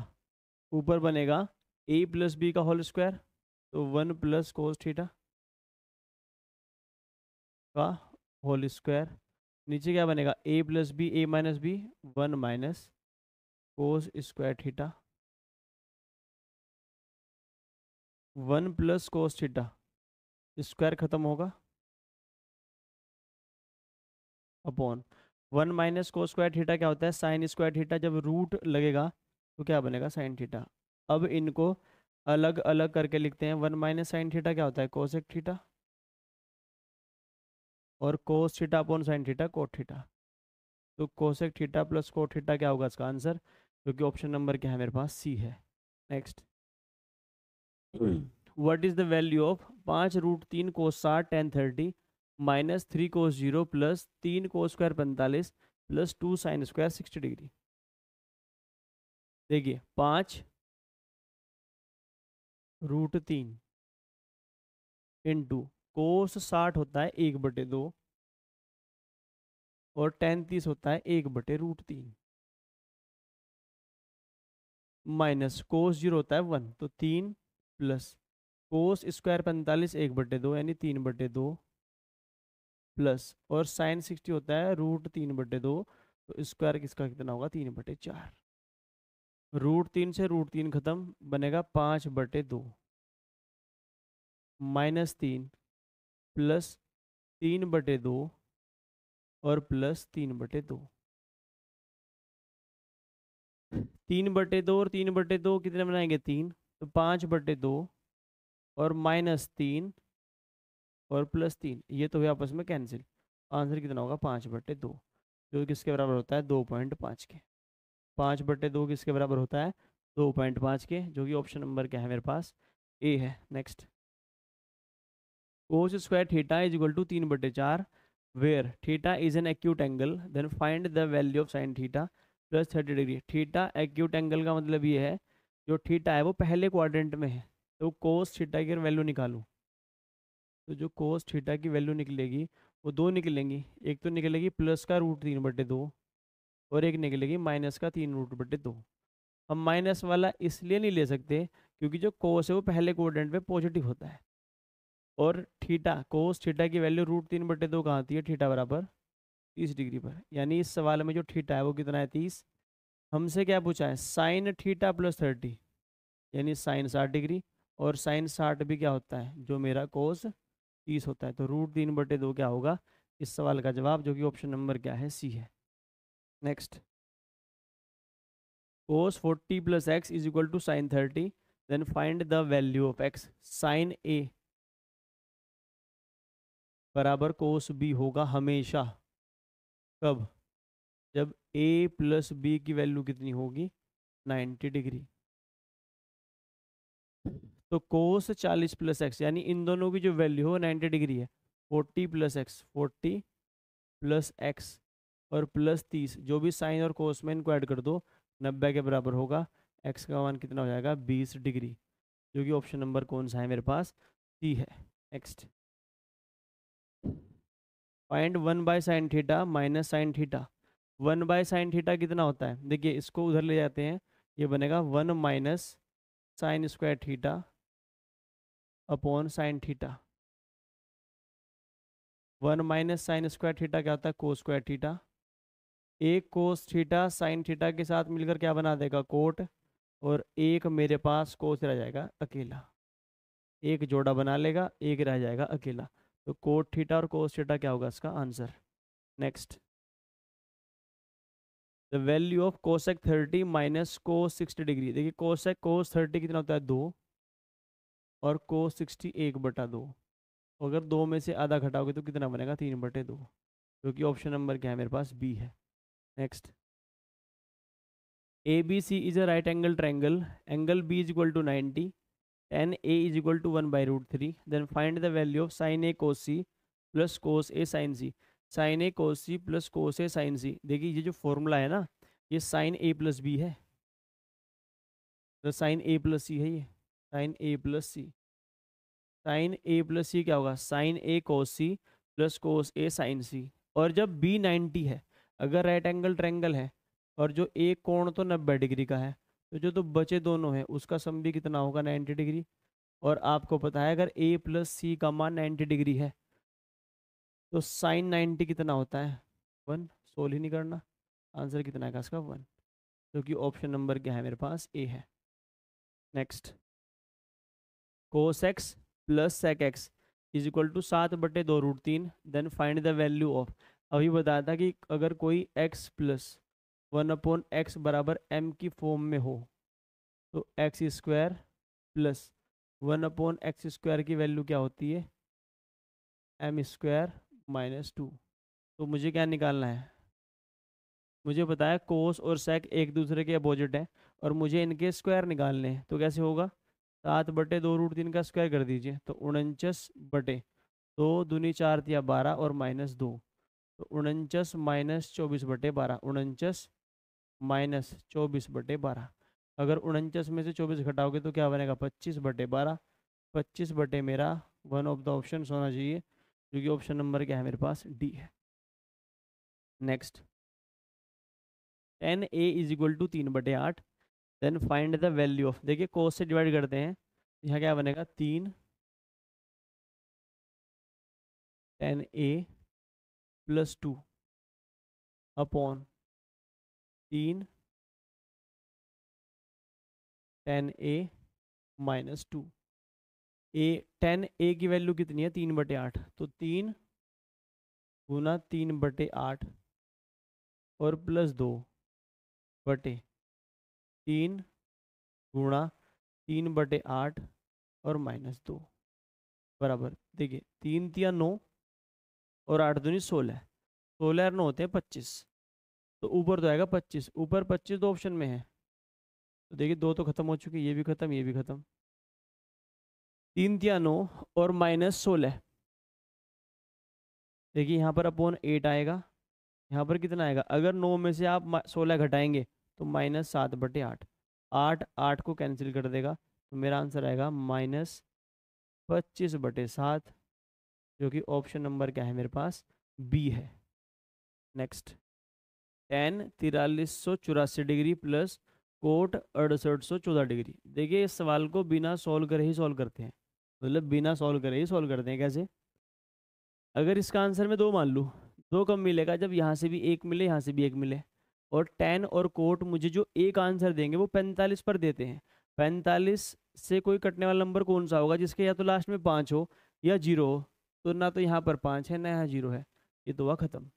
ऊपर बनेगा ए प्लस बी का होल स्क्वायर तो वन प्लस कोस थीटा का होल स्क्वायर नीचे क्या बनेगा A plus B A minus B one minus cos square theta one plus cos theta square ख़त्म होगा upon one minus cos square theta क्या होता है साइन स्क्वायर थीटा जब रूट लगेगा तो क्या बनेगा साइन थीटा अब इनको अलग अलग करके लिखते हैं वन माइनस साइन थीटा क्या होता है कोसेक थीटा और cos theta upon sine theta cot theta तो cosec theta plus cot theta क्या होगा इसका आंसर क्योंकि तो ऑप्शन नंबर क्या है मेरे पास सी है next what is the value of पाँच रूट तीन कोस साठ tan thirty minus three cos zero plus तीन को स्क्वायर पैंतालीस plus two sine square sixty degree देखिए पाँच रूट तीन इंटू कोस साठ होता है एक बटे दो और टेन तीस होता है एक बटे रूट तीन माइनस कोस जीरो होता है वन तो तीन प्लस कोस स्क्वायर पैंतालीस एक बटे दो यानी तीन बटे दो प्लस और साइन सिक्सटी होता है रूट तीन बटे दो तो स्क्वायर किसका कितना होगा तीन बटे चार रूट तीन से रूट तीन खत्म बनेगा पाँच बटे दो माइनस तीन प्लस तीन बटे दो और प्लस तीन बटे दो तीन बटे दो और तीन बटे दो कितने बनाएंगे तीन तो पाँच बटे दो और माइनस तीन और प्लस तीन ये तो हुए आपस में कैंसिल आंसर कितना होगा पाँच बटे दो जो किसके बराबर होता है दो पॉइंट पाँच के पाँच बटे दो किसके बराबर होता है दो पॉइंट पाँच के जो कि ऑप्शन नंबर क्या है मेरे पास ए है next cos square theta is equal to तीन बटे चार where theta is an acute angle then find the value of sine theta plus thirty degree theta acute angle का मतलब ये है जो थीटा है वो पहले क्वाड्रेंट में है तो कोस थीटा की वैल्यू निकालूँ तो जो कोस थीटा की वैल्यू निकलेगी वो दो निकलेंगी एक तो निकलेगी प्लस का रूट तीन बटे दो और एक निकलेगी माइनस का तीन रूट बटे दो हम माइनस वाला इसलिए नहीं ले सकते क्योंकि जो कोस है वो पहले कोडेंट पे पॉजिटिव होता है और थीटा कोस थीटा की वैल्यू रूट तीन बटे दो कहाँ आती है थीटा बराबर तीस डिग्री पर यानी इस सवाल में जो थीटा है वो कितना है तीस हमसे क्या पूछा है साइन थीटा प्लस थर्टी यानी साइन साठ डिग्री और साइन साठ भी क्या होता है जो मेरा कोस तीस होता है तो रूट तीन बटे दो क्या होगा इस सवाल का जवाब जो कि ऑप्शन नंबर क्या है सी है next cos forty plus X is equal to sine thirty then find the value of X sine A बराबर कोस बी होगा हमेशा कब जब ए प्लस बी की वैल्यू कितनी होगी नाइन्टी डिग्री तो कोस 40 प्लस एक्स यानी इन दोनों की जो वैल्यू है नाइन्टी डिग्री है 40 plus X forty plus X और प्लस तीस जो भी साइन और कोस में इनको ऐड कर दो नब्बे के बराबर होगा एक्स का मान कितना हो जाएगा बीस डिग्री जो कि ऑप्शन नंबर कौन सा है मेरे पास सी है next point one by sine theta minus sine theta one by sine theta कितना होता है देखिए इसको उधर ले जाते हैं ये बनेगा one minus sine square theta upon sine theta one minus sine square theta क्या होता है को स्क्वायर थीटा एक कोस थीटा साइन थीटा के साथ मिलकर क्या बना देगा कोट और एक मेरे पास कोस रह जाएगा अकेला एक जोड़ा बना लेगा एक रह जाएगा अकेला तो कोट थीटा और कोस थीटा क्या होगा इसका answer next the value of cosec thirty minus cos sixty degree देखिए कोसेक कोस थर्टी कितना होता है दो और को सिक्सटी एक बटा दो तो अगर दो में से आधा घटाओगे तो कितना बनेगा तीन बटे दो जो कि ऑप्शन नंबर क्या है मेरे पास बी है next A B C is a right angle triangle angle B is equal to ninety tan A is equal to one by root three then find the value of sine A cos C plus cos A sine C sine A cos C plus cos A sine C देखिए ये जो formula है ना ये sine A plus B है तो sine A plus C है ये sine A plus C sine A plus C क्या होगा sine A cos C plus cos A sine C और जब बी नाइन्टी है अगर राइट एंगल ट्रेंगल है और जो ए कोण तो नब्बे डिग्री का है तो जो तो बचे दोनों हैं उसका सम भी कितना होगा नाइन्टी डिग्री और आपको पता है अगर ए प्लस सी का मान नाइन्टी डिग्री है तो साइन नाइन्टी कितना होता है वन सोल्व ही नहीं करना आंसर कितना है इसका वन क्योंकि ऑप्शन नंबर क्या है मेरे पास ए है next cos X plus sec X is equal to सात बटे दो रूट तीन then find the value of अभी बताया था कि अगर कोई X plus one upon X बराबर एम की फॉर्म में हो तो X square plus one upon x square की वैल्यू क्या होती है एम स्क्वायर माइनस टू तो मुझे क्या निकालना है मुझे बताया कोस और सेक एक दूसरे के अपोजिट हैं और मुझे इनके स्क्वायर निकालने हैं तो कैसे होगा सात बटे दो रूट तीन का स्क्वायर कर दीजिए तो उनचास बटे दो दूनी चार या बारह और माइनस दो तो उनचास माइनस चौबीस बटे बारह उनचास माइनस चौबीस बटे बारह अगर उनचास में से चौबीस घटाओगे तो क्या बनेगा पच्चीस बटे बारह पच्चीस बटे मेरा वन ऑफ द ऑप्शन होना चाहिए जो कि ऑप्शन नंबर क्या है मेरे पास डी है next tan A is equal to तीन बटे आठ then find the value of देखिए कोस से डिवाइड करते हैं यहाँ क्या बनेगा तीन tan A plus two upon तीन tan A minus two A tan A की वैल्यू कितनी है तीन बटे आठ तो तीन गुना तीन बटे आठ और प्लस दो बटे तीन गुणा तीन बटे आठ और माइनस दो बराबर देखिए तीन तिया नौ और आठ दूनी सोलह सोलह और नौ होते हैं पच्चीस तो ऊपर तो आएगा पच्चीस ऊपर पच्चीस दो ऑप्शन में है तो देखिए दो तो खत्म हो चुके ये भी खत्म ये भी खत्म तीन तिया नौ और माइनस सोलह देखिए यहाँ पर अपोन एट आएगा यहाँ पर कितना आएगा अगर नौ में से आप सोलह घटाएंगे तो माइनस सात बटे आठ आठ आठ को कैंसिल कर देगा तो मेरा आंसर आएगा माइनस पच्चीस बटे सात जो कि ऑप्शन नंबर क्या है मेरे पास बी है नेक्स्ट टेन तिरालीस सौ चौरासी डिग्री प्लस कोट अड़सठ सौ चौदह डिग्री देखिए इस सवाल को बिना सॉल्व करे ही सॉल्व करते हैं मतलब बिना सॉल्व करे ही सॉल्व करते हैं कैसे अगर इसका आंसर मैं दो मान लूँ दो कब मिलेगा जब यहाँ से भी एक मिले यहाँ से भी एक मिले और टेन और कोट मुझे जो एक आंसर देंगे वो पैंतालीस पर देते हैं पैंतालीस से कोई कटने वाला नंबर कौन सा होगा जिसके या तो लास्ट में पाँच हो या जीरो हो तो ना तो यहाँ पर पाँच है ना यहाँ जीरो है ये तो हुआ ख़त्म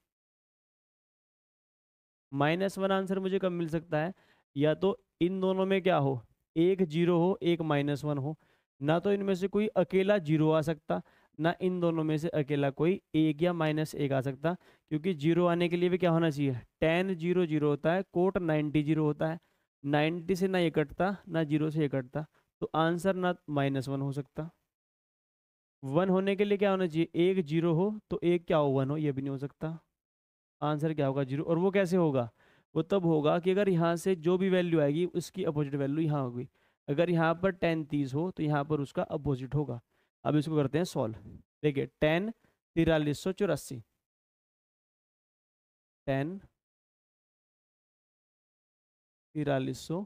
माइनस वन आंसर मुझे कब मिल सकता है या तो इन दोनों में क्या हो एक जीरो हो एक माइनस वन हो ना तो इनमें से कोई अकेला जीरो आ सकता ना इन दोनों में से अकेला कोई एक या माइनस एक आ सकता क्योंकि जीरो आने के लिए भी क्या होना चाहिए टेन जीरो जीरो होता है कोट नाइन्टी जीरो होता है नाइन्टी से ना ये कटता ना जीरो से ये कटता तो आंसर ना माइनस वन हो सकता वन होने के लिए क्या होना चाहिए एक जीरो हो तो एक क्या हो वन हो ये भी नहीं हो सकता आंसर क्या होगा जीरो और वो कैसे होगा वो तब होगा कि अगर यहाँ से जो भी वैल्यू आएगी उसकी अपोजिट वैल्यू यहाँ होगी अगर यहाँ पर टेन तीस हो तो यहाँ पर उसका अपोजिट होगा अब इसको करते हैं सॉल्व देखिए टेन तिरालीस सौ चौरासी टेन तिरालीस सौ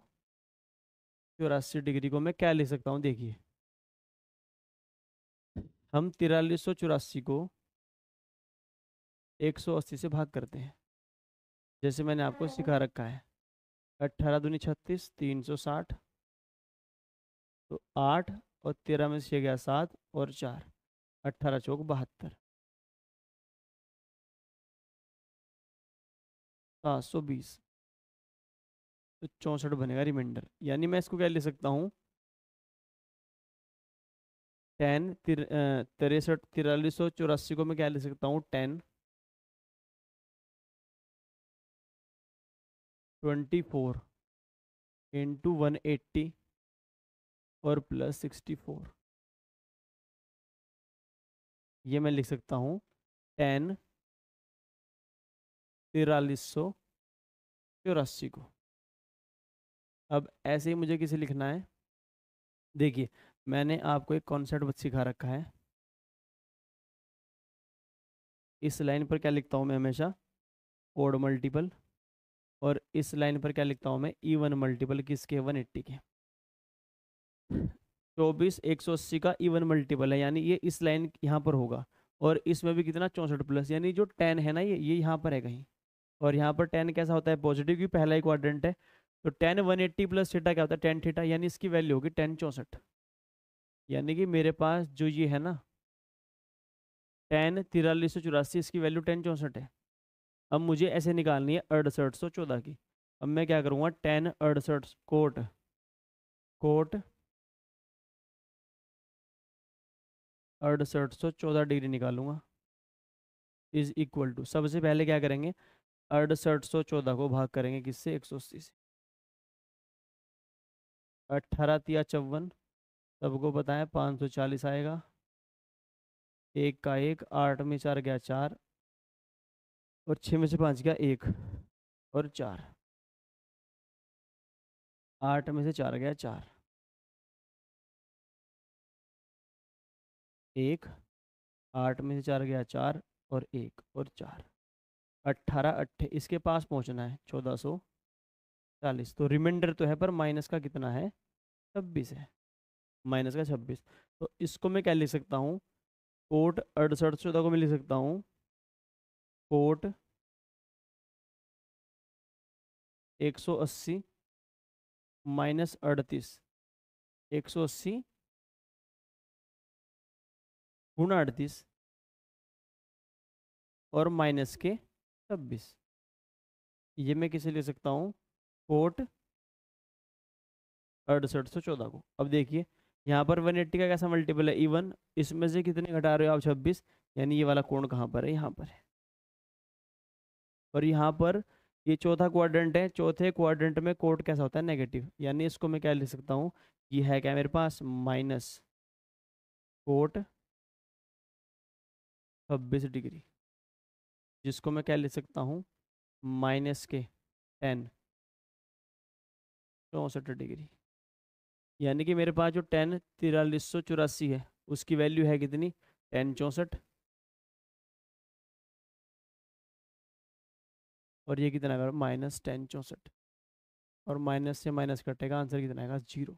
चौरासी डिग्री को मैं क्या लिख सकता हूँ देखिए हम तिरालीस सौ चौरासी को एक सौ अस्सी से भाग करते हैं जैसे मैंने आपको सिखा रखा है अट्ठारह दूनी छत्तीस तीन सौ साठ तो आठ और तेरह में से गया सात और चार अट्ठारह चौक बहत्तर सात सौ बीस तो चौंसठ बनेगा रिमाइंडर यानी मैं इसको क्या ले सकता हूँ टेन तिर तिरसठ तिरालीस सौ चौरासी को मैं क्या ले सकता हूँ tan twenty four into one eighty और प्लस सिक्सटी फोर ये मैं लिख सकता हूँ टेन तिरालीस सौ चौरासी को अब ऐसे ही मुझे किसे लिखना है देखिए मैंने आपको एक कॉन्सेप्ट सिखा रखा है इस लाइन पर क्या लिखता हूँ मैं हमेशा ओड मल्टीपल और इस लाइन पर क्या लिखता हूँ मैं ई वन मल्टीपल किसके वन एट्टी के चौबीस एक सौ अस्सी का इवन मल्टीपल है यानी ये इस लाइन यहाँ पर होगा और इसमें भी कितना चौंसठ प्लस यानी जो टेन है ना ये ये यहाँ पर है कहीं और यहाँ पर टेन कैसा होता है पॉजिटिव क्योंकि पहला ही क्वाड्रेंट है तो tan one eighty plus theta क्या होता है टेन थीटा यानी इसकी वैल्यू होगी टेन चौंसठ यानी कि मेरे पास जो ये है ना टेन तिरालीस सौ चौरासी इसकी वैल्यू टेन चौंसठ है अब मुझे ऐसे निकालनी है अड़सठ सौ चौदह की अब मैं क्या करूँगा टेन अड़सठ कोट कोट अड़सठ सौ चौदह डिग्री निकालूंगा इज इक्वल टू सबसे पहले क्या करेंगे अड़सठ सौ चौदह को भाग करेंगे किससे एक सौ अस्सी से अट्ठारह तिया चौवन सबको बताएं पाँच सौ चालीस आएगा एक का एक आठ में चार गया चार और छः में से पाँच गया एक और चार आठ में से चार गया चार एक आठ में से चार गया चार और एक और चार अट्ठारह अट्ठे इसके पास पहुंचना है चौदह सौ चालीस तो रिमाइंडर तो है पर माइनस का कितना है छब्बीस है माइनस का छब्बीस तो इसको मैं क्या लिख सकता हूँ कोट अड़सठ चौदह को मैं लिख सकता हूँ कोट एक सौ अस्सी माइनस अड़तीस एक सौ अस्सी गुण अड़तीस और माइनस के छब्बीस ये मैं किसे ले सकता हूँ कोट अड़सठ सौ चौदह को अब देखिए यहाँ पर 180 का कैसा मल्टीपल है इवन e इसमें से कितने घटा रहे हो आप 26 यानी ये वाला कोण कहाँ पर है यहाँ पर है और यहाँ पर ये चौथा क्वाड्रेंट है चौथे क्वाड्रेंट में कोट कैसा होता है नेगेटिव यानी इसको मैं क्या ले सकता हूँ ये है क्या मेरे पास माइनस कोट छब्बीस डिग्री जिसको मैं क्या ले सकता हूँ माइनस के टेन चौंसठ डिग्री यानी कि मेरे पास जो टेन तिरालीस सौ चौरासी है उसकी वैल्यू है कितनी टेन चौंसठ और ये कितना आएगा माइनस टेन चौंसठ और माइनस से माइनस कटेगा आंसर कितना आएगा जीरो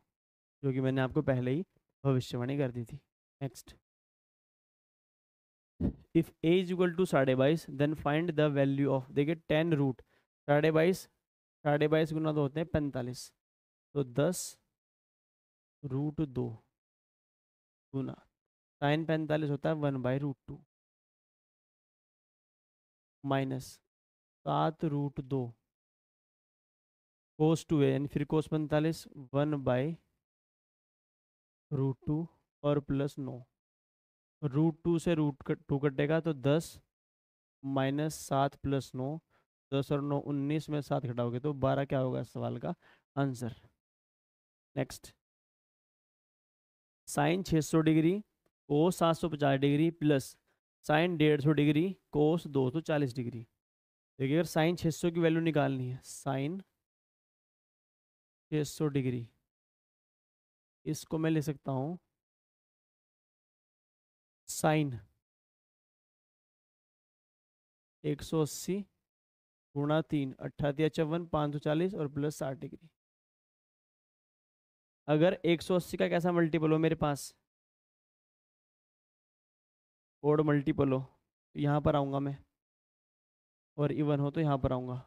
जो कि मैंने आपको पहले ही भविष्यवाणी कर दी थी next if A is equal to साढ़े बाईस then find the value of देखिए टेन रूट साढ़े बाईस साढ़े बाईस गुना तो होते हैं पैंतालीस तो दस रूट दो गुना साइन पैंतालीस होता है one by root two minus सात रूट दो कोस टू है यानी फिर कोस पैंतालीस वन बाई रूट टू और प्लस नौ रूट टू से रूट कट टू कटेगा तो दस माइनस सात प्लस नौ दस और नौ उन्नीस में सात घटाओगे तो बारह क्या होगा इस सवाल का आंसर नेक्स्ट साइन छः सौ डिग्री कोस सात सौ पचास डिग्री प्लस साइन डेढ़ सौ डिग्री कोस दो सौ चालीस डिग्री देखिए अगर साइन छः सौ की वैल्यू निकालनी है साइन छः सौ डिग्री इसको मैं ले सकता हूँ साइन एक सौ अस्सी गुणा तीन अट्ठाती चौवन पाँच सौ चालीस और प्लस साठ डिग्री अगर 180 का कैसा मल्टीपल हो मेरे पास ओड मल्टीपल हो तो यहाँ पर आऊँगा मैं और इवन हो तो यहाँ पर आऊँगा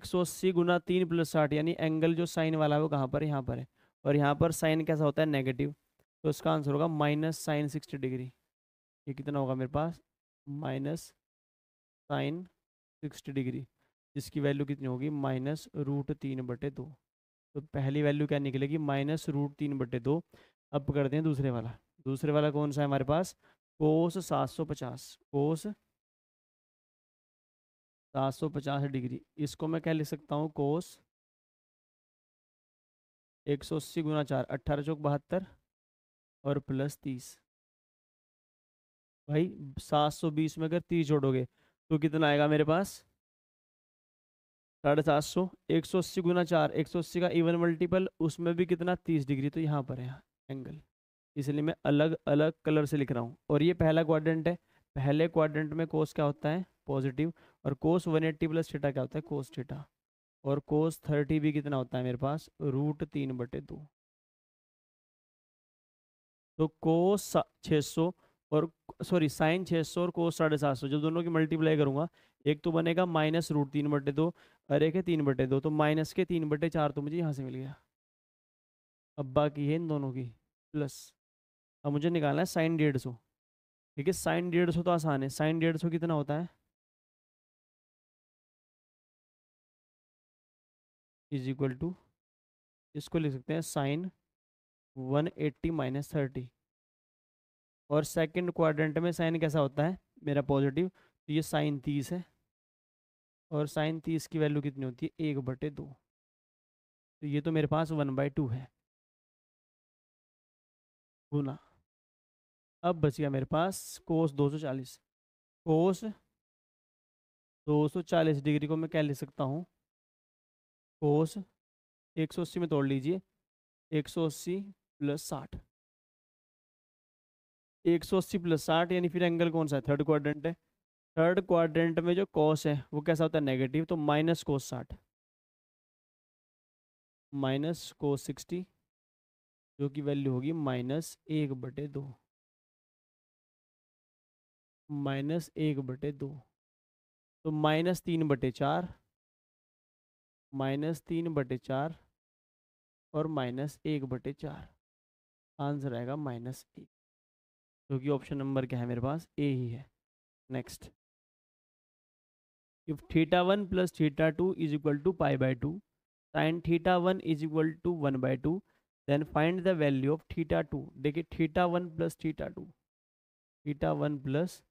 180 गुना तीन प्लस साठ यानी एंगल जो साइन वाला है वो कहाँ पर यहाँ पर है और यहाँ पर साइन कैसा होता है नेगेटिव तो इसका आंसर होगा माइनस साइन सिक्सटी डिग्री ये कितना होगा मेरे पास माइनस साइन सिक्सटी डिग्री जिसकी वैल्यू कितनी होगी माइनस रूट तीन बटे दो तो पहली वैल्यू क्या निकलेगी माइनस रूट तीन बटे दो अब करते हैं दूसरे वाला दूसरे वाला कौन सा है हमारे पास कोस सात सौ पचास कोस सात सौ पचास डिग्री इसको मैं क्या लिख सकता हूँ कोस एक सौ अस्सी गुना चार अट्ठारह चौक बहत्तर और प्लस तीस भाई सात सौ बीस में अगर तीस जोड़ोगे तो कितना आएगा मेरे पास साढ़े सात सौ एक सौ अस्सी गुना चार एक सौ अस्सी का इवन मल्टीपल उसमें भी कितना तीस डिग्री तो यहाँ पर है एंगल इसलिए मैं अलग अलग कलर से लिख रहा हूँ और ये पहला क्वाड्रेंट है पहले क्वाड्रेंट में कोस क्या होता है पॉजिटिव और cos one eighty plus theta क्या होता है कोस थीटा और कोस थर्टी भी कितना होता है मेरे पास रूट तीन बटे दो तो कोस छः सौ और सॉरी साइन छः सौ और कोस साढ़े सात सौ जब दोनों की मल्टीप्लाई करूँगा एक तो बनेगा माइनस रूट तीन बटे दो और एक है तीन बटे दो तो माइनस के तीन बटे चार तो मुझे यहाँ से मिल गया अब बाकी है इन दोनों की प्लस अब मुझे निकालना है साइन डेढ़ सौ ठीक है साइन डेढ़ सौ तो आसान है साइन डेढ़ सौ कितना होता है इज इक्वल टू इसको लिख सकते हैं sine one eighty minus thirty और सेकंड क्वाड्रेंट में साइन कैसा होता है मेरा पॉजिटिव तो ये साइन तीस है और साइन तीस की वैल्यू कितनी होती है एक बटे दो तो ये तो मेरे पास वन बाई टू है गुना अब बच गया मेरे पास कोस दो सौ चालीस कोस दो सौ चालीस डिग्री को मैं क्या ले सकता हूँ कोस एक सौ अस्सी में तोड़ लीजिए एक सौ अस्सी प्लस साठ एक सौ अस्सी प्लस साठ यानी फिर एंगल कौन सा है थर्ड क्वाड्रेंट है थर्ड क्वाड्रेंट में जो कॉस है वो कैसा होता है नेगेटिव तो माइनस कोस साठ माइनस कोस सिक्सटी जो कि वैल्यू होगी माइनस एक बटे दो माइनस एक बटे दो तो माइनस तीन बटे चार माइनस तीन बटे चार और माइनस एक बटे चार आंसर आएगा माइनस ए क्योंकि ऑप्शन नंबर क्या है मेरे पास ए ही है next if theta one plus theta two is equal to pi by two sine theta one is equal to one by two then find the value of theta two देखिए theta one plus theta two theta one plus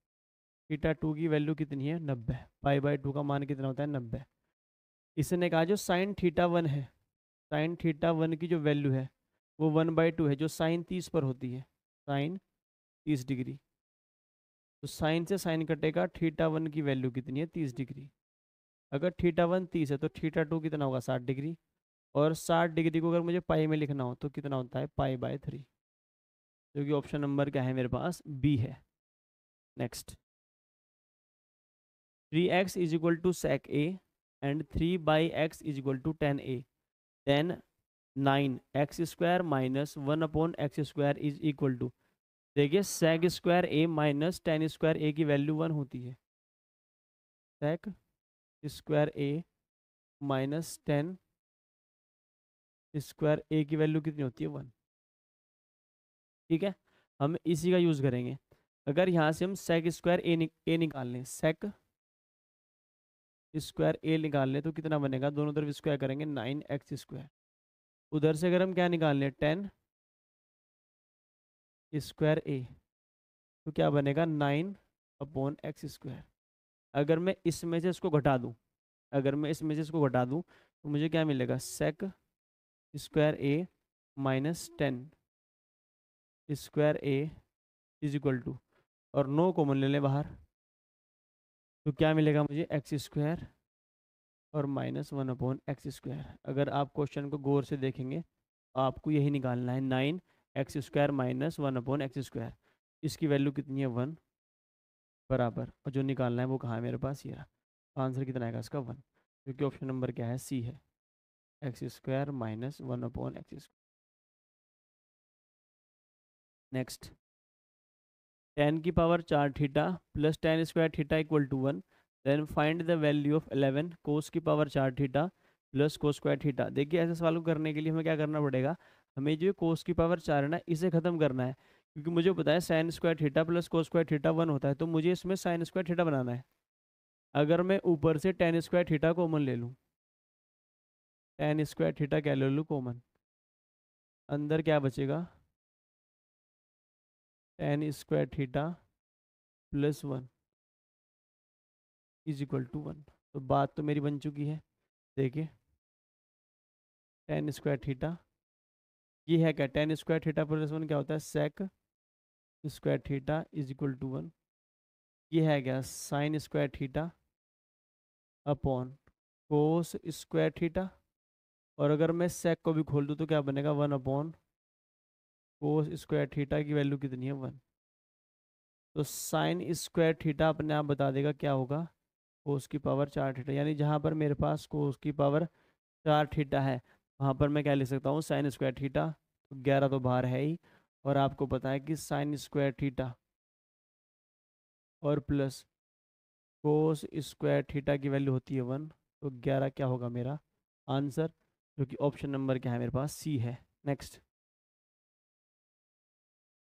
theta two की value कितनी है नब्बे पाई by to का मान कितना होता है नब्बे इसने कहा जो साइन थीटा वन है साइन थीटा वन की जो वैल्यू है वो वन बाई टू है जो साइन तीस पर होती है साइन तीस डिग्री तो साइन से साइन कटेगा थीटा वन की वैल्यू कितनी है तीस डिग्री अगर थीटा वन तीस है तो थीटा टू कितना होगा साठ डिग्री और साठ डिग्री को अगर मुझे पाई में लिखना हो तो कितना होता है पाई बाय थ्री जो कि ऑप्शन नंबर क्या है मेरे पास बी है next three x is equal to sec A and three by x is equal to tan A then nine x square minus one upon x square is equal to देखिए sec square A minus tan square A की value one होती है sec square A minus tan square A की value कितनी होती है one ठीक है हम इसी का यूज़ करेंगे अगर यहाँ से हम सेक स्क्वायर ए नि, ए निकाल लें सेक स्क्वायर ए निकाल लें तो कितना बनेगा दोनों तरफ स्क्वायर करेंगे नाइन एक्स स्क्वायर उधर से अगर हम क्या निकाल लें टेन स्क्वायर ए तो क्या बनेगा नाइन अपॉन एक्स स्क्वायर अगर मैं इसमें से इसको घटा दूं अगर मैं इसमें से इसको घटा दूं तो मुझे क्या मिलेगा sec square A minus tan square A is equal to और नो कॉमन ले लें बाहर तो क्या मिलेगा मुझे एक्स स्क्वायर और minus one upon x square अगर आप क्वेश्चन को गौर से देखेंगे आपको यही निकालना है nine x square minus one upon x square इसकी वैल्यू कितनी है वन बराबर और जो निकालना है वो कहाँ है मेरे पास ये रहा आंसर कितना आएगा इसका वन क्योंकि ऑप्शन नंबर क्या है सी है x square minus one upon x square next tan की पावर चार theta plus tan square theta equal to one then find the value of eleven cos की पावर चार theta plus cos square theta देखिए ऐसे सवाल को करने के लिए हमें क्या करना पड़ेगा हमें जो कोस की पावर चार है ना इसे खत्म करना है क्योंकि मुझे पता है sine square theta plus cos square theta one होता है तो मुझे इसमें साइन स्क्वायर थीटा बनाना है अगर मैं ऊपर से टेन स्क्वायर थीटा कॉमन ले लूँ टेन स्क्वायर थीटा क्या ले लूँ कॉमन अंदर क्या बचेगा tan square theta plus one is equal to one तो बात तो मेरी बन चुकी है देखिए टेन स्क्वायर थीटा ये है क्या tan square theta plus one क्या होता है sec square theta is equal to one ये है क्या sine square theta upon cos square theta और अगर मैं सेक को भी खोल दूँ तो क्या बनेगा one upon cos square theta की वैल्यू कितनी है वन तो साइन स्क्वायर थीटा अपने आप बता देगा क्या होगा कोस की पावर चार ठीटा यानी जहाँ पर मेरे पास कोस की पावर चार ठीटा है वहाँ पर मैं क्या लिख सकता हूँ साइन स्क्वायर ठीटा तो ग्यारह तो बाहर है ही और आपको पता है कि साइन स्क्वायर थीटा और प्लस कोस स्क्वायर थीटा की वैल्यू होती है वन तो ग्यारह क्या होगा मेरा आंसर जो कि ऑप्शन नंबर क्या है मेरे पास सी है next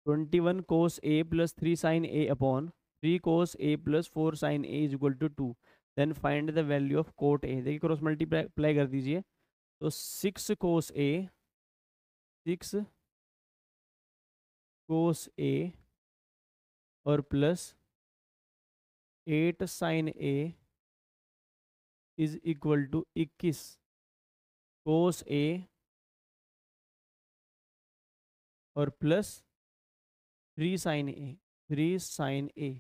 twenty one cos A plus three sine A upon three cos A plus four sine A is equal to two then find the value of cot A देखिए cross multiply कर दीजिए तो six cos A six cos A और plus eight sine A is equal to इक्कीस cos A और plus three sine A three sine A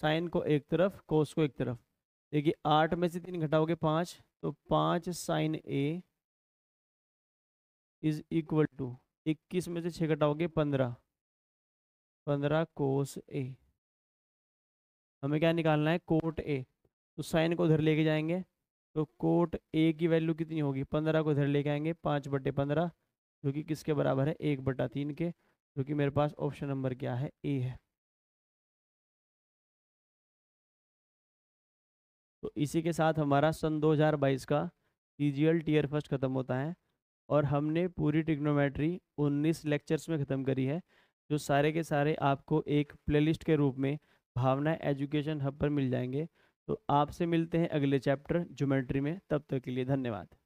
sine को एक तरफ कोस को एक तरफ देखिए आठ में से तीन घटाओगे पाँच तो पाँच sine A is equal to इक्कीस में से छः घटाओगे पंद्रह पंद्रह कोस ए हमें क्या निकालना है कोट ए तो साइन को उधर लेके जाएंगे तो कोट ए की वैल्यू कितनी होगी पंद्रह को उधर लेके आएंगे पाँच बटे पंद्रह जो कि किसके बराबर है एक बटा तीन के जो कि मेरे पास ऑप्शन नंबर क्या है ए है तो इसी के साथ हमारा सन 2022 का C G L tier first ख़त्म होता है और हमने पूरी टिग्नोमेट्री 19 लेक्चर्स में ख़त्म करी है जो सारे के सारे आपको एक प्लेलिस्ट के रूप में भावना एजुकेशन हब पर मिल जाएंगे तो आपसे मिलते हैं अगले चैप्टर ज्योमेट्री में तब तक के लिए धन्यवाद